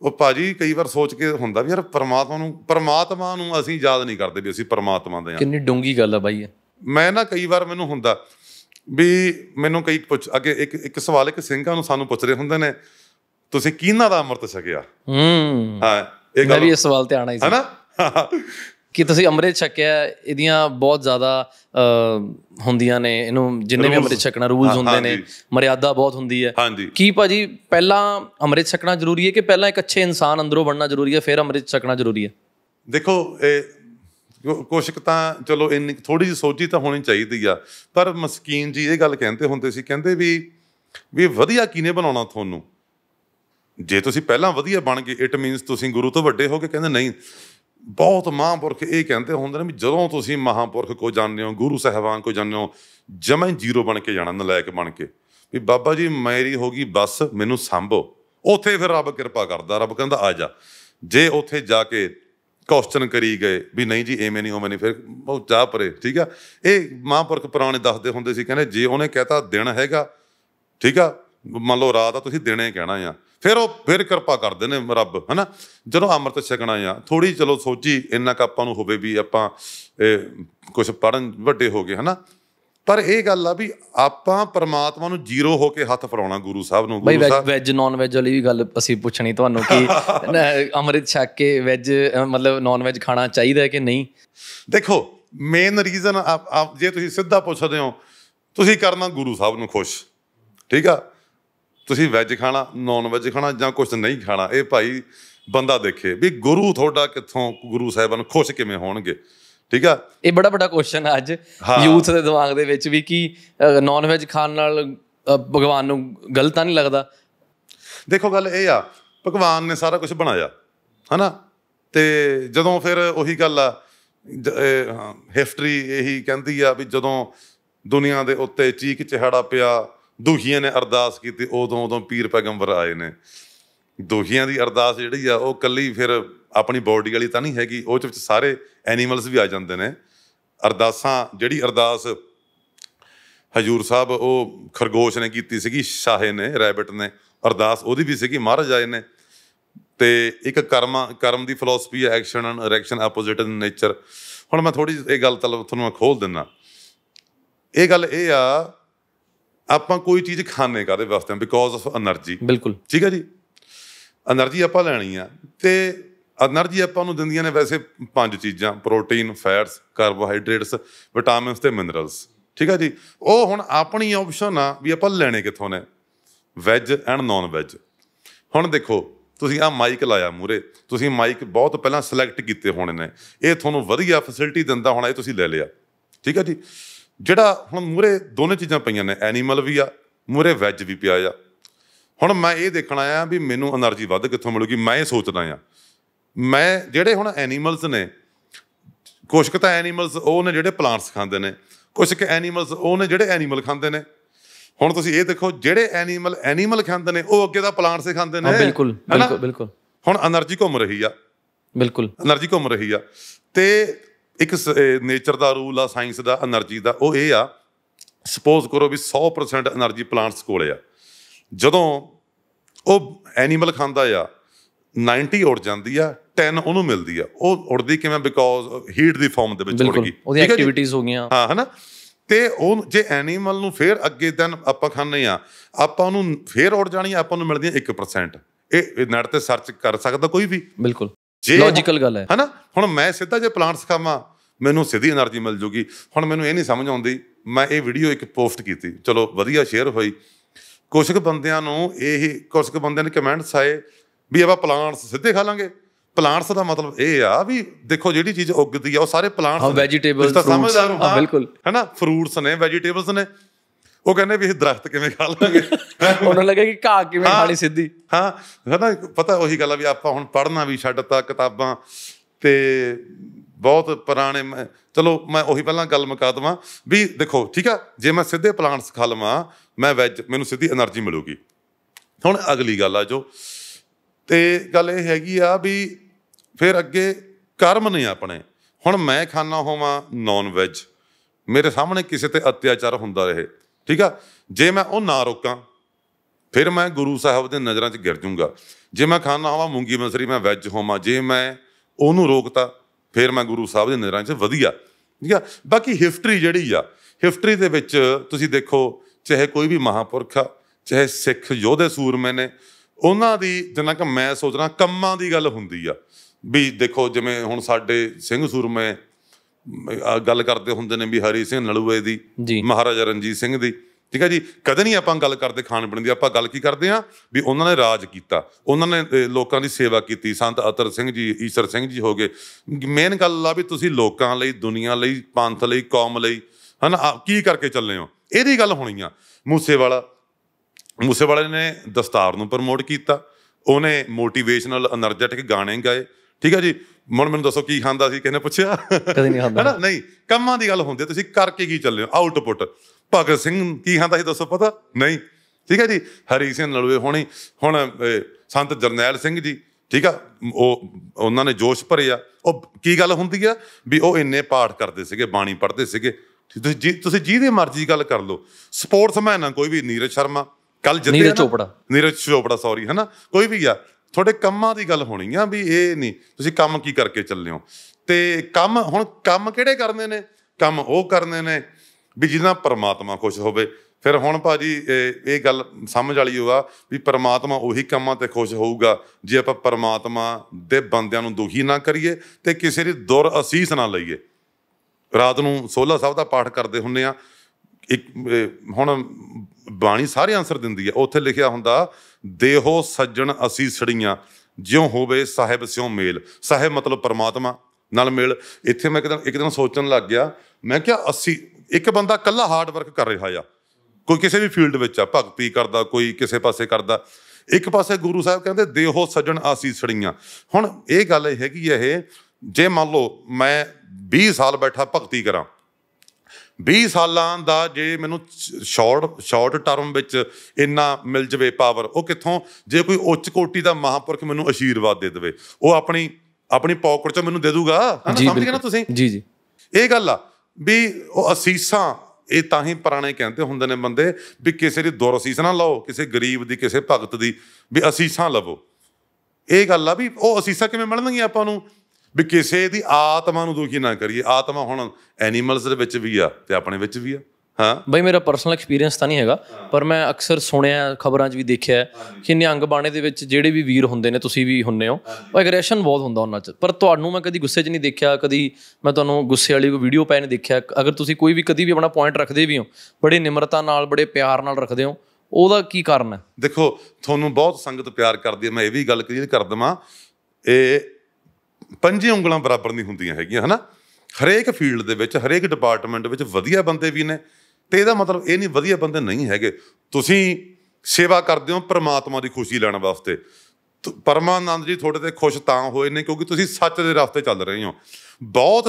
ਉਹ ਭਾਜੀ ਕਈ ਵਾਰ ਸੋਚ ਕੇ ਹੁੰਦਾ ਵੀ ਯਾਰ ਪਰਮਾਤਮਾ ਨੂੰ ਪਰਮਾਤਮਾ ਨੂੰ ਅਸੀਂ ਯਾਦ ਨਹੀਂ ਕਰਦੇ ਵੀ ਅਸੀਂ ਪਰਮਾਤਮਾ ਦੇ ਆ ਕਿੰਨੀ ਡੂੰਗੀ ਗੱਲ ਆ ਬਾਈ ਮੈਂ ਨਾ ਕਈ ਵਾਰ ਮੈਨੂੰ ਹੁੰਦਾ ਵੀ ਮੈਨੂੰ ਕਈ ਪੁੱਛ ਅੱਗੇ ਇੱਕ ਇੱਕ ਸਵਾਲ ਇੱਕ ਸਿੰਘਾਂ ਨੂੰ ਸਾਨੂੰ ਪੁੱਛ ਰਹੇ ਹੁੰਦੇ ਨੇ ਤੁਸੀਂ ਕਿਹਨਾਂ ਦਾ ਅੰਮ੍ਰਿਤ ਛਕਿਆ ਹੂੰ ਹਾਂ ਇਹ ਗੱਲ ਮੈਂ ਵੀ ਇਸ ਸਵਾਲ ਤੇ ਆਣਾ ਹੀ ਸੀ ਹੈਨਾ ਕਿ ਤੁਸੀਂ ਅੰਮ੍ਰਿਤ ਛਕਿਆ ਇਹਦੀਆਂ ਬਹੁਤ ਜ਼ਿਆਦਾ ਹੁੰਦੀਆਂ ਨੇ ਇਹਨੂੰ ਜਿੰਨੇ ਵੀ ਅੰਮ੍ਰਿਤ ਛਕਣਾ ਰੂਲਸ ਹੁੰਦੇ ਨੇ ਮਰਿਆਦਾ ਬਹੁਤ ਹੁੰਦੀ ਹੈ ਕੀ ਭਾਜੀ ਪਹਿਲਾਂ ਅੰਮ੍ਰਿਤ ਛਕਣਾ ਜ਼ਰੂਰੀ ਹੈ ਕਿ ਪਹਿਲਾਂ ਇੱਕ ਅੱਛੇ ਇਨਸਾਨ ਅੰਦਰੋਂ ਬਣਨਾ ਜ਼ਰੂਰੀ ਹੈ ਫਿਰ ਅੰਮ੍ਰਿਤ ਛਕਣਾ ਜ਼ਰੂਰੀ ਹੈ ਦੇਖੋ ਇਹ ਕੋਸ਼ਿਕ ਤਾਂ ਚਲੋ ਇੰਨੀ ਥੋੜੀ ਜਿਹੀ ਸੋਚੀ ਤਾਂ ਹੋਣੀ ਚਾਹੀਦੀ ਆ ਪਰ ਮਸਕੀਨ ਜੀ ਇਹ ਗੱਲ ਕਹਿੰਦੇ ਹੁੰਦੇ ਸੀ ਕਹਿੰਦੇ ਵੀ ਵੀ ਵਧੀਆ ਕਿਨੇ ਬਣਾਉਣਾ ਤੁਹਾਨੂੰ ਜੇ ਤੁਸੀਂ ਪਹਿਲਾਂ ਵਧੀਆ ਬਣ ਗਏ ਇਟ ਮੀਨਸ ਤੁਸੀਂ ਗੁਰੂ ਤੋਂ ਵੱਡੇ ਹੋ ਕੇ ਕਹਿੰਦੇ ਨਹੀਂ ਬਹੁਤ ਮਹਾਂਪੁਰਖ ਇਹ ਕਹਿੰਦੇ ਹੁੰਦੇ ਨੇ ਵੀ ਜਦੋਂ ਤੁਸੀਂ ਮਹਾਂਪੁਰਖ ਕੋ ਜਾਣਦੇ ਹੋ ਗੁਰੂ ਸਹਿਬਾਨ ਕੋ ਜਾਣਦੇ ਹੋ ਜਮੈਂ ਜੀਰੋ ਬਣ ਕੇ ਜਾਣਾ ਨਲਾਇਕ ਬਣ ਕੇ ਵੀ ਬਾਬਾ ਜੀ ਮੇਰੀ ਹੋ ਗਈ ਬਸ ਮੈਨੂੰ ਸੰਭੋ ਉਥੇ ਫਿਰ ਰੱਬ ਕਿਰਪਾ ਕਰਦਾ ਰੱਬ ਕਹਿੰਦਾ ਆ ਜਾ ਜੇ ਉਥੇ ਜਾ ਕੇ ਕੁਐਸਚਨ ਕਰੀ ਗਏ ਵੀ ਨਹੀਂ ਜੀ ਐਵੇਂ ਨਹੀਂ ਹੋਵੇਂ ਨਹੀਂ ਫਿਰ ਉਹ ਜਾ ਪਰੇ ਠੀਕ ਆ ਇਹ ਮਹਾਂਪੁਰਖ ਪੁਰਾਣੇ ਦੱਸਦੇ ਹੁੰਦੇ ਸੀ ਕਹਿੰਦੇ ਜੇ ਉਹਨੇ ਕਹਤਾ ਦਿਨ ਹੈਗਾ ਠੀਕ ਆ ਮੰਨ ਲਓ ਰਾਤ ਆ ਤੁਸੀਂ ਦਿਨੇ ਕਹਿਣਾ ਆ ਫਿਰ ਉਹ ਫਿਰ ਕਿਰਪਾ ਕਰਦੇ ਨੇ ਰੱਬ ਹਨਾ ਜਦੋਂ ਅੰਮ੍ਰਿਤ ਛਕਣਾ ਆ ਥੋੜੀ ਚਲੋ ਸੋਚੀ ਇੰਨਾ ਕ ਆਪਾਂ ਨੂੰ ਹੋਵੇ ਵੀ ਆਪਾਂ ਕੁਝ ਪੜਨ ਵੱਡੇ ਹੋ ਗਏ ਹਨਾ ਪਰ ਇਹ ਗੱਲ ਆ ਵੀ ਆਪਾਂ ਪਰਮਾਤਮਾ ਨੂੰ ਜ਼ੀਰੋ ਹੋ ਕੇ ਹੱਥ ਫੜਾਉਣਾ ਗੁਰੂ ਸਾਹਿਬ ਨੂੰ Guru Sahib veg non veg ਵਾਲੀ ਵੀ ਗੱਲ ਅਸੀਂ ਪੁੱਛਣੀ ਤੁਹਾਨੂੰ ਕਿ ਅੰਮ੍ਰਿਤ ਛਕ ਕੇ ਵੈਜ ਮਤਲਬ ਨਾਨ ਵੈਜ ਖਾਣਾ ਚਾਹੀਦਾ ਹੈ ਕਿ ਨਹੀਂ ਦੇਖੋ ਮੇਨ ਰੀਜ਼ਨ ਜੇ ਤੁਸੀਂ ਸਿੱਧਾ ਪੁੱਛਦੇ ਹੋ ਤੁਸੀਂ ਕਰਨਾ ਗੁਰੂ ਸਾਹਿਬ ਨੂੰ ਖੁਸ਼ ਠੀਕ ਆ ਤੁਸੀਂ ਵੈਜ ਖਾਣਾ ਨਾਨ ਵੈਜ ਖਾਣਾ ਜਾਂ ਕੁਝ ਨਹੀਂ ਖਾਣਾ ਇਹ ਭਾਈ ਬੰਦਾ ਦੇਖੇ ਵੀ ਗੁਰੂ ਤੁਹਾਡਾ ਕਿੱਥੋਂ ਗੁਰੂ ਸਾਹਿਬਾਨ ਖੁਸ਼ ਕਿਵੇਂ ਹੋਣਗੇ ਠੀਕ ਆ ਇਹ ਬੜਾ ਵੱਡਾ ਕੁਐਸਚਨ ਆ ਅੱਜ ਯੂਥ ਦੇ ਦਿਮਾਗ ਦੇ ਵਿੱਚ ਵੀ ਕੀ ਨਾਨ ਵੈਜ ਖਾਣ ਨਾਲ ਭਗਵਾਨ ਨੂੰ ਗਲਤ ਨਹੀਂ ਲੱਗਦਾ ਦੇਖੋ ਗੱਲ ਇਹ ਆ ਭਗਵਾਨ ਨੇ ਸਾਰਾ ਕੁਝ ਬਣਾਇਆ ਹਨਾ ਤੇ ਜਦੋਂ ਫਿਰ ਉਹੀ ਗੱਲ ਆ ਹਿਸਟਰੀ ਇਹੀ ਕਹਿੰਦੀ ਆ ਵੀ ਜਦੋਂ ਦੁਨੀਆ ਦੇ ਉੱਤੇ ਚੀਕ ਚਿਹਾੜਾ ਪਿਆ ਦੁਖੀਆਂ ਨੇ ਅਰਦਾਸ ਕੀਤੀ ਉਦੋਂ ਉਦੋਂ ਪੀਰ ਪੈਗੰਬਰ ਆਏ ਨੇ ਦੁਖੀਆਂ ਦੀ ਅਰਦਾਸ ਜਿਹੜੀ ਆ ਉਹ ਕੱਲੀ ਫਿਰ ਆਪਣੀ ਬਾਡੀ ਵਾਲੀ ਤਾਂ ਨਹੀਂ ਹੈਗੀ ਉਹ ਚ ਵਿੱਚ ਸਾਰੇ ਐਨੀਮਲਸ ਵੀ ਆ ਜਾਂਦੇ ਨੇ ਅਰਦਾਸਾਂ ਜਿਹੜੀ ਅਰਦਾਸ ਹਜੂਰ ਸਾਹਿਬ ਉਹ ਖਰਗੋਸ਼ ਨੇ ਕੀਤੀ ਸੀਗੀ ਸ਼ਾਹੇ ਨੇ ਰੈਬਿਟ ਨੇ ਅਰਦਾਸ ਉਹਦੀ ਵੀ ਸੀਗੀ ਮਹਾਰਾਜ ਆਏ ਨੇ ਤੇ ਇੱਕ ਕਰਮ ਕਰਮ ਦੀ ਫਿਲਾਸਫੀ ਹੈ action and reaction opposite in nature ਹੁਣ ਮੈਂ ਥੋੜੀ ਇਹ ਗੱਲ ਤੁਹਾਨੂੰ ਮੈਂ ਖੋਲ ਦਿੰਨਾ ਇਹ ਗੱਲ ਇਹ ਆ ਆਪਾਂ ਕੋਈ ਚੀਜ਼ ਖਾਣੇ ਕਾਦੇ ਵਾਸਤੇ ਬਿਕੋਜ਼ ਆਫ એનર્ਜੀ ਬਿਲਕੁਲ ਠੀਕ ਹੈ ਜੀ એનર્ਜੀ ਆਪਾਂ ਲੈਣੀ ਆ ਤੇ એનર્ਜੀ ਆਪਾਂ ਨੂੰ ਦਿੰਦੀਆਂ ਨੇ ਵੈਸੇ ਪੰਜ ਚੀਜ਼ਾਂ ਪ੍ਰੋਟੀਨ ਫੈਟਸ ਕਾਰਬੋਹਾਈਡਰੇਟਸ ਵਿਟਾਮਿਨਸ ਤੇ ਮਿਨਰਲਸ ਠੀਕ ਹੈ ਜੀ ਉਹ ਹੁਣ ਆਪਣੀ ਆਪਸ਼ਨ ਆ ਵੀ ਆਪਾਂ ਲੈਣੇ ਕਿੱਥੋਂ ਨੇ ਵੈਜ ਐਂਡ ਨਾਨ ਵੈਜ ਹੁਣ ਦੇਖੋ ਤੁਸੀਂ ਆ ਮਾਈਕ ਲਾਇਆ ਮੂਰੇ ਤੁਸੀਂ ਮਾਈਕ ਬਹੁਤ ਪਹਿਲਾਂ ਸਿਲੈਕਟ ਕੀਤੇ ਹੋਣੇ ਨੇ ਇਹ ਤੁਹਾਨੂੰ ਵਧੀਆ ਫੈਸਿਲਿਟੀ ਦਿੰਦਾ ਹੋਣਾ ਇਹ ਤੁਸੀਂ ਲੈ ਲਿਆ ਠੀਕ ਹੈ ਜੀ ਜਿਹੜਾ ਹੁਣ ਮੂਰੇ ਦੋਨੇ ਚੀਜ਼ਾਂ ਪਈਆਂ ਨੇ ਐਨੀਮਲ ਵੀ ਆ ਮੂਰੇ ਵੈਜ ਵੀ ਪਿਆ ਆ ਹੁਣ ਮੈਂ ਇਹ ਦੇਖਣਾ ਆ ਵੀ ਮੈਨੂੰ એનર્ਜੀ ਵੱਧ ਕਿੱਥੋਂ ਮਿਲੂਗੀ ਮੈਂ ਇਹ ਸੋਚਦਾ ਆ ਮੈਂ ਜਿਹੜੇ ਹੁਣ ਐਨੀਮਲਸ ਨੇ ਕੁਝ ਕੁ ਤਾਂ ਐਨੀਮਲਸ ਉਹ ਨੇ ਜਿਹੜੇ ਪਲਾਂਟਸ ਖਾਂਦੇ ਨੇ ਕੁਝ ਕੁ ਐਨੀਮਲਸ ਉਹ ਨੇ ਜਿਹੜੇ ਐਨੀਮਲ ਖਾਂਦੇ ਨੇ ਹੁਣ ਤੁਸੀਂ ਇਹ ਦੇਖੋ ਜਿਹੜੇ ਐਨੀਮਲ ਐਨੀਮਲ ਖਾਂਦੇ ਨੇ ਉਹ ਅੱਗੇ ਦਾ ਪਲਾਂਟਸ ਹੀ ਖਾਂਦੇ ਨੇ ਬਿਲਕੁਲ ਬਿਲਕੁਲ ਬਿਲਕੁਲ ਹੁਣ એનર્ਜੀ ਘੁੰਮ ਰਹੀ ਆ ਬਿਲਕੁਲ એનર્ਜੀ ਘੁੰਮ ਰਹੀ ਆ ਤੇ ਇੱਕ ਨੇਚਰ ਦਾ ਰੂਲ ਆ ਸਾਇੰਸ ਦਾ એનર્ਜੀ ਦਾ ਉਹ ਇਹ ਆ ਸਪੋਜ਼ ਕਰੋ ਵੀ 100% એનર્ਜੀ ਪਲਾਂਟਸ ਕੋਲ ਆ ਜਦੋਂ ਉਹ ਐਨੀਮਲ ਖਾਂਦਾ ਆ 90 ਉੜ ਜਾਂਦੀ ਆ 10 ਉਹਨੂੰ ਮਿਲਦੀ ਆ ਉਹ ਉੜਦੀ ਕਿਵੇਂ ਬਿਕੋਜ਼ ਹੀਟ ਦੀ ਫਾਰਮ ਦੇ ਵਿੱਚ ਉੜ ਗਈ ਉਹਦੀ ਐਕਟੀਵਿਟੀਜ਼ ਹੋ ਗਈਆਂ ਹਾਂ ਹਨਾ ਤੇ ਉਹ ਜੇ ਐਨੀਮਲ ਨੂੰ ਫੇਰ ਅੱਗੇ ਦਿਨ ਆਪਾਂ ਖਾਣੇ ਆ ਆਪਾਂ ਉਹਨੂੰ ਫੇਰ ਉੜ ਜਾਣੀ ਆਪਾਂ ਨੂੰ ਮਿਲਦੀ ਆ 1% ਇਹ ਨੈਟ ਤੇ ਸਰਚ ਕਰ ਸਕਦਾ ਕੋਈ ਵੀ ਬਿਲਕੁਲ ਲੌਜੀਕਲ ਗੱਲ ਹੈ ਹਨਾ ਹੁਣ ਮੈਂ ਸਿੱਧਾ ਜੇ ਪਲਾਂਟਸ ਖਾਵਾਂ ਮੈਨੂੰ ਸਿੱਧੀ એનર્ਜੀ ਮਿਲ ਜੂਗੀ ਹੁਣ ਮੈਨੂੰ ਇਹ ਨਹੀਂ ਸਮਝ ਆਉਂਦੀ ਮੈਂ ਇਹ ਵੀਡੀਓ ਇੱਕ ਪੋਸਟ ਕੀਤੀ ਚਲੋ ਵਧੀਆ ਸ਼ੇਅਰ ਹੋਈ ਕੁਝ ਕੁ ਬੰਦਿਆਂ ਨੂੰ ਇਹ ਕੁਝ ਕੁ ਬੰਦਿਆਂ ਨੇ ਕਮੈਂਟਸ ਆਏ ਵੀ ਆਪਾਂ ਪਲਾਂਟਸ ਸਿੱਧੇ ਖਾ ਲਾਂਗੇ ਪਲਾਂਟਸ ਦਾ ਮਤਲਬ ਇਹ ਆ ਵੀ ਦੇਖੋ ਜਿਹੜੀ ਚੀਜ਼ ਉੱਗਦੀ ਆ ਉਹ ਸਾਰੇ ਪਲਾਂਟਸ ਹਾਂ ਵੈਜੀਟੇਬਲਸ ਸਮਝਦਾਰ ਹਾਂ ਬਿਲਕੁਲ ਹੈਨਾ ਫਰੂਟਸ ਨੇ ਵੈਜੀਟੇਬਲਸ ਨੇ ਉਹ ਕਹਿੰਦੇ ਵੀ ਇਹ ਦਰਖਤ ਕਿਵੇਂ ਖਾ ਲਾਂਗੇ ਉਹਨਾਂ ਲੱਗੇ ਕਿ ਘਾਹ ਕਿਵੇਂ ਖਾਣੀ ਸਿੱਧੀ ਹਾਂ ਹੈਨਾ ਪਤਾ ਉਹੀ ਗੱਲ ਆ ਵੀ ਆਪਾਂ ਹੁਣ ਪੜ੍ਹਨਾ ਵੀ ਛੱਡਤਾ ਕਿਤਾਬਾਂ ਤੇ ਬਹੁਤ ਪੁਰਾਣੇ ਮੈਂ ਚਲੋ ਮੈਂ ਉਹੀ ਪਹਿਲਾਂ ਗੱਲ ਮੁਕਾ ਦਵਾਂ ਵੀ ਦੇਖੋ ਠੀਕ ਆ ਜੇ ਮੈਂ ਸਿੱਧੇ ਪਲਾਂਟਸ ਖਾ ਲਵਾਂ ਮੈਂ ਵੈਜ ਮੈਨੂੰ ਸਿੱਧੀ એનર્ਜੀ ਮਿਲੂਗੀ ਹੁਣ ਅਗਲੀ ਗੱਲ ਆ ਜੋ ਤੇ ਗੱਲ ਇਹ ਹੈਗੀ ਆ ਵੀ ਫਿਰ ਅੱਗੇ ਕਰਮ ਨੇ ਆਪਣੇ ਹੁਣ ਮੈਂ ਖਾਣਾ ਹੋਵਾਂ ਨਾਨ ਵੈਜ ਮੇਰੇ ਸਾਹਮਣੇ ਕਿਸੇ ਤੇ ਅਤਿਆਚਾਰ ਹੁੰਦਾ ਰਹੇ ਠੀਕ ਆ ਜੇ ਮੈਂ ਉਹ ਨਾ ਰੋਕਾਂ ਫਿਰ ਮੈਂ ਗੁਰੂ ਸਾਹਿਬ ਦੇ ਨਜ਼ਰਾਂ 'ਚ ਗਿਰ ਜੂਗਾ ਜੇ ਮੈਂ ਖਾਣਾ ਹੋਵਾਂ ਮੂੰਗੀ ਮਸਰੀ ਮੈਂ ਵੈਜ ਹੋਵਾਂ ਜੇ ਮੈਂ ਉਹਨੂੰ ਰੋਕਤਾ ਫਿਰ ਮੈਂ ਗੁਰੂ ਸਾਹਿਬ ਦੇ ਨਜ਼ਰਾਂ 'ਚ ਵਧੀਆ ਠੀਕ ਆ ਬਾਕੀ ਹਿਸਟਰੀ ਜਿਹੜੀ ਆ ਹਿਸਟਰੀ ਦੇ ਵਿੱਚ ਤੁਸੀਂ ਦੇਖੋ ਚਾਹੇ ਕੋਈ ਵੀ ਮਹਾਪੁਰਖ ਆ ਚਾਹੇ ਸਿੱਖ ਯੋਧੇ ਸੂਰਮੇ ਨੇ ਉਹਨਾਂ ਦੀ ਜਿੰਨਾ ਕਿ ਮੈਂ ਸੋਚਣਾ ਕੰਮਾਂ ਦੀ ਗੱਲ ਹੁੰਦੀ ਆ ਵੀ ਦੇਖੋ ਜਿਵੇਂ ਹੁਣ ਸਾਡੇ ਸਿੰਘ ਸੂਰਮੇ ਗੱਲ ਕਰਦੇ ਹੁੰਦੇ ਨੇ ਵੀ ਹਰੀ ਸਿੰਘ ਨਲੂਏ ਦੀ ਮਹਾਰਾਜਾ ਰਣਜੀਤ ਸਿੰਘ ਦੀ ਠੀਕ ਹੈ ਜੀ ਕਦੇ ਨਹੀਂ ਆਪਾਂ ਗੱਲ ਕਰਦੇ ਖਾਣ ਪੀਣ ਦੀ ਆਪਾਂ ਗੱਲ ਕੀ ਕਰਦੇ ਆ ਵੀ ਉਹਨਾਂ ਨੇ ਰਾਜ ਕੀਤਾ ਉਹਨਾਂ ਨੇ ਲੋਕਾਂ ਦੀ ਸੇਵਾ ਕੀਤੀ ਸੰਤ ਅਤਰ ਸਿੰਘ ਜੀ ਈਸ਼ਰ ਸਿੰਘ ਜੀ ਹੋਗੇ ਮੇਨ ਗੱਲ ਆ ਵੀ ਤੁਸੀਂ ਲੋਕਾਂ ਲਈ ਦੁਨੀਆ ਲਈ ਪੰਥ ਲਈ ਕੌਮ ਲਈ ਹਨਾ ਕੀ ਕਰਕੇ ਚੱਲੇ ਹੋ ਇਹਦੀ ਗੱਲ ਹੋਣੀ ਆ ਮੂਸੇ ਵਾਲਾ ਮੂਸੇ ਵਾਲੇ ਨੇ ਦਸਤਾਰ ਨੂੰ ਪ੍ਰਮੋਟ ਕੀਤਾ ਉਹਨੇ ਮੋਟੀਵੇਸ਼ਨਲ એનર્ਜੈਟਿਕ ਗਾਣੇ ਗਾਏ ਠੀਕ ਹੈ ਜੀ ਮਨ ਮੈਨੂੰ ਦੱਸੋ ਕੀ ਖਾਂਦਾ ਸੀ ਨੇ ਪੁੱਛਿਆ ਕਦੇ ਨਹੀਂ ਖਾਂਦਾ ਹਨਾ ਨਹੀਂ ਕੰਮਾਂ ਦੀ ਗੱਲ ਹੁੰਦੀ ਤੁਸੀਂ ਕਰਕੇ ਕੀ ਚੱਲੇ ਹੋ ਆਊਟਪੁੱਟ ਭਗਤ ਸਿੰਘ ਕੀ ਤਾਂ ਇਹ ਦੱਸੋ ਪਤਾ ਨਹੀਂ ਠੀਕ ਹੈ ਜੀ ਹਰੀ ਸਿੰਘ ਨਲਵੇ ਹੋਣੀ ਹੁਣ ਸੰਤ ਜਰਨੈਲ ਸਿੰਘ ਜੀ ਠੀਕ ਆ ਉਹ ਉਹਨਾਂ ਨੇ ਜੋਸ਼ ਭਰਿਆ ਉਹ ਕੀ ਗੱਲ ਹੁੰਦੀ ਆ ਵੀ ਉਹ ਇੰਨੇ ਪਾਠ ਕਰਦੇ ਸੀਗੇ ਬਾਣੀ ਪੜ੍ਹਦੇ ਸੀਗੇ ਤੁਸੀਂ ਜੀ ਤੁਸੀਂ ਜਿਹਦੇ ਮਰਜ਼ੀ ਗੱਲ ਕਰ ਲਓ ਸਪੋਰਟਸਮੈਨ ਆ ਕੋਈ ਵੀ ਨੀਰਜ ਸ਼ਰਮਾ ਕੱਲ ਜਿੱਤੇ ਨੀਰਜ ਚੋਪੜਾ ਨੀਰਜ ਚੋਪੜਾ ਸੌਰੀ ਹੈਨਾ ਕੋਈ ਵੀ ਆ ਤੁਹਾਡੇ ਕੰਮਾਂ ਦੀ ਗੱਲ ਹੋਣੀ ਆ ਵੀ ਇਹ ਨਹੀਂ ਤੁਸੀਂ ਕੰਮ ਕੀ ਕਰਕੇ ਚੱਲੇ ਹੋ ਤੇ ਕੰਮ ਹੁਣ ਕੰਮ ਕਿਹੜੇ ਕਰਨੇ ਨੇ ਕੰਮ ਉਹ ਕਰਨੇ ਨੇ ਵੀ ਜਿਹਨਾਂ ਪਰਮਾਤਮਾ ਖੁਸ਼ ਹੋਵੇ ਫਿਰ ਹੁਣ ਭਾਜੀ ਇਹ ਗੱਲ ਸਮਝ ਵਾਲੀ ਹੋਗਾ ਵੀ ਪਰਮਾਤਮਾ ਉਹੀ ਕੰਮਾਂ ਤੇ ਖੁਸ਼ ਹੋਊਗਾ ਜੇ ਆਪਾਂ ਪਰਮਾਤਮਾ ਦੇ ਬੰਦਿਆਂ ਨੂੰ ਦੁਖੀ ਨਾ ਕਰੀਏ ਤੇ ਕਿਸੇ ਦੀ ਦੁਰ ਅਸੀਸ ਨਾ ਲਈਏ ਰਾਤ ਨੂੰ 16 ਸਾਹਿਬ ਦਾ ਪਾਠ ਕਰਦੇ ਹੁੰਨੇ ਆ ਇੱਕ ਹੁਣ ਬਾਣੀ ਸਾਰੇ ਆਨਸਰ ਦਿੰਦੀ ਹੈ ਉੱਥੇ ਲਿਖਿਆ ਹੁੰਦਾ ਦੇਹੋ ਸੱਜਣ ਅਸੀਸੜੀਆਂ ਸੜੀਆਂ ਜਿਉ ਹੋਵੇ ਸਾਹਿਬ ਸਿਉ ਮੇਲ ਸਾਹਿਬ ਮਤਲਬ ਪਰਮਾਤਮਾ ਨਾਲ ਮੇਲ ਇੱਥੇ ਮੈਂ ਇੱਕ ਦਿਨ ਇੱਕ ਦਿਨ ਸੋਚਣ ਲੱਗ ਗਿਆ ਮੈਂ ਕਿਹਾ ਅਸੀਂ ਇੱਕ ਬੰਦਾ ਕੱਲਾ ਹਾਰਡ ਵਰਕ ਕਰ ਰਿਹਾ ਆ ਕੋਈ ਕਿਸੇ ਵੀ ਫੀਲਡ ਵਿੱਚ ਆ ਭਗਤੀ ਕਰਦਾ ਕੋਈ ਕਿਸੇ ਪਾਸੇ ਕਰਦਾ ਇੱਕ ਪਾਸੇ ਗੁਰੂ ਸਾਹਿਬ ਕਹਿੰਦੇ ਦੇਹੋ ਸਜਣ ਆਸੀਸੜੀਆਂ ਹੁਣ ਇਹ ਗੱਲ ਹੈਗੀ ਇਹ ਜੇ ਮੰਨ ਲਓ ਮੈਂ 20 ਸਾਲ ਬੈਠਾ ਭਗਤੀ ਕਰਾਂ 20 ਸਾਲਾਂ ਦਾ ਜੇ ਮੈਨੂੰ ਸ਼ਾਰਟ ਸ਼ਾਰਟ ਟਰਮ ਵਿੱਚ ਇੰਨਾ ਮਿਲ ਜਵੇ ਪਾਵਰ ਉਹ ਕਿੱਥੋਂ ਜੇ ਕੋਈ ਉੱਚ ਕੋਟੀ ਦਾ ਮਹਾਪੁਰਖ ਮੈਨੂੰ ਅਸ਼ੀਰਵਾਦ ਦੇ ਦੇਵੇ ਉਹ ਆਪਣੀ ਆਪਣੀ ਪੌਕਟ ਚੋਂ ਮੈਨੂੰ ਦੇ ਦੂਗਾ ਸਮਝ ਗਏ ਨਾ ਤੁਸੀਂ ਜੀ ਜੀ ਇਹ ਗੱਲ ਆ ਵੀ ਉਹ ਅਸੀਸਾਂ ਇਹ ਤਾਂ ਹੀ ਪੁਰਾਣੇ ਕਹਿੰਦੇ ਹੁੰਦੇ ਨੇ ਬੰਦੇ ਵੀ ਕਿਸੇ ਦੀ ਦੁਰ ਅਸੀਸ ਨਾ ਲਓ ਕਿਸੇ ਗਰੀਬ ਦੀ ਕਿਸੇ ਭਗਤ ਦੀ ਵੀ ਅਸੀਸਾਂ ਲਵੋ ਇਹ ਗੱਲ ਆ ਵੀ ਉਹ ਅਸੀਸਾਂ ਕਿਵੇਂ ਮਿਲਣਗੀਆਂ ਆਪਾਂ ਨੂੰ ਵੀ ਕਿਸੇ ਦੀ ਆਤਮਾ ਨੂੰ ਦੁਖੀ ਨਾ ਕਰੀਏ ਆਤਮਾ ਹੁਣ ਐਨੀਮਲਸ ਦੇ ਵਿੱਚ ਵੀ ਆ ਤੇ ਆਪਣੇ ਵਿੱਚ ਵੀ ਆ ਹਾਂ ਬਈ ਮੇਰਾ ਪਰਸਨਲ ਐਕਸਪੀਰੀਅੰਸ ਤਾਂ ਨਹੀਂ ਹੈਗਾ ਪਰ ਮੈਂ ਅਕਸਰ ਸੁਣਿਆ ਖਬਰਾਂ 'ਚ ਵੀ ਦੇਖਿਆ ਕਿ ਨਿਹੰਗ ਬਾਣੇ ਦੇ ਵਿੱਚ ਜਿਹੜੇ ਵੀ ਵੀਰ ਹੁੰਦੇ ਨੇ ਤੁਸੀਂ ਵੀ ਹੁੰਨੇ ਹੋ ਉਹ ਐਗਰੈਸ਼ਨ ਬਹੁਤ ਹੁੰਦਾ ਉਹਨਾਂ 'ਚ ਪਰ ਤੁਹਾਨੂੰ ਮੈਂ ਕਦੀ ਗੁੱਸੇ 'ਚ ਨਹੀਂ ਦੇਖਿਆ ਕਦੀ ਮੈਂ ਤੁਹਾਨੂੰ ਗੁੱਸੇ ਵਾਲੀ ਕੋਈ ਵੀਡੀਓ ਪਾਇ ਨਹੀਂ ਦੇਖਿਆ ਅਗਰ ਤੁਸੀਂ ਕੋਈ ਵੀ ਕਦੀ ਵੀ ਆਪਣਾ ਪੁਆਇੰਟ ਰੱਖਦੇ ਵੀ ਹੋ ਬੜੇ ਨਿਮਰਤਾ ਨਾਲ ਬੜੇ ਪਿਆਰ ਨਾਲ ਰੱਖਦੇ ਹੋ ਉਹਦਾ ਕੀ ਕਾਰਨ ਹੈ ਦੇਖੋ ਤੁਹਾਨੂੰ ਬਹੁਤ ਸੰਗਤ ਪਿਆਰ ਕਰਦੀ ਹੈ ਮੈਂ ਇਹ ਵੀ ਗੱਲ ਕਲੀਅਰ ਕਰ ਦਵਾਂ ਇਹ ਪੰਜੇ ਉਂਗਲਾਂ ਬਰਾਬਰ ਨਹੀਂ ਹੁੰਦੀਆਂ ਹੈਗੀਆਂ ਹਨਾ ਹਰੇਕ ਫੀਲਡ ਦੇ ਵਿੱਚ ਹਰੇਕ ਡਿਪਾਰਟਮੈਂਟ ਵਿੱਚ ਵਧੀਆ ਬੰਦੇ ਵੀ ਨੇ ਤੇ ਇਹਦਾ ਮਤਲਬ ਇਹ ਨਹੀਂ ਵਧੀਆ ਬੰਦੇ ਨਹੀਂ ਹੈਗੇ ਤੁਸੀਂ ਸੇਵਾ ਕਰਦੇ ਹੋ ਪਰਮਾਤਮਾ ਦੀ ਖੁਸ਼ੀ ਲੈਣ ਵਾਸਤੇ ਪਰਮਾਨੰਦ ਜੀ ਤੁਹਾਡੇ ਤੇ ਖੁਸ਼ ਤਾਂ ਹੋਏ ਨੇ ਕਿਉਂਕਿ ਤੁਸੀਂ ਸੱਚ ਦੇ ਰਸਤੇ ਚੱਲ ਰਹੇ ਹੋ ਬਹੁਤ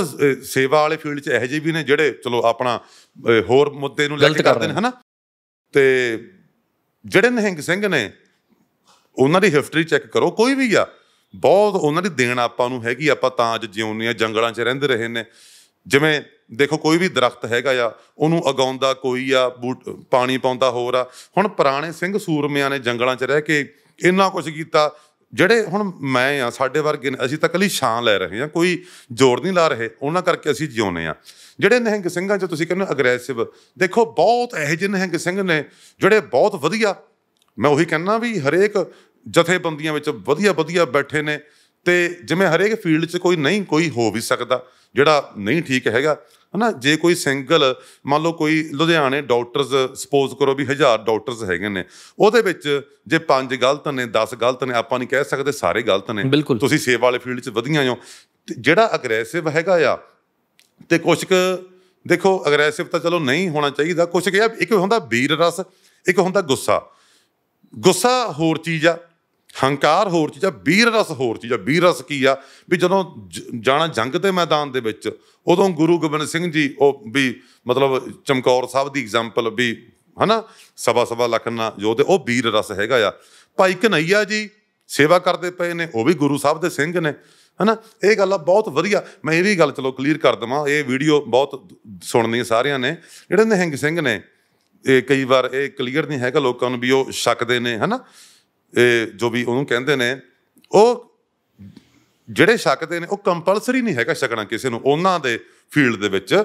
ਸੇਵਾ ਵਾਲੇ ਫੀਲਡ 'ਚ ਇਹੋ ਜਿਹੇ ਵੀ ਨੇ ਜਿਹੜੇ ਚਲੋ ਆਪਣਾ ਹੋਰ ਮੁੱਦੇ ਨੂੰ ਲੈ ਕੇ ਕਰਦੇ ਨੇ ਹਨਾ ਤੇ ਜਿਹੜੇ ਨਹਿੰਗ ਸਿੰਘ ਨੇ ਉਹਨਾਂ ਦੀ ਹਿਸਟਰੀ ਚੈੱਕ ਕਰੋ ਕੋਈ ਵੀ ਆ ਬਹੁਤ ਉਹਨਾਂ ਦੀ ਦੇਣ ਆਪਾਂ ਨੂੰ ਹੈਗੀ ਆਪਾਂ ਤਾਂ ਅੱਜ ਜਿਉਂਦੇ ਆ ਜੰਗਲਾਂ 'ਚ ਰਹਿੰਦੇ ਰਹੇ ਨੇ ਜਿਵੇਂ ਦੇਖੋ ਕੋਈ ਵੀ ਦਰਖਤ ਹੈਗਾ ਆ ਉਹਨੂੰ ਉਗਾਉਂਦਾ ਕੋਈ ਆ ਪਾਣੀ ਪਾਉਂਦਾ ਹੋਰ ਆ ਹੁਣ ਪੁਰਾਣੇ ਸਿੰਘ ਸੂਰਮਿਆਂ ਨੇ ਜੰਗਲਾਂ 'ਚ ਰਹਿ ਕੇ ਇੰਨਾ ਕੁਝ ਕੀਤਾ ਜਿਹੜੇ ਹੁਣ ਮੈਂ ਆ ਸਾਡੇ ਵਰਗੇ ਅਸੀਂ ਤਾਂ ਕਲੀ ਛਾਂ ਲੈ ਰਹੇ ਆ ਕੋਈ ਜ਼ੋਰ ਨਹੀਂ ਲਾ ਰਹੇ ਉਹਨਾਂ ਕਰਕੇ ਅਸੀਂ ਜਿਉਂਦੇ ਆ ਜਿਹੜੇ ਨਹਿੰਗ ਸਿੰਘਾਂ 'ਚ ਤੁਸੀਂ ਕਹਿੰਦੇ ਅਗਰੈਸਿਵ ਦੇਖੋ ਬਹੁਤ ਇਹ ਜਿਹੇ ਹੈਂਗ ਸਿੰਘ ਨੇ ਜਿਹੜੇ ਬਹੁਤ ਵਧੀਆ ਮੈਂ ਉਹੀ ਕਹਿੰਨਾ ਵੀ ਹਰੇਕ ਜਥੇਬੰਦੀਆਂ ਵਿੱਚ ਵਧੀਆ ਵਧੀਆ ਬੈਠੇ ਨੇ ਤੇ ਜਿਵੇਂ ਹਰੇਕ ਫੀਲਡ 'ਚ ਕੋਈ ਨਹੀਂ ਕੋਈ ਹੋ ਵੀ ਸਕਦਾ ਜਿਹੜਾ ਨਹੀਂ ਠੀਕ ਹੈਗਾ ਹਨਾ ਜੇ ਕੋਈ ਸਿੰਗਲ ਮੰਨ ਲਓ ਕੋਈ ਲੁਧਿਆਣੇ ਡਾਕਟਰਸ ਸਪੋਜ਼ ਕਰੋ ਵੀ 1000 ਡਾਕਟਰਸ ਹੈਗੇ ਨੇ ਉਹਦੇ ਵਿੱਚ ਜੇ ਪੰਜ ਗਲਤ ਨੇ 10 ਗਲਤ ਨੇ ਆਪਾਂ ਨਹੀਂ ਕਹਿ ਸਕਦੇ ਸਾਰੇ ਗਲਤ ਨੇ ਤੁਸੀਂ ਸੇਵਾ ਵਾਲੇ ਫੀਲਡ 'ਚ ਵਧੀਆਂ ਹੋ ਜਿਹੜਾ ਅਗਰੈਸਿਵ ਹੈਗਾ ਆ ਤੇ ਕੁਛ ਕੁ ਦੇਖੋ ਅਗਰੈਸਿਵ ਤਾਂ ਚਲੋ ਨਹੀਂ ਹੋਣਾ ਚਾਹੀਦਾ ਕੁਛ ਕਿ ਇੱਕ ਹੁੰਦਾ ਵੀਰ ਰਸ ਇੱਕ ਹੁੰਦਾ ਗੁੱਸਾ ਗੁੱਸਾ ਹੋਰ ਚੀਜ਼ ਆ ਹੰਕਾਰ ਹੋਰ ਚੀਜ਼ਾ ਵੀਰ ਰਸ ਹੋਰ ਚੀਜ਼ਾ ਵੀਰ ਰਸ ਕੀ ਆ ਵੀ ਜਦੋਂ ਜਾਣਾ ਜੰਗ ਦੇ ਮੈਦਾਨ ਦੇ ਵਿੱਚ ਉਦੋਂ ਗੁਰੂ ਗੋਬਿੰਦ ਸਿੰਘ ਜੀ ਉਹ ਵੀ ਮਤਲਬ ਚਮਕੌਰ ਸਾਹਿਬ ਦੀ ਐਗਜ਼ਾਮਪਲ ਵੀ ਹਨਾ ਸਵਾ ਸਵਾ ਲੱਖ ਨਾ ਜੋਦੇ ਉਹ ਵੀਰ ਰਸ ਹੈਗਾ ਆ ਭਾਈ ਕਨਈਆ ਜੀ ਸੇਵਾ ਕਰਦੇ ਪਏ ਨੇ ਉਹ ਵੀ ਗੁਰੂ ਸਾਹਿਬ ਦੇ ਸਿੰਘ ਨੇ ਹਨਾ ਇਹ ਗੱਲ ਆ ਬਹੁਤ ਵਧੀਆ ਮੈਂ ਇਹ ਵੀ ਗੱਲ ਚਲੋ ਕਲੀਅਰ ਕਰ ਦਵਾਂ ਇਹ ਵੀਡੀਓ ਬਹੁਤ ਸੁਣਨੀ ਸਾਰਿਆਂ ਨੇ ਜਿਹੜੇ ਨਿਹੰਗ ਸਿੰਘ ਨੇ ਇਹ ਕਈ ਵਾਰ ਇਹ ਕਲੀਅਰ ਨਹੀਂ ਹੈਗਾ ਲੋਕਾਂ ਨੂੰ ਵੀ ਉਹ ਸ਼ੱਕਦੇ ਨੇ ਹਨਾ ਇਹ ਜੋ ਵੀ ਉਹਨੂੰ ਕਹਿੰਦੇ ਨੇ ਉਹ ਜਿਹੜੇ ਸ਼ਕਦੇ ਨੇ ਉਹ ਕੰਪਲਸਰੀ ਨਹੀਂ ਹੈਗਾ ਛਕਣਾ ਕਿਸੇ ਨੂੰ ਉਹਨਾਂ ਦੇ ਫੀਲਡ ਦੇ ਵਿੱਚ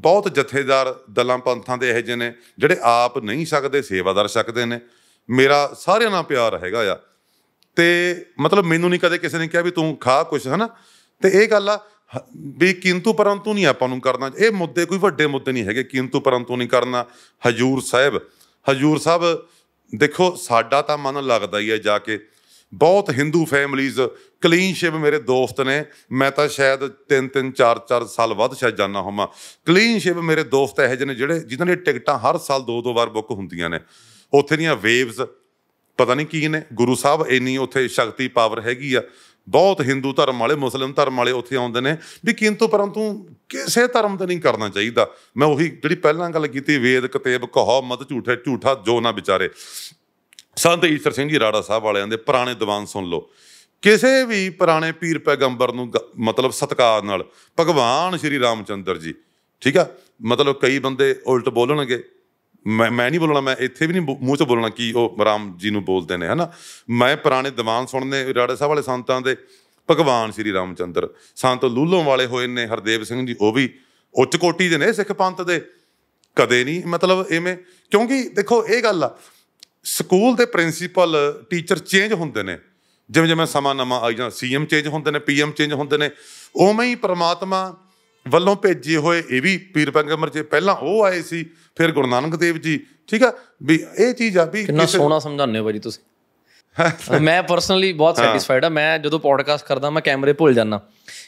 ਬਹੁਤ ਜਥੇਦਾਰ ਦਲਾਂ ਪੰਥਾਂ ਦੇ ਇਹੋ ਜਿਹੇ ਨੇ ਜਿਹੜੇ ਆਪ ਨਹੀਂ ਸਕਦੇ ਸੇਵਾਦਾਰ ਸ਼ਕਦੇ ਨੇ ਮੇਰਾ ਸਾਰਿਆਂ ਨਾਲ ਪਿਆਰ ਹੈਗਾ ਆ ਤੇ ਮਤਲਬ ਮੈਨੂੰ ਨਹੀਂ ਕਦੇ ਕਿਸੇ ਨੇ ਕਿਹਾ ਵੀ ਤੂੰ ਖਾ ਕੁਛ ਹਨਾ ਤੇ ਇਹ ਗੱਲ ਆ ਵੀ ਕਿੰਤੂ ਪਰੰਤੂ ਨਹੀਂ ਆਪਾਂ ਨੂੰ ਕਰਨਾ ਇਹ ਮੁੱਦੇ ਕੋਈ ਵੱਡੇ ਮੁੱਦੇ ਨਹੀਂ ਹੈਗੇ ਕਿੰਤੂ ਪਰੰਤੂ ਨਹੀਂ ਕਰਨਾ ਹਜੂਰ ਸਾਹਿਬ ਹਜੂਰ ਸਾਹਿਬ ਦੇਖੋ ਸਾਡਾ ਤਾਂ ਮਨ ਲੱਗਦਾ ਹੀ ਹੈ ਜਾ ਕੇ ਬਹੁਤ ਹਿੰਦੂ ਫੈਮਲੀਜ਼ ਕਲੀਨ ਸ਼ਿਪ ਮੇਰੇ ਦੋਸਤ ਨੇ ਮੈਂ ਤਾਂ ਸ਼ਾਇਦ 3 3 4 4 ਸਾਲ ਵੱਧ ਸ਼ਾਇਦ ਜਾਣਾ ਹੋਵਾਂ ਕਲੀਨ ਸ਼ਿਪ ਮੇਰੇ ਦੋਸਤ ਇਹ ਜਿਹਨੇ ਜਿਹੜੇ ਜਿਨ੍ਹਾਂ ਦੀਆਂ ਟਿਕਟਾਂ ਹਰ ਸਾਲ ਦੋ ਦੋ ਵਾਰ ਬੁੱਕ ਹੁੰਦੀਆਂ ਨੇ ਉੱਥੇ ਦੀਆਂ ਵੇਵਸ ਪਤਾ ਨਹੀਂ ਕੀ ਨੇ ਗੁਰੂ ਸਾਹਿਬ ਇੰਨੀ ਉੱਥੇ ਸ਼ਕਤੀ ਪਾਵਰ ਹੈਗੀ ਆ ਬਹੁਤ ਹਿੰਦੂ ਧਰਮ ਵਾਲੇ ਮੁਸਲਮ ਧਰਮ ਵਾਲੇ ਉੱਥੇ ਆਉਂਦੇ ਨੇ ਵੀ ਕਿੰਤੂ ਪਰੰਤੂ ਕਿਸੇ ਧਰਮ ਤੇ ਨਹੀਂ ਕਰਨਾ ਚਾਹੀਦਾ ਮੈਂ ਉਹੀ ਜਿਹੜੀ ਪਹਿਲਾਂ ਗੱਲ ਕੀਤੀ ਵੇਦ ਕਤੇਬ ਕਹੋ ਮਤ ਝੂਠੇ ਝੂਠਾ ਜੋ ਨਾ ਵਿਚਾਰੇ ਸੰਤ ਈਸ਼ਰ ਸਿੰਘ ਜੀ ਰਾੜਾ ਸਾਹਿਬ ਵਾਲਿਆਂ ਦੇ ਪੁਰਾਣੇ ਦੀਵਾਨ ਸੁਣ ਲਓ ਕਿਸੇ ਵੀ ਪੁਰਾਣੇ ਪੀਰ ਪੈਗੰਬਰ ਨੂੰ ਮਤਲਬ ਸਤਕਾਰ ਨਾਲ ਭਗਵਾਨ ਸ਼੍ਰੀ ਰਾਮਚੰਦਰ ਜੀ ਠੀਕ ਆ ਮਤਲਬ ਕਈ ਬੰਦੇ ਉਲਟ ਬੋਲਣਗੇ ਮੈਂ ਮੈਂ ਨਹੀਂ ਬੋਲਣਾ ਮੈਂ ਇੱਥੇ ਵੀ ਨਹੀਂ ਮੂੰਹ ਤੋਂ ਬੋਲਣਾ ਕਿ ਉਹ ਰਾਮ ਜੀ ਨੂੰ ਬੋਲਦੇ ਨੇ ਹਨਾ ਮੈਂ ਪੁਰਾਣੇ ਦੀਵਾਨ ਸੁਣਨੇ ਰਾੜਾ ਸਾਹਿਬ ਵਾਲੇ ਸੰਤਾਂ ਦੇ ਭਗਵਾਨ ਸ੍ਰੀ ਰਾਮਚੰਦਰ ਸੰਤ ਲੂਲੋਂ ਵਾਲੇ ਹੋਏ ਨੇ ਹਰਦੇਵ ਸਿੰਘ ਜੀ ਉਹ ਵੀ ਉੱਚ ਕੋਟੀ ਦੇ ਨੇ ਸਿੱਖ ਪੰਥ ਦੇ ਕਦੇ ਨਹੀਂ ਮਤਲਬ ਐਵੇਂ ਕਿਉਂਕਿ ਦੇਖੋ ਇਹ ਗੱਲ ਆ ਸਕੂਲ ਦੇ ਪ੍ਰਿੰਸੀਪਲ ਟੀਚਰ ਚੇਂਜ ਹੁੰਦੇ ਨੇ ਜਿਵੇਂ ਜਿਵੇਂ ਸਮਾਂ ਨਵਾਂ ਆਈ ਜਾਂ ਸੀਐਮ ਚੇਂਜ ਹੁੰਦੇ ਨੇ ਪੀਐਮ ਚੇਂਜ ਹੁੰਦੇ ਨੇ ਉਵੇਂ ਹੀ ਪ੍ਰਮਾਤਮਾ ਵੱਲੋਂ ਭੇਜੇ ਹੋਏ ਇਹ ਵੀ ਪੀਰ ਪੰਗਮਰ ਜੇ ਪਹਿਲਾਂ ਉਹ ਆਏ ਸੀ ਫਿਰ ਗੁਰੂ ਨਾਨਕ ਦੇਵ ਜੀ ਠੀਕ ਆ ਵੀ ਇਹ ਚੀਜ਼ ਆ ਵੀ ਕਿੰਨਾ ਸੋਹਣਾ ਸਮਝਾਉਂਦੇ ਹੋ ਬਾਜੀ ਤੁਸੀਂ ਮੈਂ ਪਰਸਨਲੀ ਬਹੁਤ ਸੈਟੀਸਫਾਈਡ ਆ ਮੈਂ ਜਦੋਂ ਪੋਡਕਾਸਟ ਕਰਦਾ ਮੈਂ ਕੈਮਰੇ ਭੁੱਲ ਜਾਂਦਾ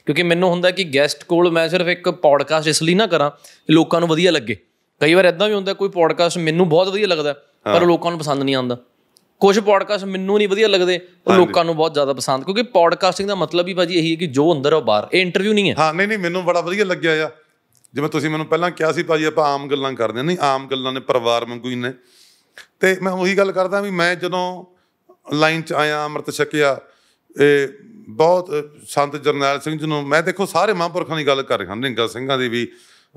ਕਿਉਂਕਿ ਮੈਨੂੰ ਹੁੰਦਾ ਕਿ ਗੈਸਟ ਕੋਲ ਮੈਂ ਸਿਰਫ ਇੱਕ ਪੋਡਕਾਸਟ ਇਸ ਲਈ ਨਾ ਕਰਾਂ ਕਿ ਲੋਕਾਂ ਨੂੰ ਵਧੀਆ ਲੱਗੇ ਕਈ ਵਾਰ ਇਦਾਂ ਵੀ ਹੁੰਦਾ ਕੋਈ ਪੋਡਕਾਸਟ ਮੈਨੂੰ ਬਹੁਤ ਵਧੀਆ ਲੱਗਦਾ ਪਰ ਲੋਕਾਂ ਨੂੰ ਪਸੰਦ ਨਹੀਂ ਆਉਂਦਾ ਕੁਝ ਪੋਡਕਾਸਟ ਮੈਨੂੰ ਨਹੀਂ ਵਧੀਆ ਲੱਗਦੇ ਉਹ ਲੋਕਾਂ ਨੂੰ ਬਹੁਤ ਜ਼ਿਆਦਾ ਪਸੰਦ ਕਿਉਂਕਿ ਪੋਡਕਾਸਟਿੰਗ ਦਾ ਮਤਲਬ ਹੀ ਭਾਜੀ ਇਹੀ ਹੈ ਕਿ ਜੋ ਅੰਦਰ ਉਹ ਬਾਹਰ ਇਹ ਇੰਟਰਵਿਊ ਨਹੀਂ ਹੈ ਹਾਂ ਨਹੀਂ ਨਹੀਂ ਮੈਨੂੰ ਬੜਾ ਵਧੀਆ ਲੱਗਿਆ ਆ ਜਿਵੇਂ ਤੁਸੀਂ ਮੈਨੂੰ ਪਹਿਲਾਂ ਕਿਹਾ ਸੀ ਭਾਜੀ ਆਪਾਂ ਆਮ ਗੱਲਾਂ ਕਰਦੇ ਨਹੀਂ ਆਮ ਗੱਲਾਂ ਨੇ ਪਰਿਵਾਰ ਵਾਂਗੂ ਹੀ ਨੇ ਤੇ ਮੈਂ ਉਹੀ ਗੱਲ ਕਰਦਾ ਵੀ ਮੈਂ ਜਦੋਂ ਲਾਈਨ 'ਚ ਆਇਆ ਅਮਰਤ ਛਕਿਆ ਇਹ ਬਹੁਤ ਸੰਤ ਜਰਨੈਲ ਸਿੰਘ ਜੀ ਨੂੰ ਮੈਂ ਦੇਖੋ ਸਾਰੇ ਮਹਾਂਪੁਰਖਾਂ ਦੀ ਗੱਲ ਕਰ ਰਿਹਾ ਨਿੰਗਾ ਸਿੰਘਾਂ ਦੀ ਵੀ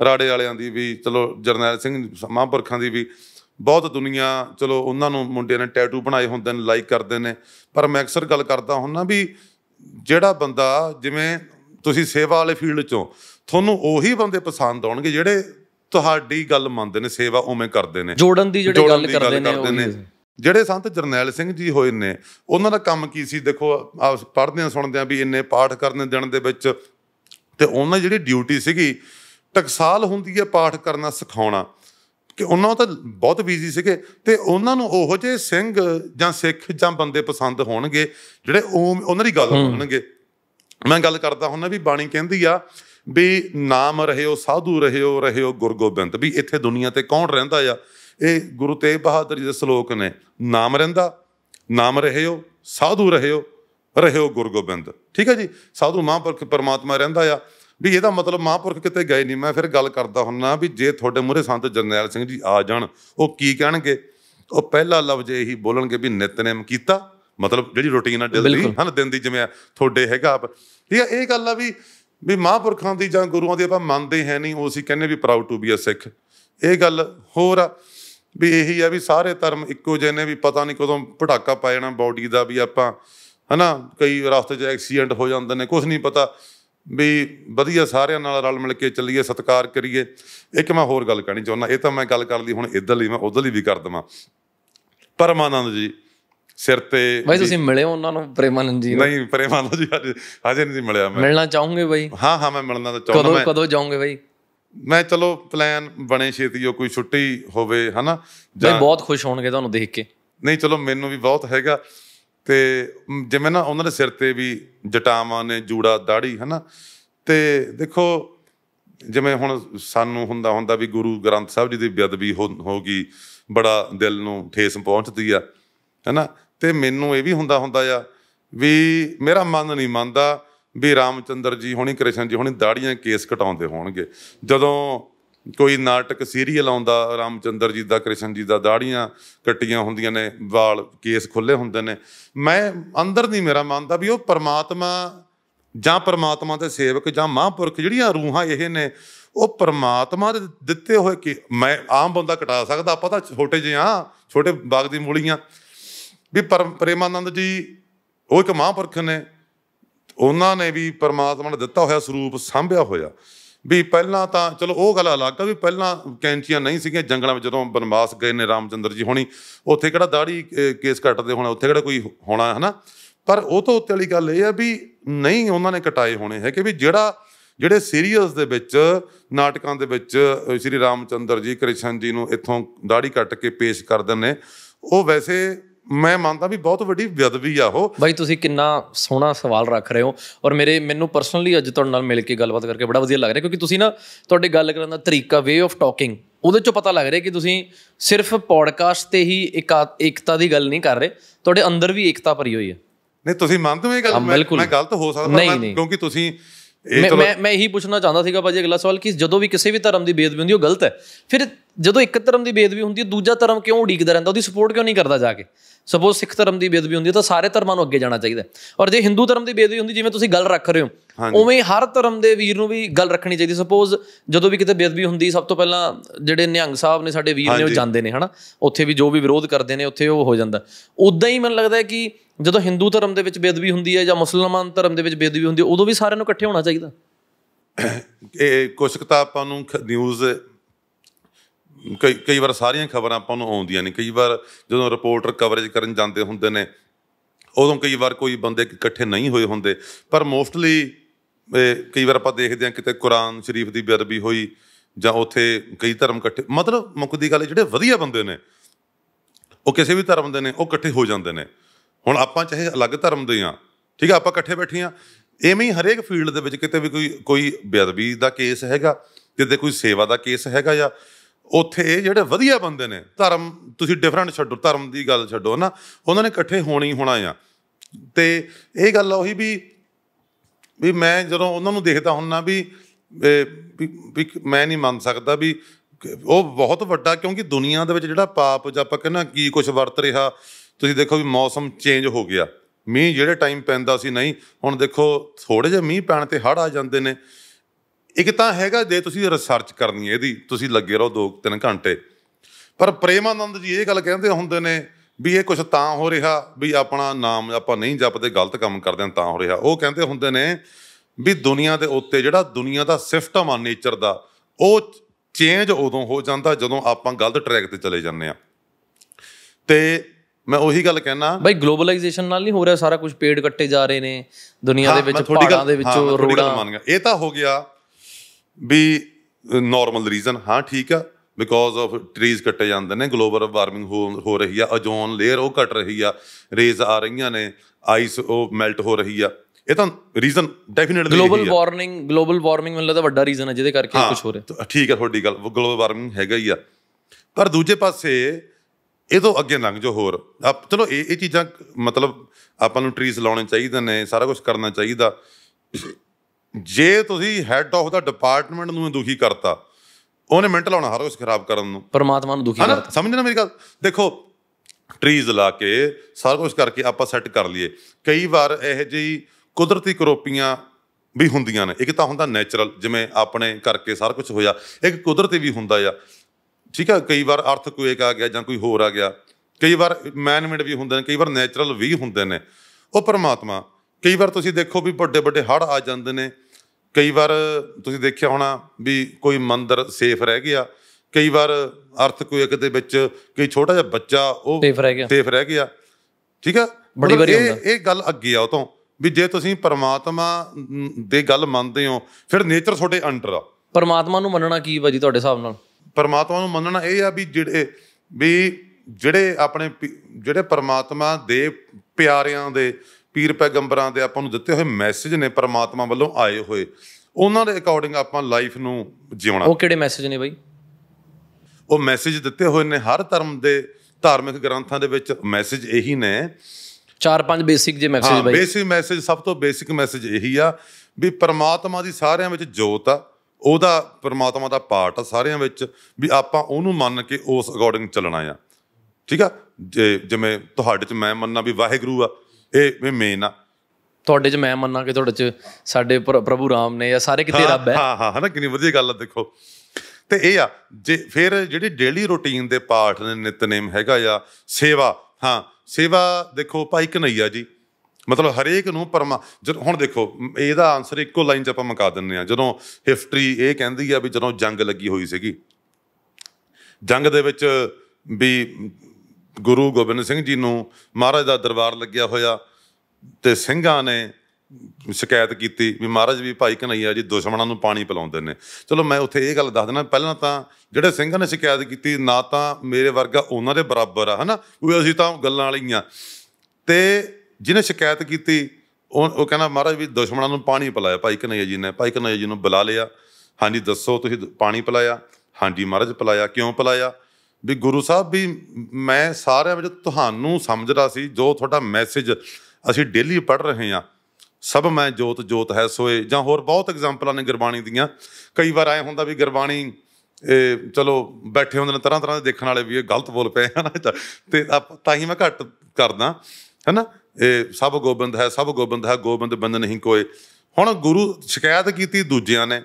ਰਾੜੇ ਵਾਲਿਆਂ ਦੀ ਵੀ ਚਲੋ ਜਰਨੈਲ ਸਿੰਘ ਮਹਾਂਪੁਰਖਾਂ ਦੀ ਵੀ ਬਹੁਤ ਦੁਨੀਆ ਚਲੋ ਉਹਨਾਂ ਨੂੰ ਮੁੰਡਿਆਂ ਨੇ ਟੈਟੂ ਬਣਾਏ ਹੁੰਦੇ ਨੇ ਲਾਈਕ ਕਰਦੇ ਨੇ ਪਰ ਮੈਂ ਅਕਸਰ ਗੱਲ ਕਰਦਾ ਹੁੰਨਾ ਵੀ ਜਿਹੜਾ ਬੰਦਾ ਜਿਵੇਂ ਤੁਸੀਂ ਸੇਵਾ ਵਾਲੇ ਫੀਲਡ ਚੋਂ ਤੁਹਾਨੂੰ ਉਹੀ ਬੰਦੇ ਪਸੰਦ ਆਉਣਗੇ ਜਿਹੜੇ ਤੁਹਾਡੀ ਗੱਲ ਮੰਨਦੇ ਨੇ ਸੇਵਾ ਉਵੇਂ ਕਰਦੇ ਨੇ ਜੋੜਨ ਦੀ ਜਿਹੜੀ ਗੱਲ ਕਰਦੇ ਨੇ ਜਿਹੜੇ ਸੰਤ ਜਰਨੈਲ ਸਿੰਘ ਜੀ ਹੋਏ ਨੇ ਉਹਨਾਂ ਦਾ ਕੰਮ ਕੀ ਸੀ ਦੇਖੋ ਆ ਪੜ੍ਹਦੇ ਆ ਸੁਣਦੇ ਆ ਵੀ ਇੰਨੇ ਪਾਠ ਕਰਨੇ ਦਿਨ ਦੇ ਵਿੱਚ ਤੇ ਉਹਨਾਂ ਜਿਹੜੀ ਡਿਊਟੀ ਸੀਗੀ ਟਕਸਾਲ ਹੁੰਦੀ ਹੈ ਪਾਠ ਕਰਨਾ ਸਿਖਾਉਣਾ ਕਿ ਉਹਨਾਂ ਤਾਂ ਬਹੁਤ ਬੀਜ਼ੀ ਸੀਗੇ ਤੇ ਉਹਨਾਂ ਨੂੰ ਉਹੋ ਜਿਹੇ ਸਿੰਘ ਜਾਂ ਸਿੱਖ ਜਾਂ ਬੰਦੇ ਪਸੰਦ ਹੋਣਗੇ ਜਿਹੜੇ ਉਹਨਾਂ ਦੀ ਗੱਲ ਕਰਨਗੇ ਮੈਂ ਗੱਲ ਕਰਦਾ ਹੁੰਦਾ ਵੀ ਬਾਣੀ ਕਹਿੰਦੀ ਆ ਵੀ ਨਾਮ ਰਹਿਓ ਸਾਧੂ ਰਹਿਓ ਰਹਿਓ ਗੁਰ ਗੋਬਿੰਦ ਵੀ ਇੱਥੇ ਦੁਨੀਆ ਤੇ ਕੌਣ ਰਹਿੰਦਾ ਆ ਇਹ ਗੁਰੂ ਤੇਗ ਬਹਾਦਰ ਜੀ ਦੇ ਸ਼ਲੋਕ ਨੇ ਨਾਮ ਰਹਿੰਦਾ ਨਾਮ ਰਹਿਓ ਸਾਧੂ ਰਹਿਓ ਰਹਿਓ ਗੁਰ ਗੋਬਿੰਦ ਠੀਕ ਹੈ ਜੀ ਸਾਧੂ ਮਹਾਂਪੁਰਖ ਪਰਮਾਤਮਾ ਰਹਿੰਦਾ ਆ ਵੀ ਇਹਦਾ ਮਤਲਬ ਮਹਾਂਪੁਰਖ ਕਿਤੇ ਗਏ ਨਹੀਂ ਮੈਂ ਫਿਰ ਗੱਲ ਕਰਦਾ ਹੁੰਨਾ ਵੀ ਜੇ ਤੁਹਾਡੇ ਮੂਰੇ ਸੰਤ ਜਰਨੈਲ ਸਿੰਘ ਜੀ ਆ ਜਾਣ ਉਹ ਕੀ ਕਹਿਣਗੇ ਉਹ ਪਹਿਲਾ ਲਫ਼ਜ਼ ਇਹੀ ਬੋਲਣਗੇ ਵੀ ਨਿਤਨੇਮ ਕੀਤਾ ਮਤਲਬ ਜਿਹੜੀ ਰੁਟੀਨ ਆ ਡੇਲੀ ਹਨ ਦਿਨ ਦੀ ਜਿਵੇਂ ਤੁਹਾਡੇ ਹੈਗਾ ਆਪ ਠੀਕ ਆ ਇਹ ਗੱਲ ਆ ਵੀ ਵੀ ਮਹਾਂਪੁਰਖਾਂ ਦੀ ਜਾਂ ਗੁਰੂਆਂ ਦੀ ਆਪਾਂ ਮੰਨਦੇ ਹੈ ਨਹੀਂ ਉਹ ਅਸੀਂ ਕਹਿੰਦੇ ਵੀ proud to be a Sikh ਇਹ ਗੱਲ ਹੋਰ ਆ ਵੀ ਇਹੀ ਆ ਵੀ ਸਾਰੇ ਧਰਮ ਇੱਕੋ ਜਿਹੇ ਨੇ ਵੀ ਪਤਾ ਨਹੀਂ ਕਦੋਂ ਪਟਾਕਾ ਪਾ ਜਾਣਾ ਬਾਡੀ ਦਾ ਵੀ ਆਪਾਂ ਹਨਾ ਕਈ ਰਸਤੇ 'ਚ ਐਕਸੀਡੈਂਟ ਹੋ ਜਾਂਦੇ ਨੇ ਕੁਝ ਨਹੀਂ ਪਤਾ ਵੀ ਵਧੀਆ ਸਾਰਿਆਂ ਨਾਲ ਰਲ ਮਿਲ ਕੇ ਚੱਲੀਏ ਸਤਿਕਾਰ ਕਰੀਏ ਇੱਕ ਮੈਂ ਹੋਰ ਗੱਲ ਕਹਿਣੀ ਚਾਹੁੰਦਾ ਇਹ ਤਾਂ ਮੈਂ ਗੱਲ ਕਰ ਲਈ ਹੁਣ ਇਧਰ ਲਈ ਮੈਂ ਉਧਰ ਲਈ ਵੀ ਕਰ ਦਵਾਂ ਪਰਮਾਨੰਦ ਜੀ ਸਿਰ ਤੇ ਬਾਈ ਤੁਸੀਂ ਮਿਲੇ ਉਹਨਾਂ ਨੂੰ ਪ੍ਰੇਮਾਨੰਦ ਜੀ ਨਹੀਂ ਪ੍ਰੇਮਾਨੰਦ ਜੀ ਅੱਜ ਹਜੇ ਨਹੀਂ ਮਿਲਿਆ ਮੈਂ ਮਿਲਣਾ ਚਾਹੂੰਗੇ ਬਾਈ ਹਾਂ ਹਾਂ ਮੈਂ ਮਿਲਣਾ ਤਾਂ ਚਾਹੁੰਦਾ ਮੈਂ ਕਦੋਂ ਕਦੋਂ ਜਾਓਗੇ ਬਾਈ ਮੈਂ ਚਲੋ ਪਲਾਨ ਬਣੇ ਛੇਤੀ ਜੋ ਕੋਈ ਛੁੱਟੀ ਹੋਵੇ ਹਨਾ ਜਾਂ ਬਹੁਤ ਖੁਸ਼ ਹੋਣਗੇ ਤੁਹਾਨੂੰ ਦੇਖ ਕੇ ਨਹੀਂ ਚਲੋ ਮੈਨੂੰ ਵੀ ਬਹੁਤ ਹੈਗਾ ਤੇ ਜਿਵੇਂ ਨਾ ਉਹਨਾਂ ਦੇ ਸਿਰ ਤੇ ਵੀ ਜਟਾਵਾਂ ਨੇ ਜੂੜਾ ਦਾੜੀ ਹਨਾ ਤੇ ਦੇਖੋ ਜਿਵੇਂ ਹੁਣ ਸਾਨੂੰ ਹੁੰਦਾ ਹੁੰਦਾ ਵੀ ਗੁਰੂ ਗ੍ਰੰਥ ਸਾਹਿਬ ਜੀ ਦੀ ਬਦਬੀ ਹੋ ਗਈ ਬੜਾ ਦਿਲ ਨੂੰ ਠੇਸ ਪਹੁੰਚਦੀ ਆ ਹਨਾ ਤੇ ਮੈਨੂੰ ਇਹ ਵੀ ਹੁੰਦਾ ਹੁੰਦਾ ਆ ਵੀ ਮੇਰਾ ਮਨ ਨਹੀਂ ਮੰਨਦਾ ਵੀ ਰਾਮਚੰਦਰ ਜੀ ਹੁਣੀ ਕ੍ਰਿਸ਼ਨ ਜੀ ਹੁਣੀ ਦਾੜੀਆਂ ਕੇਸ ਕਟਾਉਂਦੇ ਹੋਣਗੇ ਜਦੋਂ ਕੋਈ ਨਾਟਕ ਸੀਰੀਅਲ ਆਉਂਦਾ ਰਾਮਚੰਦਰ ਜੀ ਦਾ ਕ੍ਰਿਸ਼ਨ ਜੀ ਦਾ ਦਾੜੀਆਂ ਕੱਟੀਆਂ ਹੁੰਦੀਆਂ ਨੇ ਵਾਲ ਕੇਸ ਖੁੱਲੇ ਹੁੰਦੇ ਨੇ ਮੈਂ ਅੰਦਰ ਨਹੀਂ ਮੇਰਾ ਮੰਨਦਾ ਵੀ ਉਹ ਪਰਮਾਤਮਾ ਜਾਂ ਪਰਮਾਤਮਾ ਦੇ ਸੇਵਕ ਜਾਂ ਮਹਾਂਪੁਰਖ ਜਿਹੜੀਆਂ ਰੂਹਾਂ ਇਹ ਨੇ ਉਹ ਪਰਮਾਤਮਾ ਦੇ ਦਿੱਤੇ ਹੋਏ ਕਿ ਮੈਂ ਆਮ ਬੰਦਾ ਕਟਾ ਸਕਦਾ ਆਪਾਂ ਤਾਂ ਛੋਟੇ ਜਿਹੇ ਆ ਛੋਟੇ ਬਾਗ ਦੀ ਮੂਲੀਆਂ ਵੀ ਪ੍ਰੇਮਾਨੰਦ ਜੀ ਉਹ ਇੱਕ ਮਹਾਂਪੁਰਖ ਨੇ ਉਹਨਾਂ ਨੇ ਵੀ ਪਰਮਾਤਮਾ ਨੇ ਦਿੱਤਾ ਹੋਇਆ ਸਰੂਪ ਸਾਂਭਿਆ ਹੋਇਆ ਵੀ ਪਹਿਲਾਂ ਤਾਂ ਚਲੋ ਉਹ ਗੱਲ ਅਲੱਗ ਆ ਵੀ ਪਹਿਲਾਂ ਕੈਂਚੀਆਂ ਨਹੀਂ ਸੀਗੀਆਂ ਜੰਗਲਾਂ ਵਿੱਚ ਜਦੋਂ ਬਨਵਾਸ ਗਏ ਨੇ ਰਾਮਚੰਦਰ ਜੀ ਹੋਣੀ ਉੱਥੇ ਕਿਹੜਾ ਦਾੜੀ ਕੇਸ ਕੱਟਦੇ ਹੋਣਾ ਉੱਥੇ ਕਿਹੜਾ ਕੋਈ ਹੋਣਾ ਹੈ ਨਾ ਪਰ ਉਹ ਤੋਂ ਉੱਤੇ ਵਾਲੀ ਗੱਲ ਇਹ ਆ ਵੀ ਨਹੀਂ ਉਹਨਾਂ ਨੇ ਕਟਾਏ ਹੋਣੇ ਹੈ ਕਿ ਵੀ ਜਿਹੜਾ ਜਿਹੜੇ ਸੀਰੀਅਲਸ ਦੇ ਵਿੱਚ ਨਾਟਕਾਂ ਦੇ ਵਿੱਚ ਸ਼੍ਰੀ ਰਾਮਚੰਦਰ ਜੀ ਕ੍ਰਿਸ਼ਨ ਜੀ ਨੂੰ ਇੱਥੋਂ ਦਾੜੀ ਕੱਟ ਕੇ ਪੇਸ਼ ਕਰਦੇ ਨੇ ਉਹ ਵੈਸੇ ਮੈਂ ਮੰਨਦਾ ਵੀ ਬਹੁਤ ਵੱਡੀ ਵਿਦਵੀ ਆ ਉਹ ਬਾਈ ਤੁਸੀਂ ਕਿੰਨਾ ਸੋਹਣਾ ਸਵਾਲ ਰੱਖ ਰਹੇ ਹੋ ਔਰ ਮੇਰੇ ਮੈਨੂੰ ਪਰਸਨਲੀ ਅੱਜ ਤੁਹਾਡੇ ਨਾਲ ਮਿਲ ਕੇ ਗੱਲਬਾਤ ਕਰਕੇ ਬੜਾ ਵਧੀਆ ਲੱਗ ਰਿਹਾ ਕਿਉਂਕਿ ਤੁਸੀਂ ਨਾ ਤੁਹਾਡੇ ਗੱਲ ਕਰਨ ਦਾ ਤਰੀਕਾ ਵੇ ਆਫ ਟਾਕਿੰਗ ਉਹਦੇ ਚੋਂ ਪਤਾ ਲੱਗ ਰਿਹਾ ਕਿ ਤੁਸੀਂ ਸਿਰਫ ਪੋਡਕਾਸਟ ਤੇ ਹੀ ਇਕਤਾ ਦੀ ਗੱਲ ਨਹੀਂ ਕਰ ਰਹੇ ਤੁਹਾਡੇ ਅੰਦਰ ਵੀ ਇਕਤਾ ਭਰੀ ਹੋਈ ਹੈ ਨਹੀਂ ਤੁਸੀਂ ਮੰਨਦੇ ਹੋ ਇਹ ਗੱਲ ਮੈਂ ਗਲਤ ਹੋ ਸਕਦਾ ਕਿਉਂਕਿ ਤੁਸੀਂ ਮੈਂ ਮੈਂ ਮੈਂ ਇਹੀ ਪੁੱਛਣਾ ਚਾਹੁੰਦਾ ਸੀਗਾ ਭਾਜੀ ਅਗਲਾ ਸਵਾਲ ਕਿ ਜਦੋਂ ਵੀ ਕਿਸੇ ਵੀ ਧਰਮ ਦੀ ਬੇਦਬੀ ਹੁੰਦੀ ਉਹ ਗਲਤ ਹੈ ਫਿਰ ਜਦੋਂ ਇੱਕ ਧਰਮ ਦੀ ਬੇਦਬੀ ਹੁੰਦੀ ਹੈ ਦੂਜਾ ਧਰਮ ਕਿਉਂ ਉਡੀਕਦਾ ਰਹਿੰਦਾ ਉਹਦੀ ਸਪੋਰਟ ਕਿਉਂ ਨਹੀਂ ਕਰਦਾ ਜਾ ਕੇ ਸਪੋਜ਼ ਸਿੱਖ ਧਰਮ ਦੀ ਬੇਦਬੀ ਹੁੰਦੀ ਹੈ ਤਾਂ ਸਾਰੇ ਧਰਮਾਂ ਨੂੰ ਅੱਗੇ ਜਾਣਾ ਚਾਹੀਦਾ ਔਰ ਜੇ ਹਿੰਦੂ ਧਰਮ ਦੀ ਬੇਦਬੀ ਹੁੰਦੀ ਜਿਵੇਂ ਤੁਸੀਂ ਗੱਲ ਰੱਖ ਰਹੇ ਹੋ ਉਵੇਂ ਹਰ ਧਰਮ ਦੇ ਵੀਰ ਨੂੰ ਵੀ ਗੱਲ ਰੱਖਣੀ ਚਾਹੀਦੀ ਸਪੋਜ਼ ਜਦੋਂ ਵੀ ਕਿਤੇ ਬੇਦਬੀ ਹੁੰਦੀ ਸਭ ਤੋਂ ਪਹਿਲਾਂ ਜਿਹੜੇ ਨਿਹੰਗ ਸਾਹਿਬ ਨੇ ਸਾਡੇ ਵੀਰ ਨੇ ਉਹ ਜਾਂਦੇ ਨੇ ਹਨਾ ਉੱਥੇ ਵੀ ਜੋ ਵੀ ਵਿਰੋਧ ਕਰਦੇ ਨੇ ਉੱਥੇ ਉਹ ਹੋ ਜਾਂਦਾ ਉਦਾਂ ਹੀ ਮੈਨੂੰ ਲੱਗਦਾ ਹੈ ਕਿ ਜਦੋਂ ਹਿੰਦੂ ਧਰਮ ਦੇ ਵਿੱਚ ਬੇਦਬੀ ਹੁੰਦੀ ਹੈ ਜਾਂ ਮੁਸਲਮਾਨ ਧਰਮ ਦੇ ਵਿੱਚ ਬੇਦਬੀ ਹੁੰਦੀ ਹੈ ਉਦੋਂ ਵੀ ਸਾਰਿਆਂ ਨੂੰ ਇਕੱਠੇ ਹੋਣਾ ਚਾਹੀਦਾ ਇਹ ਕੁਝ ਕਿਤਾਬਾਂ ਨੂੰ ਨਿਊਜ਼ ਕਈ ਕਈ ਵਾਰ ਸਾਰੀਆਂ ਖਬਰਾਂ ਆਪਾਂ ਨੂੰ ਆਉਂਦੀਆਂ ਨਹੀਂ ਕਈ ਵਾਰ ਜਦੋਂ ਰਿਪੋਰਟਰ ਕਵਰੇਜ ਕਰਨ ਜਾਂਦੇ ਹੁੰਦੇ ਨੇ ਉਦੋਂ ਕਈ ਵਾਰ ਕੋਈ ਬੰਦੇ ਇਕੱਠੇ ਨਹੀਂ ਹੋਏ ਹੁੰਦੇ ਪਰ ਮੋਸਟਲੀ ਕਈ ਵਾਰ ਆਪਾਂ ਦੇਖਦੇ ਹਾਂ ਕਿਤੇ ਕੁਰਾਨ ਸ਼ਰੀਫ ਦੀ ਬੇਅਦਬੀ ਹੋਈ ਜਾਂ ਉੱਥੇ ਕਈ ਧਰਮ ਇਕੱਠੇ ਮਤਲਬ ਮੁਕਦੀ ਗੱਲ ਜਿਹੜੇ ਵਧੀਆ ਬੰਦੇ ਨੇ ਉਹ ਕਿਸੇ ਵੀ ਧਰਮ ਦੇ ਨੇ ਉਹ ਇਕੱਠੇ ਹੋ ਜਾਂਦੇ ਨੇ ਹੁਣ ਆਪਾਂ ਚਾਹੇ ਅਲੱਗ ਧਰਮ ਦੇ ਆ ਠੀਕ ਆ ਆਪਾਂ ਇਕੱਠੇ ਬੈਠੇ ਆ ਐਵੇਂ ਹੀ ਹਰੇਕ ਫੀਲਡ ਦੇ ਵਿੱਚ ਕਿਤੇ ਵੀ ਕੋਈ ਕੋਈ ਬੇਅਦਬੀ ਦਾ ਕੇਸ ਹੈਗਾ ਕਿਤੇ ਕੋਈ ਸੇਵਾ ਦਾ ਕੇਸ ਹੈਗਾ ਜਾਂ ਉੱਥੇ ਜਿਹੜੇ ਵਧੀਆ ਬੰਦੇ ਨੇ ਧਰਮ ਤੁਸੀਂ ਡਿਫਰੈਂਟ ਛੱਡੋ ਧਰਮ ਦੀ ਗੱਲ ਛੱਡੋ ਨਾ ਉਹਨਾਂ ਨੇ ਇਕੱਠੇ ਹੋਣੀ ਹੋਣਾ ਆ ਤੇ ਇਹ ਗੱਲ ਉਹੀ ਵੀ ਵੀ ਮੈਂ ਜਦੋਂ ਉਹਨਾਂ ਨੂੰ ਦੇਖਦਾ ਹੁੰਨਾ ਵੀ ਵੀ ਮੈਂ ਨਹੀਂ ਮੰਨ ਸਕਦਾ ਵੀ ਉਹ ਬਹੁਤ ਵੱਡਾ ਕਿਉਂਕਿ ਦੁਨੀਆ ਦੇ ਵਿੱਚ ਜਿਹੜਾ ਪਾਪ ਜਾਂ ਆਪਾਂ ਕਹਿੰਨਾ ਕੀ ਕੁਝ ਵਰਤ ਰਿਹਾ ਤੁਸੀਂ ਦੇਖੋ ਵੀ ਮੌਸਮ ਚੇਂਜ ਹੋ ਗਿਆ ਮੀਂਹ ਜਿਹੜੇ ਟਾਈਮ ਪੈਂਦਾ ਸੀ ਨਹੀਂ ਹੁਣ ਦੇਖੋ ਥੋੜੇ ਜਿਹਾ ਮੀਂਹ ਪੈਣ ਤੇ ਹੜ ਆ ਜਾਂਦੇ ਨੇ ਇੱਕ ਤਾਂ ਹੈਗਾ ਜੇ ਤੁਸੀਂ ਰਿਸਰਚ ਕਰਨੀ ਹੈ ਇਹਦੀ ਤੁਸੀਂ ਲੱਗੇ ਰਹੋ 2-3 ਘੰਟੇ ਪਰ ਪ੍ਰੇਮਾਨੰਦ ਜੀ ਇਹ ਗੱਲ ਕਹਿੰਦੇ ਹੁੰਦੇ ਨੇ ਵੀ ਇਹ ਕੁਝ ਤਾਂ ਹੋ ਰਿਹਾ ਵੀ ਆਪਣਾ ਨਾਮ ਆਪਾਂ ਨਹੀਂ ਜਪਦੇ ਗਲਤ ਕੰਮ ਕਰਦੇ ਆ ਤਾਂ ਹੋ ਰਿਹਾ ਉਹ ਕਹਿੰਦੇ ਹੁੰਦੇ ਨੇ ਵੀ ਦੁਨੀਆ ਦੇ ਉੱਤੇ ਜਿਹੜਾ ਦੁਨੀਆ ਦਾ ਸਿਸਟਮ ਆ ਨੇਚਰ ਦਾ ਉਹ ਚੇਂਜ ਉਦੋਂ ਹੋ ਜਾਂਦਾ ਜਦੋਂ ਆਪਾਂ ਗਲਤ ਟਰੈਕ ਤੇ ਚਲੇ ਜਾਂਦੇ ਆ ਤੇ ਮੈਂ ਉਹੀ ਗੱਲ ਕਹਿਣਾ ਬਾਈ ਗਲੋਬਲਾਈਜੇਸ਼ਨ ਨਾਲ ਨਹੀਂ ਹੋ ਰਿਹਾ ਸਾਰਾ ਕੁਝ ਪੇੜ ਕੱਟੇ ਜਾ ਰਹੇ ਨੇ ਦੁਨੀਆ ਦੇ ਵਿੱਚ ਪਹਾੜਾਂ ਦੇ ਵਿੱਚੋਂ ਰੋੜਾ ਇਹ ਤਾਂ ਹੋ ਗਿਆ ਵੀ ਨਾਰਮਲ ਰੀਜ਼ਨ ਹਾਂ ਠੀਕ ਆ ਬਿਕੋਜ਼ ਆਫ ਟਰੀਜ਼ ਕੱਟੇ ਜਾਂਦੇ ਨੇ ਗਲੋਬਲ ਵਾਰਮਿੰਗ ਹੋ ਰਹੀ ਆ ਓਜ਼ੋਨ ਲੇਅਰ ਉਹ ਘਟ ਰਹੀ ਆ ਰੇਜ਼ ਆ ਰਹੀਆਂ ਨੇ ਆਈਸ ਉਹ ਮੈਲਟ ਹੋ ਰਹੀ ਆ ਇਹ ਤਾਂ reason definitely global warming global warming ਮੈਨੂੰ ਲੱਗਦਾ ਵੱਡਾ ਰੀਜ਼ਨ ਹੈ ਜਿਹਦੇ ਕਰਕੇ ਕੁਝ ਹੋ ਰਿਹਾ ਠੀਕ ਆ ਤੁਹਾਡੀ ਗੱਲ ਗਲੋਬਲ ਵਾਰਮਿੰਗ ਹੈਗਾ ਹੀ ਆ ਪਰ ਦੂਜੇ ਪਾਸੇ ਇਹ ਤੋਂ ਅੱਗੇ ਲੰਘ ਜੋ ਹੋਰ ਚਲੋ ਇਹ ਇਹ ਚੀਜ਼ਾਂ ਮਤਲਬ ਆਪਾਂ ਨੂੰ ਟਰੀਜ਼ ਲਾਉਣੇ ਚਾਹੀਦੇ ਨੇ ਸਾਰਾ ਕੁਝ ਕਰਨਾ ਚਾਹੀਦਾ ਜੇ ਤੁਸੀਂ ਹੈੱਡ ਆਫ ਦਾ ਡਿਪਾਰਟਮੈਂਟ ਨੂੰ ਦੁਖੀ ਕਰਤਾ ਉਹਨੇ ਮਿੰਟ ਲਾਉਣਾ ਹਰ ਕੁਝ ਖਰਾਬ ਕਰਨ ਨੂੰ ਪਰਮਾਤਮਾ ਨੂੰ ਦੁਖੀ ਕਰਤਾ ਸਮਝਣਾ ਮੇਰੀ ਗੱਲ ਦੇਖੋ ਟਰੀਜ਼ ਲਾ ਕੇ ਸਾਰਾ ਕੁਝ ਕਰਕੇ ਆਪਾਂ ਸੈੱਟ ਕਰ ਲਈਏ ਕਈ ਵਾਰ ਇਹ ਜਿਹੀ ਕੁਦਰਤੀ ਕਰੋਪੀਆਂ ਵੀ ਹੁੰਦੀਆਂ ਨੇ ਇੱਕ ਤਾਂ ਹੁੰਦਾ ਨੇਚਰਲ ਜਿਵੇਂ ਆਪਣੇ ਕਰਕੇ ਸਾਰਾ ਕੁਝ ਹੋਇਆ ਇੱਕ ਕੁਦਰਤੀ ਵੀ ਹੁੰਦਾ ਆ ਠੀਕ ਆ ਕਈ ਵਾਰ ਅਰਥਕੁਏਕ ਆ ਗਿਆ ਜਾਂ ਕੋਈ ਹੋਰ ਆ ਗਿਆ ਕਈ ਵਾਰ ਮੈਨਮੇਡ ਵੀ ਹੁੰਦੇ ਨੇ ਕਈ ਵਾਰ ਨੇਚਰਲ ਵੀ ਹੁੰਦੇ ਨੇ ਉਹ ਪਰਮਾਤਮਾ ਕਈ ਵਾਰ ਤੁਸੀਂ ਦੇਖੋ ਵੀ ਵੱਡੇ ਵੱਡੇ ਹੜ ਆ ਜਾਂਦੇ ਨੇ ਕਈ ਵਾਰ ਤੁਸੀਂ ਦੇਖਿਆ ਹੋਣਾ ਵੀ ਕੋਈ ਮੰਦਰ ਸੇਫ ਰਹਿ ਗਿਆ ਕਈ ਵਾਰ ਅਰਥਕੁਏਕ ਦੇ ਵਿੱਚ ਕੋਈ ਛੋਟਾ ਜਿਹਾ ਬੱਚਾ ਉਹ ਸੇਫ ਰਹਿ ਗਿਆ ਸੇਫ ਰਹਿ ਗਿਆ ਠੀਕ ਆ ਬੜੀ ਵਾਰੀ ਹੁੰਦਾ ਇਹ ਗੱਲ ਅੱਗੇ ਆ ਤੋਂ ਵੀ ਜੇ ਤੁਸੀਂ ਪਰਮਾਤਮਾ ਦੇ ਗੱਲ ਮੰਨਦੇ ਹੋ ਫਿਰ ਨੇਚਰ ਤੁਹਾਡੇ ਅੰਡਰ ਆ ਪਰਮਾਤਮਾ ਨੂੰ ਮੰਨਣਾ ਕੀ ਭਾਜੀ ਤੁਹਾਡੇ ਹਿਸਾਬ ਨਾਲ ਪਰਮਾਤਮਾ ਨੂੰ ਮੰਨਣਾ ਇਹ ਆ ਵੀ ਜਿਹੜੇ ਵੀ ਜਿਹੜੇ ਆਪਣੇ ਜਿਹੜੇ ਪਰਮਾਤਮਾ ਦੇ ਪਿਆਰਿਆਂ ਦੇ ਪੀਰ ਪੈਗੰਬਰਾਂ ਦੇ ਆਪਾਂ ਨੂੰ ਦਿੱਤੇ ਹੋਏ ਮੈਸੇਜ ਨੇ ਪਰਮਾਤਮਾ ਵੱਲੋਂ ਆਏ ਹੋਏ ਉਹਨਾਂ ਦੇ ਅਕੋਰਡਿੰਗ ਆਪਾਂ ਲਾਈਫ ਨੂੰ ਜਿਉਣਾ ਉਹ ਕਿਹੜੇ ਮੈਸੇਜ ਨੇ ਬਾਈ ਉਹ ਮੈਸੇਜ ਦਿੱਤੇ ਹੋਏ ਨੇ ਹਰ ਧਰਮ ਦੇ ਧਾਰਮਿਕ ਗ੍ਰੰਥਾਂ ਦੇ ਵਿੱਚ ਮੈਸੇਜ ਇਹੀ ਨੇ ਚਾਰ ਪੰਜ ਬੇਸਿਕ ਜੇ ਮੈਸੇਜ ਬਾਈ ਹਾਂ ਬੇਸਿਕ ਮੈਸੇਜ ਸਭ ਤੋਂ ਬੇਸਿਕ ਮੈਸੇਜ ਇਹੀ ਆ ਵੀ ਪਰਮਾਤਮਾ ਦੀ ਸਾਰਿਆਂ ਵਿੱਚ ਜੋਤ ਆ ਉਹਦਾ ਪਰਮਾਤਮਾ ਦਾ ਪਾਰਟ ਆ ਸਾਰਿਆਂ ਵਿੱਚ ਵੀ ਆਪਾਂ ਉਹਨੂੰ ਮੰਨ ਕੇ ਉਸ ਅਕੋਰਡਿੰਗ ਚੱਲਣਾ ਆ ਠੀਕ ਆ ਜੇ ਜਿਵੇਂ ਤੁਹਾਡੇ ਚ ਮੈਂ ਮੰਨਣਾ ਵੀ ਵਾਹਿਗੁਰੂ ਆ ਇਹ ਵੀ ਮੇਨ ਆ ਤੁਹਾਡੇ ਚ ਮੈਂ ਮੰਨਣਾ ਕਿ ਤੁਹਾਡੇ ਚ ਸਾਡੇ ਪ੍ਰਭੂ ਰਾਮ ਨੇ ਆ ਸਾਰੇ ਕਿਤੇ ਰੱਬ ਹੈ ਹਾਂ ਹਾਂ ਹਨਾ ਕਿੰਨੀ ਵਧੀਆ ਗੱਲ ਆ ਦੇਖੋ ਤੇ ਇਹ ਆ ਜੇ ਫਿਰ ਜਿਹੜੀ ਡੇਲੀ ਰੁਟੀਨ ਦੇ ਪਾਠ ਨੇ ਨਿਤਨੇਮ ਹੈਗਾ ਆ ਸੇਵਾ ਹਾਂ ਸੇਵਾ ਦੇਖੋ ਭਾਈ ਕਨਈਆ ਜੀ ਮਤਲਬ ਹਰੇਕ ਨੂੰ ਪਰਮਾ ਹੁਣ ਦੇਖੋ ਇਹਦਾ ਆਨਸਰ ਇੱਕੋ ਲਾਈਨ 'ਚ ਆਪਾਂ ਮੁਕਾ ਦਿੰਨੇ ਆ ਜਦੋਂ ਹਿਸਟਰੀ ਇਹ ਕਹਿੰਦੀ ਆ ਵੀ ਜਦੋਂ ਜੰਗ ਲੱਗੀ ਹੋਈ ਸੀਗੀ ਜੰਗ ਦੇ ਵਿੱਚ ਵੀ ਗੁਰੂ ਗੋਬਿੰਦ ਸਿੰਘ ਜੀ ਨੂੰ ਮਹਾਰਾਜ ਦਾ ਦਰਬਾਰ ਲੱਗਿਆ ਹੋਇਆ ਤੇ ਸਿੰਘਾਂ ਨੇ ਸ਼ਿਕਾਇਤ ਕੀਤੀ ਵੀ ਮਹਾਰਾਜ ਵੀ ਭਾਈ ਕਨਈਆ ਜੀ ਦੁਸ਼ਮਣਾਂ ਨੂੰ ਪਾਣੀ ਪਿਲਾਉਂਦੇ ਨੇ ਚਲੋ ਮੈਂ ਉੱਥੇ ਇਹ ਗੱਲ ਦੱਸ ਦਿੰਦਾ ਪਹਿਲਾਂ ਤਾਂ ਜਿਹੜੇ ਸਿੰਘਾਂ ਨੇ ਸ਼ਿਕਾਇਤ ਕੀਤੀ ਨਾ ਤਾਂ ਮੇਰੇ ਵਰਗਾ ਉਹਨਾਂ ਦੇ ਬਰਾਬਰ ਆ ਹਨਾ ਉਹ ਅਸੀਂ ਤਾਂ ਗੱਲਾਂ ਵਾਲੀਆਂ ਤੇ ਜਿਹਨੇ ਸ਼ਿਕਾਇਤ ਕੀਤੀ ਉਹ ਉਹ ਕਹਿੰਦਾ ਮਹਾਰਾਜ ਵੀ ਦੁਸ਼ਮਣਾਂ ਨੂੰ ਪਾਣੀ ਪਿਲਾਇਆ ਭਾਈ ਕਨਈਆ ਜੀ ਨੇ ਭਾਈ ਕਨਈਆ ਜੀ ਨੂੰ ਬੁਲਾ ਲਿਆ ਹਾਂਜੀ ਦੱਸੋ ਤੁਸੀਂ ਪਾਣੀ ਪਿਲਾਇਆ ਹਾਂਜੀ ਮਹਾਰਾਜ ਪਿਲਾਇਆ ਕਿਉਂ ਪਿਲਾਇਆ ਵੀ ਗੁਰੂ ਸਾਹਿਬ ਵੀ ਮੈਂ ਸਾਰਿਆਂ ਵਿੱਚ ਤੁਹਾਨੂੰ ਸਮਝਦਾ ਸੀ ਜੋ ਤੁਹਾਡਾ ਮੈਸੇਜ ਅਸੀਂ ਡੇਲੀ ਪੜ ਰਹੇ ਹਾਂ ਸਭ ਮੈਂ ਜੋਤ ਜੋਤ ਹੈ ਸੋਏ ਜਾਂ ਹੋਰ ਬਹੁਤ ਐਗਜ਼ਾਮਪਲਾਂ ਨੇ ਗੁਰਬਾਣੀ ਦੀਆਂ ਕਈ ਵਾਰ ਆਏ ਹੁੰਦਾ ਵੀ ਗੁਰਬਾਣੀ ਚਲੋ ਬੈਠੇ ਹੁੰਦੇ ਨੇ ਤਰ੍ਹਾਂ ਤਰ੍ਹਾਂ ਦੇ ਦੇਖਣ ਵਾਲੇ ਵੀ ਇਹ ਗਲਤ ਬੋਲ ਪਏ ਹਨ ਤੇ ਤਾਂ ਹੀ ਮੈਂ ਘੱਟ ਕਰਦਾ ਹਨਾ ਇਹ ਸਭ ਗੋਬਿੰਦ ਹੈ ਸਭ ਗੋਬਿੰਦ ਹੈ ਗੋਬਿੰਦ ਬੰਦ ਨਹੀਂ ਕੋਏ ਹੁਣ ਗੁਰੂ ਸ਼ਿਕਾਇਤ ਕੀਤੀ ਦੂਜਿਆਂ ਨੇ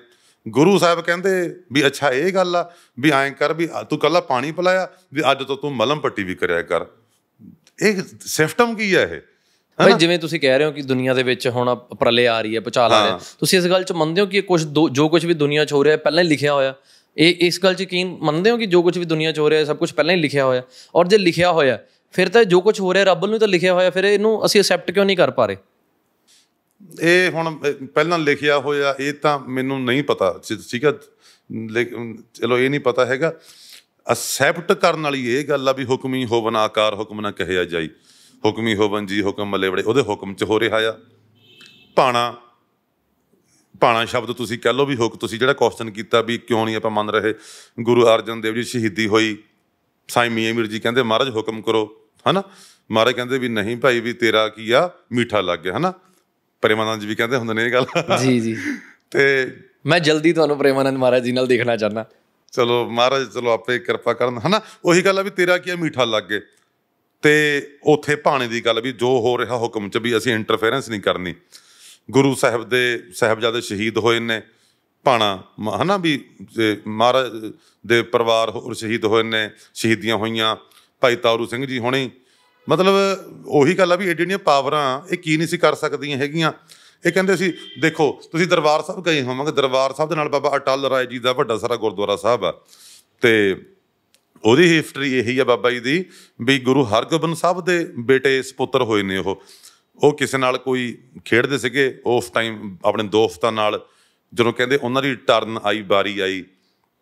ਗੁਰੂ ਸਾਹਿਬ ਕਹਿੰਦੇ ਵੀ ਅੱਛਾ ਇਹ ਗੱਲ ਆ ਵੀ ਐਂ ਕਰ ਵੀ ਤੂੰ ਕੱਲਾ ਪਾਣੀ ਪਲਾਇਆ ਵੀ ਅੱਜ ਤੋਂ ਤੂੰ ਮਲਮ ਪੱਟੀ ਵੀ ਕਰਿਆ ਕਰ ਇਹ ਸਿਸਟਮ ਕੀ ਹੈ ਇਹ ਭਾਈ ਜਿਵੇਂ ਤੁਸੀਂ ਕਹਿ ਰਹੇ ਹੋ ਕਿ ਦੁਨੀਆ ਦੇ ਵਿੱਚ ਹੁਣ ਪ੍ਰਲੇ ਆ ਰਹੀ ਹੈ ਪਚਾਲ ਆ ਰਿਹਾ ਤੁਸੀਂ ਇਸ ਗੱਲ 'ਚ ਮੰਨਦੇ ਹੋ ਕਿ ਕੁਝ ਜੋ ਕੁਝ ਵੀ ਦੁਨੀਆ 'ਚ ਹੋ ਰਿਹਾ ਪਹਿਲਾਂ ਹੀ ਲਿਖਿਆ ਹੋਇਆ ਇਹ ਇਸ ਗੱਲ 'ਚ ਯਕੀਨ ਮੰਨਦੇ ਹੋ ਕਿ ਜੋ ਕੁਝ ਵੀ ਦੁਨੀਆ 'ਚ ਹੋ ਰਿਹਾ ਸਭ ਕੁਝ ਪਹਿਲਾਂ ਹੀ ਲਿਖਿਆ ਹੋਇਆ ਔਰ ਜੇ ਲਿਖਿਆ ਹੋਇਆ ਫਿਰ ਤਾਂ ਜੋ ਕੁਝ ਹੋ ਰਿਹਾ ਰੱਬ ਨੂੰ ਤਾਂ ਲਿਖਿਆ ਹੋਇਆ ਫਿਰ ਇਹਨੂੰ ਅਸੀਂ ਅਸੈਪਟ ਕਿਉਂ ਨਹੀਂ ਕਰ ਪਾ ਰਹੇ ਇਹ ਹੁਣ ਪਹਿਲਾਂ ਲਿਖਿਆ ਹੋਇਆ ਇਹ ਤਾਂ ਮੈਨੂੰ ਨਹੀਂ ਪਤਾ ਠੀਕ ਹੈ ਚਲੋ ਇਹ ਨਹੀਂ ਪਤਾ ਹੈਗਾ ਅਸੈਪਟ ਕਰਨ ਵਾਲੀ ਇਹ ਗੱਲ ਆ ਵੀ ਹੁਕਮੀ ਹੋਵਨ ਆਕਾਰ ਹੁਕਮ ਨਾ ਕਹਿਆ ਜਾਈ ਹੁਕਮੀ ਹੋਵਨ ਜੀ ਹੁਕਮ ਮਲੇ ਬੜੇ ਉਹਦੇ ਹੁਕਮ ਚ ਹੋ ਰਿਹਾ ਆ ਪਾਣਾ ਪਾਣਾ ਸ਼ਬਦ ਤੁਸੀਂ ਕਹਿ ਲਓ ਵੀ ਹੁਕ ਤੁਸੀਂ ਜਿਹੜਾ ਕੁਐਸਚਨ ਕੀਤਾ ਵੀ ਕਿਉਂ ਨਹੀਂ ਆਪਾਂ ਮੰਨ ਰਹੇ ਗੁਰੂ ਅਰਜਨ ਦੇਵ ਜੀ ਸ਼ਹੀਦੀ ਹੋਈ ਸਾਈ ਮੀਆਂ ਮੀਰ ਜੀ ਕਹਿੰਦੇ ਮਹਾਰਾਜ ਹੁਕਮ ਕਰੋ ਹਨਾ ਮਹਾਰਾਜ ਕਹਿੰਦੇ ਵੀ ਨਹੀਂ ਭਾਈ ਵੀ ਤੇਰਾ ਕੀ ਆ ਮਿੱਠਾ ਲੱਗ ਗਿਆ ਹਨਾ ਪ੍ਰੇਮਾਨੰਦ ਜੀ ਵੀ ਕਹਿੰਦੇ ਹੁੰਦੇ ਨੇ ਇਹ ਗੱਲ ਜੀ ਜੀ ਤੇ ਮੈਂ ਜਲਦੀ ਤੁਹਾਨੂੰ ਪ੍ਰੇਮਾਨੰਦ ਮਹਾਰਾਜ ਜੀ ਨਾਲ ਦੇਖਣਾ ਚਾਹਨਾ ਚਲੋ ਮਹਾਰਾਜ ਚਲੋ ਆਪੇ ਕਿਰਪਾ ਕਰਨ ਹਨਾ ਉਹੀ ਗੱਲ ਆ ਵੀ ਤੇਰਾ ਕੀ ਆ ਮਿੱਠਾ ਲੱਗ ਗਿਆ ਤੇ ਉਥੇ ਭਾਣੇ ਦੀ ਗੱਲ ਵੀ ਜੋ ਹੋ ਰਿਹਾ ਹੁਕਮ ਚ ਵੀ ਅਸੀਂ ਇੰਟਰਫੇਰੈਂਸ ਨਹੀਂ ਕਰਨੀ ਗੁਰੂ ਸਾਹਿਬ ਦੇ ਸਹਿਬਜ਼ਾਦੇ ਸ਼ਹੀਦ ਹੋਏ ਨੇ ਪਾਣਾ ਹਨਾ ਵੀ ਮਹਾਰਾਜ ਦੇ ਪਰਿਵਾਰ ਹੋਰ ਸ਼ਹੀਦ ਹੋਏ ਨੇ ਸ਼ਹੀਦੀਆਂ ਹੋਈਆਂ ਭਾਈ ਤਾਰੂ ਸਿੰਘ ਜੀ ਹੁਣੇ ਮਤਲਬ ਉਹੀ ਗੱਲ ਆ ਵੀ ਏਡੀਆਂ ਪਾਵਰਾਂ ਇਹ ਕੀ ਨਹੀਂ ਸੀ ਕਰ ਸਕਦੀਆਂ ਹੈਗੀਆਂ ਇਹ ਕਹਿੰਦੇ ਸੀ ਦੇਖੋ ਤੁਸੀਂ ਦਰਬਾਰ ਸਾਹਿਬ ਗਏ ਹੋਵੋਗੇ ਦਰਬਾਰ ਸਾਹਿਬ ਦੇ ਨਾਲ ਬਾਬਾ ਅਟਲ ਰਾਏ ਜੀ ਦਾ ਵੱਡਾ ਸਾਰਾ ਗੁਰਦੁਆਰਾ ਸਾਹਿਬ ਆ ਤੇ ਉਹਦੀ ਹਿਸਟਰੀ ਇਹੀ ਆ ਬਾਬਾ ਜੀ ਦੀ ਵੀ ਗੁਰੂ ਹਰਗੋਬਿੰਦ ਸਾਹਿਬ ਦੇ ਬੇਟੇ ਸਪੁੱਤਰ ਹੋਏ ਨੇ ਉਹ ਉਹ ਕਿਸੇ ਨਾਲ ਕੋਈ ਖੇਡਦੇ ਸੀਗੇ ਉਸ ਟਾਈਮ ਆਪਣੇ ਦੋਸਤਾਂ ਨਾਲ ਜਦੋਂ ਕਹਿੰਦੇ ਉਹਨਾਂ ਦੀ ਟਰਨ ਆਈ ਬਾਰੀ ਆਈ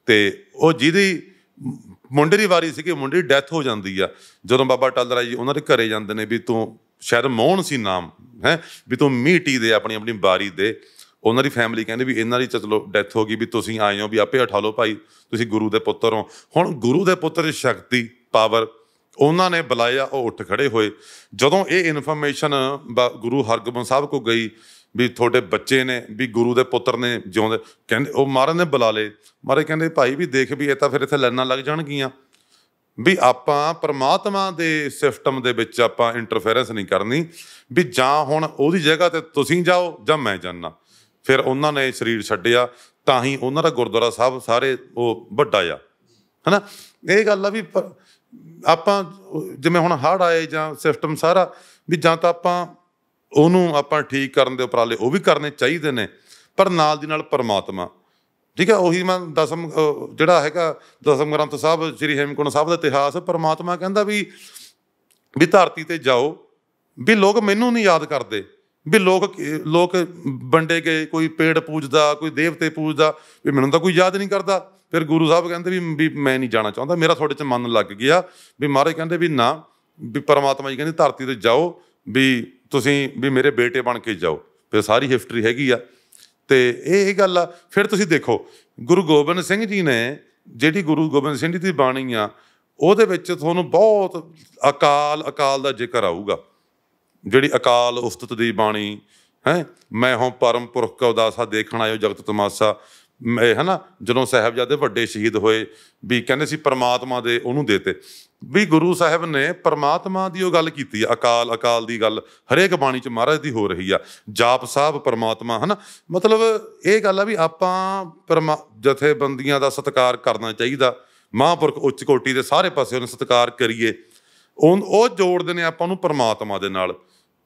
ਤੇ ਉਹ ਜਿਹਦੀ ਮੁੰਡੇ ਦੀ ਵਾਰੀ ਸੀ ਕਿ ਮੁੰਡੇ ਦੀ ਡੈਥ ਹੋ ਜਾਂਦੀ ਆ ਜਦੋਂ ਬਾਬਾ ਟਲਦਰਾ ਜੀ ਉਹਨਾਂ ਦੇ ਘਰੇ ਜਾਂਦੇ ਨੇ ਵੀ ਤੂੰ ਸ਼ਾਇਦ ਮੋਹਨ ਸੀ ਨਾਮ ਹੈ ਵੀ ਤੂੰ ਮੀਟੀ ਦੇ ਆਪਣੀ ਆਪਣੀ ਬਾਰੀ ਦੇ ਉਹਨਾਂ ਦੀ ਫੈਮਿਲੀ ਕਹਿੰਦੇ ਵੀ ਇਹਨਾਂ ਦੀ ਚਲੋ ਡੈਥ ਹੋ ਗਈ ਵੀ ਤੁਸੀਂ ਆਏ ਹੋ ਵੀ ਆਪੇ ਉਠਾ ਲਓ ਭਾਈ ਤੁਸੀਂ ਗੁਰੂ ਦੇ ਪੁੱਤਰ ਹੋ ਹੁਣ ਗੁਰੂ ਦੇ ਪੁੱਤਰ ਦੀ ਸ਼ਕਤੀ ਪਾਵਰ ਉਹਨਾਂ ਨੇ ਬੁਲਾਇਆ ਉਹ ਉੱਠ ਖੜੇ ਹੋਏ ਜਦੋਂ ਇਹ ਇਨਫੋਰਮੇਸ਼ਨ ਗੁਰੂ ਹਰਗੋਬਿੰਦ ਸਾਹਿਬ ਕੋ ਗਈ ਵੀ ਤੁਹਾਡੇ ਬੱਚੇ ਨੇ ਵੀ ਗੁਰੂ ਦੇ ਪੁੱਤਰ ਨੇ ਜਿਉਂਦੇ ਕਹਿੰਦੇ ਉਹ ਮਹਾਰਾਜ ਨੇ ਬੁਲਾ ਲਏ ਮਹਾਰਾਜ ਕਹਿੰਦੇ ਭਾਈ ਵੀ ਦੇਖ ਵੀ ਇਹ ਤਾਂ ਫਿਰ ਇੱਥੇ ਲੈਣਾ ਲੱਗ ਜਾਣਗੀਆਂ ਵੀ ਆਪਾਂ ਪਰਮਾਤਮਾ ਦੇ ਸਿਸਟਮ ਦੇ ਵਿੱਚ ਆਪਾਂ ਇੰਟਰਫੇਰੈਂਸ ਨਹੀਂ ਕਰਨੀ ਵੀ ਜਾਂ ਹੁਣ ਉਹਦੀ ਜਗ੍ਹਾ ਤੇ ਤੁਸੀਂ ਜਾਓ ਜਾਂ ਮੈਂ ਜਾਣਾ ਫਿਰ ਉਹਨਾਂ ਨੇ ਸਰੀਰ ਛੱਡਿਆ ਤਾਂ ਹੀ ਉਹਨਾਂ ਦਾ ਗੁਰਦੁਆਰਾ ਸਾਹਿਬ ਸਾਰੇ ਉਹ ਵੱਡਾ ਆ ਹਨਾ ਇਹ ਗੱਲ ਆ ਵੀ ਆਪਾਂ ਜਿਵੇਂ ਹੁਣ ਹੜ ਆਏ ਜਾਂ ਸਿਸਟਮ ਸਾਰਾ ਵੀ ਜਾਂ ਤਾਂ ਆਪਾਂ ਉਹਨੂੰ ਆਪਾਂ ਠੀਕ ਕਰਨ ਦੇ ਉਪਰਾਲੇ ਉਹ ਵੀ ਕਰਨੇ ਚਾਹੀਦੇ ਨੇ ਪਰ ਨਾਲ ਦੀ ਨਾਲ ਪਰਮਾਤਮਾ ਠੀਕ ਹੈ ਉਹੀ ਮੈਂ ਦਸਮ ਜਿਹੜਾ ਹੈਗਾ ਦਸਮ ਗ੍ਰੰਥ ਸਾਹਿਬ ਸ੍ਰੀ ਹੇਮਕੁੰਡ ਸਾਹਿਬ ਦਾ ਇਤਿਹਾਸ ਪਰਮਾਤਮਾ ਕਹਿੰਦਾ ਵੀ ਵੀ ਧਰਤੀ ਤੇ ਜਾਓ ਵੀ ਲੋਕ ਮੈਨੂੰ ਨਹੀਂ ਯਾਦ ਕਰਦੇ ਵੀ ਲੋਕ ਲੋਕ ਬੰਡੇ ਗਏ ਕੋਈ ਪੇੜ ਪੂਜਦਾ ਕੋਈ ਦੇਵਤੇ ਪੂਜਦਾ ਵੀ ਮੈਨੂੰ ਤਾਂ ਕੋਈ ਯਾਦ ਨਹੀਂ ਕਰਦਾ ਫਿਰ ਗੁਰੂ ਸਾਹਿਬ ਕਹਿੰਦੇ ਵੀ ਵੀ ਮੈਂ ਨਹੀਂ ਜਾਣਾ ਚਾਹੁੰਦਾ ਮੇਰਾ ਤੁਹਾਡੇ 'ਚ ਮਨ ਲੱਗ ਗਿਆ ਵੀ ਮਹਾਰਾਜ ਕਹਿੰਦੇ ਵੀ ਨਾ ਵੀ ਪਰਮਾਤਮਾ ਜੀ ਕਹਿੰਦੇ ਧਰਤੀ ਤੇ ਜਾਓ ਵੀ ਤੁਸੀਂ ਵੀ ਮੇਰੇ ਬੇਟੇ ਬਣ ਕੇ ਜਾਓ ਫਿਰ ਸਾਰੀ ਹਿਸਟਰੀ ਹੈਗੀ ਆ ਤੇ ਇਹ ਇਹ ਗੱਲ ਆ ਫਿਰ ਤੁਸੀਂ ਦੇਖੋ ਗੁਰੂ ਗੋਬਿੰਦ ਸਿੰਘ ਜੀ ਨੇ ਜਿਹੜੀ ਗੁਰੂ ਗੋਬਿੰਦ ਸਿੰਘ ਜੀ ਦੀ ਬਾਣੀ ਆ ਉਹਦੇ ਵਿੱਚ ਤੁਹਾਨੂੰ ਬਹੁਤ ਅਕਾਲ ਅਕਾਲ ਦਾ ਜ਼ਿਕਰ ਆਊਗਾ ਜਿਹੜੀ ਅਕਾਲ ਉਸਤਤ ਦੀ ਬਾਣੀ ਹੈ ਮੈਂ ਹਾਂ ਪਰਮ ਪੁਰਖ ਕਾ ਉਦਾਸਾ ਦੇਖਣ ਆਇਓ ਜਗਤ ਤਮਾਸਾ ਹੈ ਨਾ ਜਦੋਂ ਸਹਬਜ਼ਾਦੇ ਵੱਡੇ ਸ਼ਹੀਦ ਹੋਏ ਵੀ ਕਹਿੰਦੇ ਸੀ ਪ੍ਰਮਾਤਮਾ ਦੇ ਉਹਨੂੰ ਦੇਤੇ ਵੀ ਗੁਰੂ ਸਾਹਿਬ ਨੇ ਪਰਮਾਤਮਾ ਦੀ ਉਹ ਗੱਲ ਕੀਤੀ ਆ ਅਕਾਲ ਅਕਾਲ ਦੀ ਗੱਲ ਹਰੇਕ ਬਾਣੀ ਚ ਮਹਾਰਾਜ ਦੀ ਹੋ ਰਹੀ ਆ ਜਾਪ ਸਾਹਿਬ ਪਰਮਾਤਮਾ ਹਨ ਮਤਲਬ ਇਹ ਗੱਲ ਆ ਵੀ ਆਪਾਂ ਜਥੇਬੰਦੀਆਂ ਦਾ ਸਤਿਕਾਰ ਕਰਨਾ ਚਾਹੀਦਾ ਮਹਾਂਪੁਰਖ ਉੱਚ ਕੋਟੀ ਦੇ ਸਾਰੇ ਪਾਸੇ ਉਹਨਾਂ ਸਤਿਕਾਰ ਕਰੀਏ ਉਹ ਉਹ ਜੋੜਦੇ ਨੇ ਆਪਾਂ ਨੂੰ ਪਰਮਾਤਮਾ ਦੇ ਨਾਲ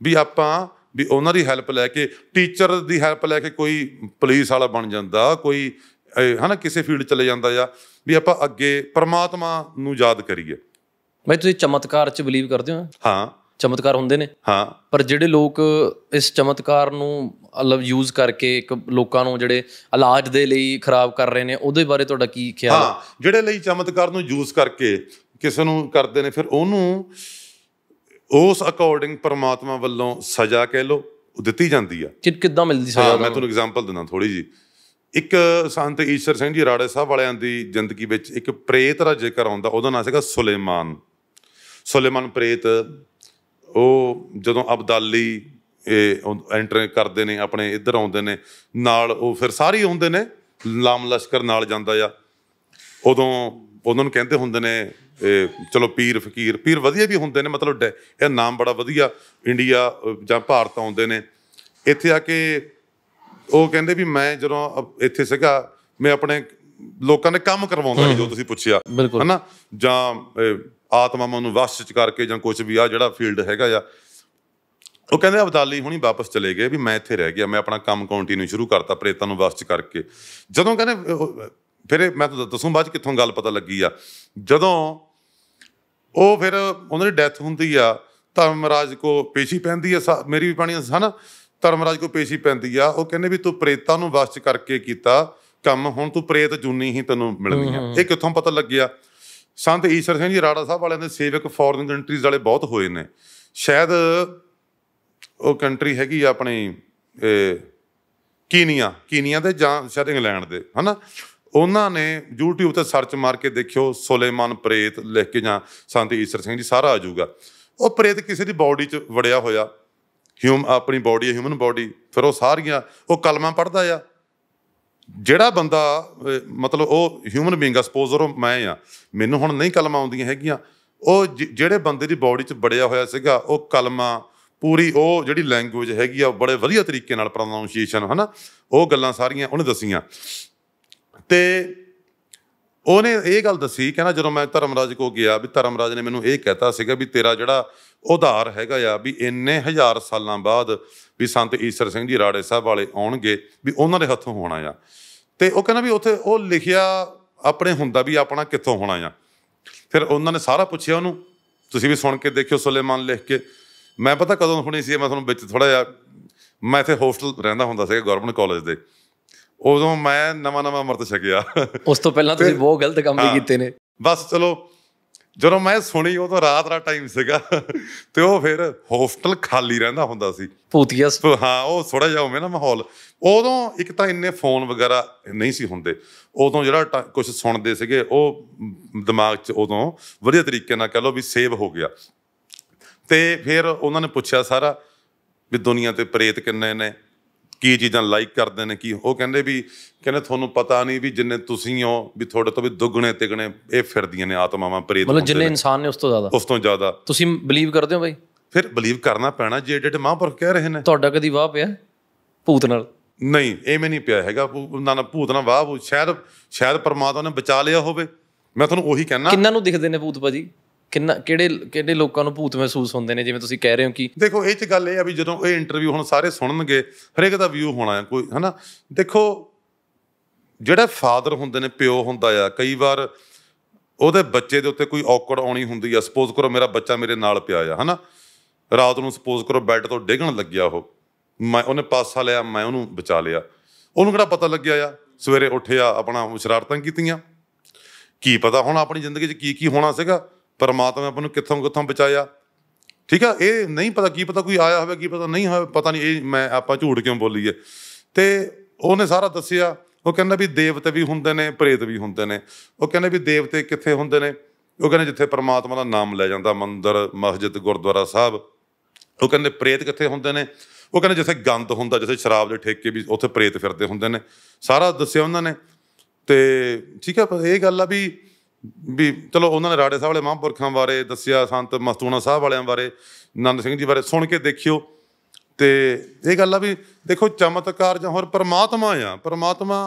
ਵੀ ਆਪਾਂ ਵੀ ਉਹਨਾਂ ਦੀ ਹੈਲਪ ਲੈ ਕੇ ਟੀਚਰ ਦੀ ਹੈਲਪ ਲੈ ਕੇ ਕੋਈ ਪੁਲਿਸ ਵਾਲਾ ਬਣ ਜਾਂਦਾ ਕੋਈ ਹਨਾ ਕਿਸੇ ਫੀਲਡ ਚਲੇ ਜਾਂਦਾ ਆ ਵੀ ਆਪਾਂ ਅੱਗੇ ਪਰਮਾਤਮਾ ਨੂੰ ਯਾਦ ਕਰੀਏ ਬਈ ਤੁਸੀਂ ਚਮਤਕਾਰ 'ਚ ਬਲੀਵ ਕਰਦੇ ਹੋ ਹਾਂ ਚਮਤਕਾਰ ਹੁੰਦੇ ਨੇ ਹਾਂ ਪਰ ਜਿਹੜੇ ਲੋਕ ਇਸ ਚਮਤਕਾਰ ਨੂੰ ਅਲਵ ਯੂਜ਼ ਕਰਕੇ ਇੱਕ ਲੋਕਾਂ ਨੂੰ ਜਿਹੜੇ ਇਲਾਜ ਦੇ ਲਈ ਖਰਾਬ ਕਰ ਰਹੇ ਨੇ ਉਹਦੇ ਬਾਰੇ ਤੁਹਾਡਾ ਕੀ ਖਿਆਲ ਹੈ ਹਾਂ ਜਿਹੜੇ ਲਈ ਚਮਤਕਾਰ ਨੂੰ ਯੂਜ਼ ਕਰਕੇ ਕਿਸੇ ਨੂੰ ਕਰਦੇ ਨੇ ਫਿਰ ਉਹਨੂੰ ਉਸ ਅਕੋਰਡਿੰਗ ਪਰਮਾਤਮਾ ਵੱਲੋਂ ਸਜ਼ਾ ਕਹਿ ਲੋ ਦਿੱਤੀ ਜਾਂਦੀ ਆ ਕਿ ਕਿੱਦਾਂ ਮਿਲਦੀ ਸਜ਼ਾ ਮੈਂ ਤੁਹਾਨੂੰ ਐਗਜ਼ਾਮਪਲ ਦਿੰਦਾ ਥੋੜੀ ਜੀ ਇੱਕ ਸੰਤ ਈਸ਼ਰ ਸਿੰਘ ਜੀ ਰਾੜੇ ਸਾਹਿਬ ਵਾਲਿਆਂ ਦੀ ਜ਼ਿੰਦਗੀ ਵਿੱਚ ਇੱਕ ਪ੍ਰੇਤ ਦਾ ਜ਼ਿਕਰ ਆਉਂਦਾ ਉਹਦਾ ਨਾਮ ਸੀਗਾ ਸੁਲੇਮਾਨ ਸੁਲੇਮਾਨ ਪ੍ਰੇਤ ਉਹ ਜਦੋਂ ਅਬਦਾਲੀ ਇਹ ਐਂਟਰ ਕਰਦੇ ਨੇ ਆਪਣੇ ਇੱਧਰ ਆਉਂਦੇ ਨੇ ਨਾਲ ਉਹ ਫਿਰ ਸਾਰੇ ਆਉਂਦੇ ਨੇ ਲਾਮ ਲਸ਼ਕਰ ਨਾਲ ਜਾਂਦਾ ਆ ਉਦੋਂ ਉਹਨਾਂ ਨੂੰ ਕਹਿੰਦੇ ਹੁੰਦੇ ਨੇ ਚਲੋ ਪੀਰ ਫਕੀਰ ਪੀਰ ਵਧੀਆ ਵੀ ਹੁੰਦੇ ਨੇ ਮਤਲਬ ਇਹ ਨਾਮ ਬੜਾ ਵਧੀਆ ਇੰਡੀਆ ਜਾਂ ਭਾਰਤ ਆਉਂਦੇ ਨੇ ਇੱਥੇ ਆ ਕੇ ਉਹ ਕਹਿੰਦੇ ਵੀ ਮੈਂ ਜਦੋਂ ਇੱਥੇ ਸੀਗਾ ਮੈਂ ਆਪਣੇ ਲੋਕਾਂ ਦੇ ਕੰਮ ਕਰਵਾਉਂਦਾ ਜੋ ਤੁਸੀਂ ਪੁੱਛਿਆ ਹਨਾ ਜਾਂ ਮਨ ਨੂੰ ਵਸ ਚ ਕਰਕੇ ਜਾਂ ਕੁਝ ਵੀ ਆ ਜਿਹੜਾ ਫੀਲਡ ਹੈਗਾ ਆ ਉਹ ਕਹਿੰਦੇ ਅਬਦਾਲੀ ਹੁਣੀ ਵਾਪਸ ਚਲੇ ਗਏ ਵੀ ਮੈਂ ਇੱਥੇ ਰਹਿ ਗਿਆ ਮੈਂ ਆਪਣਾ ਕੰਮ ਕੰਟੀਨਿਊ ਸ਼ੁਰੂ ਕਰਤਾ ਪ੍ਰੇਤਾਂ ਨੂੰ ਵਸ ਚ ਕਰਕੇ ਜਦੋਂ ਕਹਿੰਦੇ ਫਿਰ ਮੈਂ ਤੁਹਾਨੂੰ ਦੱਸੂ ਬਾਅਦ ਕਿੱਥੋਂ ਗੱਲ ਪਤਾ ਲੱਗੀ ਆ ਜਦੋਂ ਉਹ ਫਿਰ ਉਹਨਾਂ ਦੀ ਡੈਥ ਹੁੰਦੀ ਆ ਧਰਮਰਾਜ ਕੋ ਪੇਸ਼ੀ ਪੈਂਦੀ ਆ ਮੇਰੀ ਵੀ ਪਾਣੀ ਸਨ ਧਰਮਰਾਜ ਕੋ ਪੇਸ਼ੀ ਪੈਂਦੀ ਆ ਉਹ ਕਹਿੰਦੇ ਵੀ ਤੂੰ ਪ੍ਰੇਤਾਂ ਨੂੰ ਵਸ ਚ ਕਰਕੇ ਕੀਤਾ ਕੰਮ ਹੁਣ ਤੂੰ ਪ੍ਰੇਤ ਜੁਨੀ ਹੀ ਤੈਨੂੰ ਮਿਲਣੀ ਆ ਇਹ ਕਿੱਥੋਂ ਪਤਾ ਲੱਗਿਆ ਸੰਤ ਈਸ਼ਰ ਸਿੰਘ ਜੀ ਰਾੜਾ ਸਾਹਿਬ ਵਾਲਿਆਂ ਦੇ ਸੇਵਕ ਫੋਰਨ ਕੰਟਰੀਜ਼ ਵਾਲੇ ਬਹੁਤ ਹੋਏ ਨੇ ਸ਼ਾਇਦ ਉਹ ਕੰਟਰੀ ਹੈਗੀ ਆਪਣੀ ਕੀਨੀਆ ਕੀਨੀਆ ਦੇ ਜਾਂ ਸ਼ਾਇਦ ਇੰਗਲੈਂਡ ਦੇ ਹਨਾ ਉਹਨਾਂ ਨੇ YouTube ਤੇ ਸਰਚ ਮਾਰ ਕੇ ਦੇਖਿਓ ਸੁਲੇਮਾਨ ਪ੍ਰੇਤ ਲਿਖ ਕੇ ਜਾਂ ਸੰਤ ਈਸ਼ਰ ਸਿੰਘ ਜੀ ਸਾਰਾ ਆ ਜਾਊਗਾ ਉਹ ਪ੍ਰੇਤ ਕਿਸੇ ਦੀ ਬਾਡੀ 'ਚ ਵੜਿਆ ਹੋਇਆ ਹਿਊਮ ਆਪਣੀ ਬਾਡੀ ਹਿਊਮਨ ਬਾਡੀ ਫਿਰ ਉਹ ਸਾਰੀਆਂ ਉਹ ਕਲਮਾ ਪੜਦਾ ਆ ਜਿਹੜਾ ਬੰਦਾ ਮਤਲਬ ਉਹ ਹਿਊਮਨ ਬੀਇੰਗ ਆ ਸਪੋਜ਼ਰ ਉਹ ਮੈਂ ਆ ਮੈਨੂੰ ਹੁਣ ਨਹੀਂ ਕਲਮਾ ਆਉਂਦੀਆਂ ਹੈਗੀਆਂ ਉਹ ਜਿਹੜੇ ਬੰਦੇ ਦੀ ਬਾਡੀ 'ਚ ਬੜਿਆ ਹੋਇਆ ਸੀਗਾ ਉਹ ਕਲਮਾ ਪੂਰੀ ਉਹ ਜਿਹੜੀ ਲੈਂਗੁਏਜ ਹੈਗੀ ਆ ਬੜੇ ਵਧੀਆ ਤਰੀਕੇ ਨਾਲ ਪ੍ਰੋਨਾਂਸੀਏਸ਼ਨ ਹਨਾ ਉਹ ਗੱਲਾਂ ਸਾਰੀਆਂ ਉਹਨੇ ਦਸੀਆਂ ਤੇ ਉਹਨੇ ਇਹ ਗੱਲ ਦਸੀ ਕਹਿੰਦਾ ਜਦੋਂ ਮੈਂ ਧਰਮਰਾਜ ਕੋ ਗਿਆ ਵੀ ਧਰਮਰਾਜ ਨੇ ਮੈਨੂੰ ਇਹ ਕਹਿਤਾ ਸੀਗਾ ਵੀ ਤੇਰਾ ਜਿਹੜਾ ਉਧਾਰ ਹੈਗਾ ਆ ਵੀ ਇੰਨੇ ਹਜ਼ਾਰ ਸਾਲਾਂ ਬਾਅਦ ਵੀ ਸੰਤ ਈਸ਼ਰ ਸਿੰਘ ਜੀ ਰਾੜੇ ਸਾਹਿਬ ਵਾਲੇ ਆਉਣਗੇ ਵੀ ਉਹਨਾਂ ਦੇ ਹੱਥੋਂ ਹੋਣਾ ਆ ਤੇ ਉਹ ਕਹਿੰਦਾ ਵੀ ਉੱਥੇ ਉਹ ਲਿਖਿਆ ਆਪਣੇ ਹੁੰਦਾ ਵੀ ਆਪਣਾ ਕਿੱਥੋਂ ਹੋਣਾ ਆ ਫਿਰ ਉਹਨਾਂ ਨੇ ਸਾਰਾ ਪੁੱਛਿਆ ਉਹਨੂੰ ਤੁਸੀਂ ਵੀ ਸੁਣ ਕੇ ਦੇਖਿਓ ਸੁਲੇਮਾਨ ਲਿਖ ਕੇ ਮੈਂ ਪਤਾ ਕਦੋਂ ਸੁਣੀ ਸੀ ਮੈਂ ਤੁਹਾਨੂੰ ਵਿੱਚ ਥੋੜਾ ਜਿਹਾ ਮੈਂ ਇੱਥੇ ਹੋਸਟਲ ਰਹਿੰਦਾ ਹੁੰਦਾ ਸੀ ਗਵਰਨਮੈਂਟ ਕਾਲਜ ਦੇ ਉਦੋਂ ਮੈਂ ਨਵਾਂ ਨਵਾਂ ਅਮਰਤ ਛਕਿਆ ਉਸ ਤੋਂ ਪਹਿਲਾਂ ਤੁਸੀਂ ਬਹੁਤ ਗਲਤ ਕੰਮ ਵੀ ਕੀਤੇ ਨੇ ਬਸ ਚਲੋ ਜਦੋਂ ਮੈਂ ਸੁਣੀ ਉਹ ਤਾਂ ਰਾਤ ਦਾ ਟਾਈਮ ਸੀਗਾ ਤੇ ਉਹ ਫਿਰ ਹੋਸਟਲ ਖਾਲੀ ਰਹਿੰਦਾ ਹੁੰਦਾ ਸੀ ਭੂਤੀਆ ਹਾਂ ਉਹ ਥੋੜਾ ਜਿਹਾ ਹੋਵੇ ਨਾ ਮਾਹੌਲ ਉਦੋਂ ਇੱਕ ਤਾਂ ਇੰਨੇ ਫੋਨ ਵਗੈਰਾ ਨਹੀਂ ਸੀ ਹੁੰਦੇ ਉਦੋਂ ਜਿਹੜਾ ਕੁਝ ਸੁਣਦੇ ਸੀਗੇ ਉਹ ਦਿਮਾਗ 'ਚ ਉਦੋਂ ਵਧੀਆ ਤਰੀਕੇ ਨਾਲ ਕਹ ਲਓ ਵੀ ਸੇਵ ਹੋ ਗਿਆ ਤੇ ਫਿਰ ਉਹਨਾਂ ਨੇ ਪੁੱਛਿਆ ਸਾਰਾ ਵੀ ਦੁਨੀਆ ਤੇ ਪ੍ਰੇਤ ਕਿੰਨੇ ਨੇ ਕੀ ਚੀਜ਼ਾਂ ਲਾਈਕ ਕਰਦੇ ਨੇ ਕੀ ਉਹ ਕਹਿੰਦੇ ਵੀ ਕਹਿੰਦੇ ਤੁਹਾਨੂੰ ਪਤਾ ਨਹੀਂ ਵੀ ਜਿੰਨੇ ਤੁਸੀਂ ਹੋ ਵੀ ਤੁਹਾਡੇ ਤੋਂ ਵੀ ਦੁੱਗਣੇ ਤਿਗਣੇ ਇਹ ਫਿਰਦੀਆਂ ਨੇ ਆਤਮਾਵਾਂ ਪ੍ਰੇਤ ਮਤਲਬ ਜਿੰਨੇ ਇਨਸਾਨ ਨੇ ਉਸ ਤੋਂ ਜ਼ਿਆਦਾ ਉਸ ਤੋਂ ਜ਼ਿਆਦਾ ਤੁਸੀਂ ਬਲੀਵ ਕਰਦੇ ਹੋ ਬਾਈ ਫਿਰ ਬਲੀਵ ਕਰਨਾ ਪੈਣਾ ਜੇ ਜਿਹੜੇ ਮਹਾਂਪੁਰਖ ਕਹਿ ਰਹੇ ਨੇ ਤੁਹਾਡਾ ਕਦੀ ਵਾਹ ਪਿਆ ਭੂਤ ਨਾਲ ਨਹੀਂ ਇਹ ਮੈਂ ਨਹੀਂ ਪਿਆ ਹੈਗਾ ਨਾ ਨਾ ਭੂਤ ਨਾਲ ਵਾਹ ਸ਼ਾਇਦ ਸ਼ਾਇਦ ਪਰਮਾਤਮਾ ਨੇ ਬਚਾ ਲਿਆ ਹੋਵੇ ਮੈਂ ਤੁਹਾਨੂੰ ਉਹੀ ਕਹਿਣਾ ਕਿੰਨਾਂ ਨੂੰ ਦਿਖਦੇ ਨੇ ਭੂਤ ਭਾਜੀ ਕਿੰਨਾ ਕਿਹੜੇ ਕਿਹੜੇ ਲੋਕਾਂ ਨੂੰ ਭੂਤ ਮਹਿਸੂਸ ਹੁੰਦੇ ਨੇ ਜਿਵੇਂ ਤੁਸੀਂ ਕਹਿ ਰਹੇ ਹੋ ਕਿ ਦੇਖੋ ਇਹ ਚ ਗੱਲ ਇਹ ਆ ਵੀ ਜਦੋਂ ਇਹ ਇੰਟਰਵਿਊ ਹੁਣ ਸਾਰੇ ਸੁਣਨਗੇ ਹਰੇਕ ਦਾ ਵਿਊ ਹੋਣਾ ਹੈ ਕੋਈ ਹਨਾ ਦੇਖੋ ਜਿਹੜਾ ਫਾਦਰ ਹੁੰਦੇ ਨੇ ਪਿਓ ਹੁੰਦਾ ਆ ਕਈ ਵਾਰ ਉਹਦੇ ਬੱਚੇ ਦੇ ਉੱਤੇ ਕੋਈ ਔਕੜ ਆਉਣੀ ਹੁੰਦੀ ਆ ਸਪੋਜ਼ ਕਰੋ ਮੇਰਾ ਬੱਚਾ ਮੇਰੇ ਨਾਲ ਪਿਆ ਆ ਹਨਾ ਰਾਤ ਨੂੰ ਸਪੋਜ਼ ਕਰੋ ਬੈੱਡ ਤੋਂ ਡਿੱਗਣ ਲੱਗਿਆ ਉਹ ਮੈਂ ਉਹਨੇ ਪਾਸਾ ਲਿਆ ਮੈਂ ਉਹਨੂੰ ਬਚਾ ਲਿਆ ਉਹਨੂੰ ਕਿਹੜਾ ਪਤਾ ਲੱਗਿਆ ਆ ਸਵੇਰੇ ਉੱਠਿਆ ਆਪਣਾ ਸ਼ਰਾਰਤਾਂ ਕੀਤੀਆਂ ਕੀ ਪਤਾ ਹੁਣ ਆਪਣੀ ਜ਼ਿੰਦਗੀ 'ਚ ਕੀ ਕੀ ਹੋਣਾ ਸੀਗਾ ਪਰਮਾਤਮਾ ਆਪਾਂ ਨੂੰ ਕਿੱਥੋਂ ਕਿੱਥੋਂ ਬਚਾਇਆ ਠੀਕ ਆ ਇਹ ਨਹੀਂ ਪਤਾ ਕੀ ਪਤਾ ਕੋਈ ਆਇਆ ਹੋਵੇ ਕੀ ਪਤਾ ਨਹੀਂ ਹੋਵੇ ਪਤਾ ਨਹੀਂ ਇਹ ਮੈਂ ਆਪਾਂ ਝੂਠ ਕਿਉਂ ਬੋਲੀਏ ਤੇ ਉਹਨੇ ਸਾਰਾ ਦੱਸਿਆ ਉਹ ਕਹਿੰਦਾ ਵੀ ਦੇਵਤੇ ਵੀ ਹੁੰਦੇ ਨੇ ਪ੍ਰੇਤ ਵੀ ਹੁੰਦੇ ਨੇ ਉਹ ਕਹਿੰਦੇ ਵੀ ਦੇਵਤੇ ਕਿੱਥੇ ਹੁੰਦੇ ਨੇ ਉਹ ਕਹਿੰਦੇ ਜਿੱਥੇ ਪਰਮਾਤਮਾ ਦਾ ਨਾਮ ਲੈ ਜਾਂਦਾ ਮੰਦਿਰ ਮਸਜਿਦ ਗੁਰਦੁਆਰਾ ਸਾਹਿਬ ਉਹ ਕਹਿੰਦੇ ਪ੍ਰੇਤ ਕਿੱਥੇ ਹੁੰਦੇ ਨੇ ਉਹ ਕਹਿੰਦੇ ਜਿੱਥੇ ਗੰਦ ਹੁੰਦਾ ਜਿੱਥੇ ਸ਼ਰਾਬ ਦੇ ਠੇਕੇ ਵੀ ਉੱਥੇ ਪ੍ਰੇਤ ਫਿਰਦੇ ਹੁੰਦੇ ਨੇ ਸਾਰਾ ਦੱਸਿਆ ਉਹਨਾਂ ਨੇ ਤੇ ਠੀਕ ਆ ਪਰ ਇਹ ਗੱਲ ਆ ਵੀ ਵੀ ਚਲੋ ਉਹਨਾਂ ਨੇ ਰਾੜੇ ਸਾਹਿਬ ਵਾਲੇ ਮਹਾਂਪੁਰਖਾਂ ਬਾਰੇ ਦੱਸਿਆ ਸੰਤ ਮਸਤੂਣਾ ਸਾਹਿਬ ਵਾਲਿਆਂ ਬਾਰੇ ਨੰਦ ਸਿੰਘ ਜੀ ਬਾਰੇ ਸੁਣ ਕੇ ਦੇਖਿਓ ਤੇ ਇਹ ਗੱਲ ਆ ਵੀ ਦੇਖੋ ਚਮਤਕਾਰ ਜਾਂ ਹੋਰ ਪਰਮਾਤਮਾ ਆ ਪਰਮਾਤਮਾ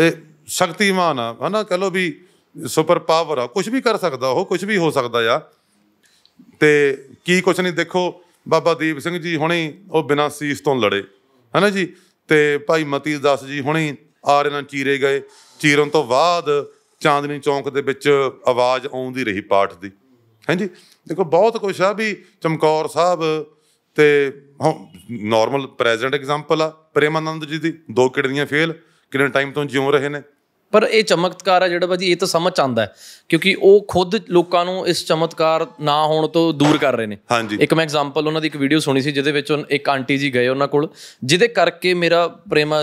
ਇਹ ਸ਼ਕਤੀਮਾਨ ਆ ਹਨਾ ਕਹ ਲੋ ਵੀ ਸੁਪਰ ਪਾਵਰ ਆ ਕੁਝ ਵੀ ਕਰ ਸਕਦਾ ਉਹ ਕੁਝ ਵੀ ਹੋ ਸਕਦਾ ਆ ਤੇ ਕੀ ਕੁਝ ਨਹੀਂ ਦੇਖੋ ਬਾਬਾ ਦੀਪ ਸਿੰਘ ਜੀ ਹੁਣੇ ਉਹ ਬਿਨਾ ਸੀਸ ਤੋਂ ਲੜੇ ਹਨਾ ਜੀ ਤੇ ਭਾਈ ਮਤੀ ਦਾਸ ਜੀ ਹੁਣੇ ਆਰੇ ਨਾਲ ਚੀਰੇ ਗਏ ਚੀਰਨ ਤੋਂ ਬਾਅਦ ਚਾਂਦਨੀ ਚੌਂਕ ਦੇ ਵਿੱਚ ਆਵਾਜ਼ ਆਉਂਦੀ ਰਹੀ ਪਾਠ ਦੀ ਹਾਂਜੀ ਦੇਖੋ ਬਹੁਤ ਕੁਝ ਆ ਵੀ ਚਮਕੌਰ ਸਾਹਿਬ ਤੇ ਨਾਰਮਲ ਪ੍ਰੈਜ਼ੈਂਟ ਐਗਜ਼ਾਮਪਲ ਆ ਪ੍ਰੇਮਾਨੰਦ ਜੀ ਦੀ ਦੋ ਕਿਡਨੀਆਂ ਫੇਲ ਕਿੰਨੇ ਟਾਈਮ ਤੋਂ ਜਿਉਂ ਰਹੇ ਨੇ ਪਰ ਇਹ ਚਮਤਕਾਰ ਆ ਜਿਹੜਾ ਭਾਜੀ ਇਹ ਤਾਂ ਸਮਝ ਆਂਦਾ ਕਿਉਂਕਿ ਉਹ ਖੁਦ ਲੋਕਾਂ ਨੂੰ ਇਸ ਚਮਤਕਾਰ ਨਾ ਹੋਣ ਤੋਂ ਦੂਰ ਕਰ ਰਹੇ ਨੇ ਇੱਕ ਮੈਂ ਐਗਜ਼ਾਮਪਲ ਉਹਨਾਂ ਦੀ ਇੱਕ ਵੀਡੀਓ ਸੁਣੀ ਸੀ ਜਿਹਦੇ ਵਿੱਚ ਇੱਕ ਆਂਟੀ ਜੀ ਗਏ ਉਹਨਾਂ ਕੋਲ ਜਿਹਦੇ ਕਰਕੇ ਮੇਰਾ ਪ੍ਰੇਮਾ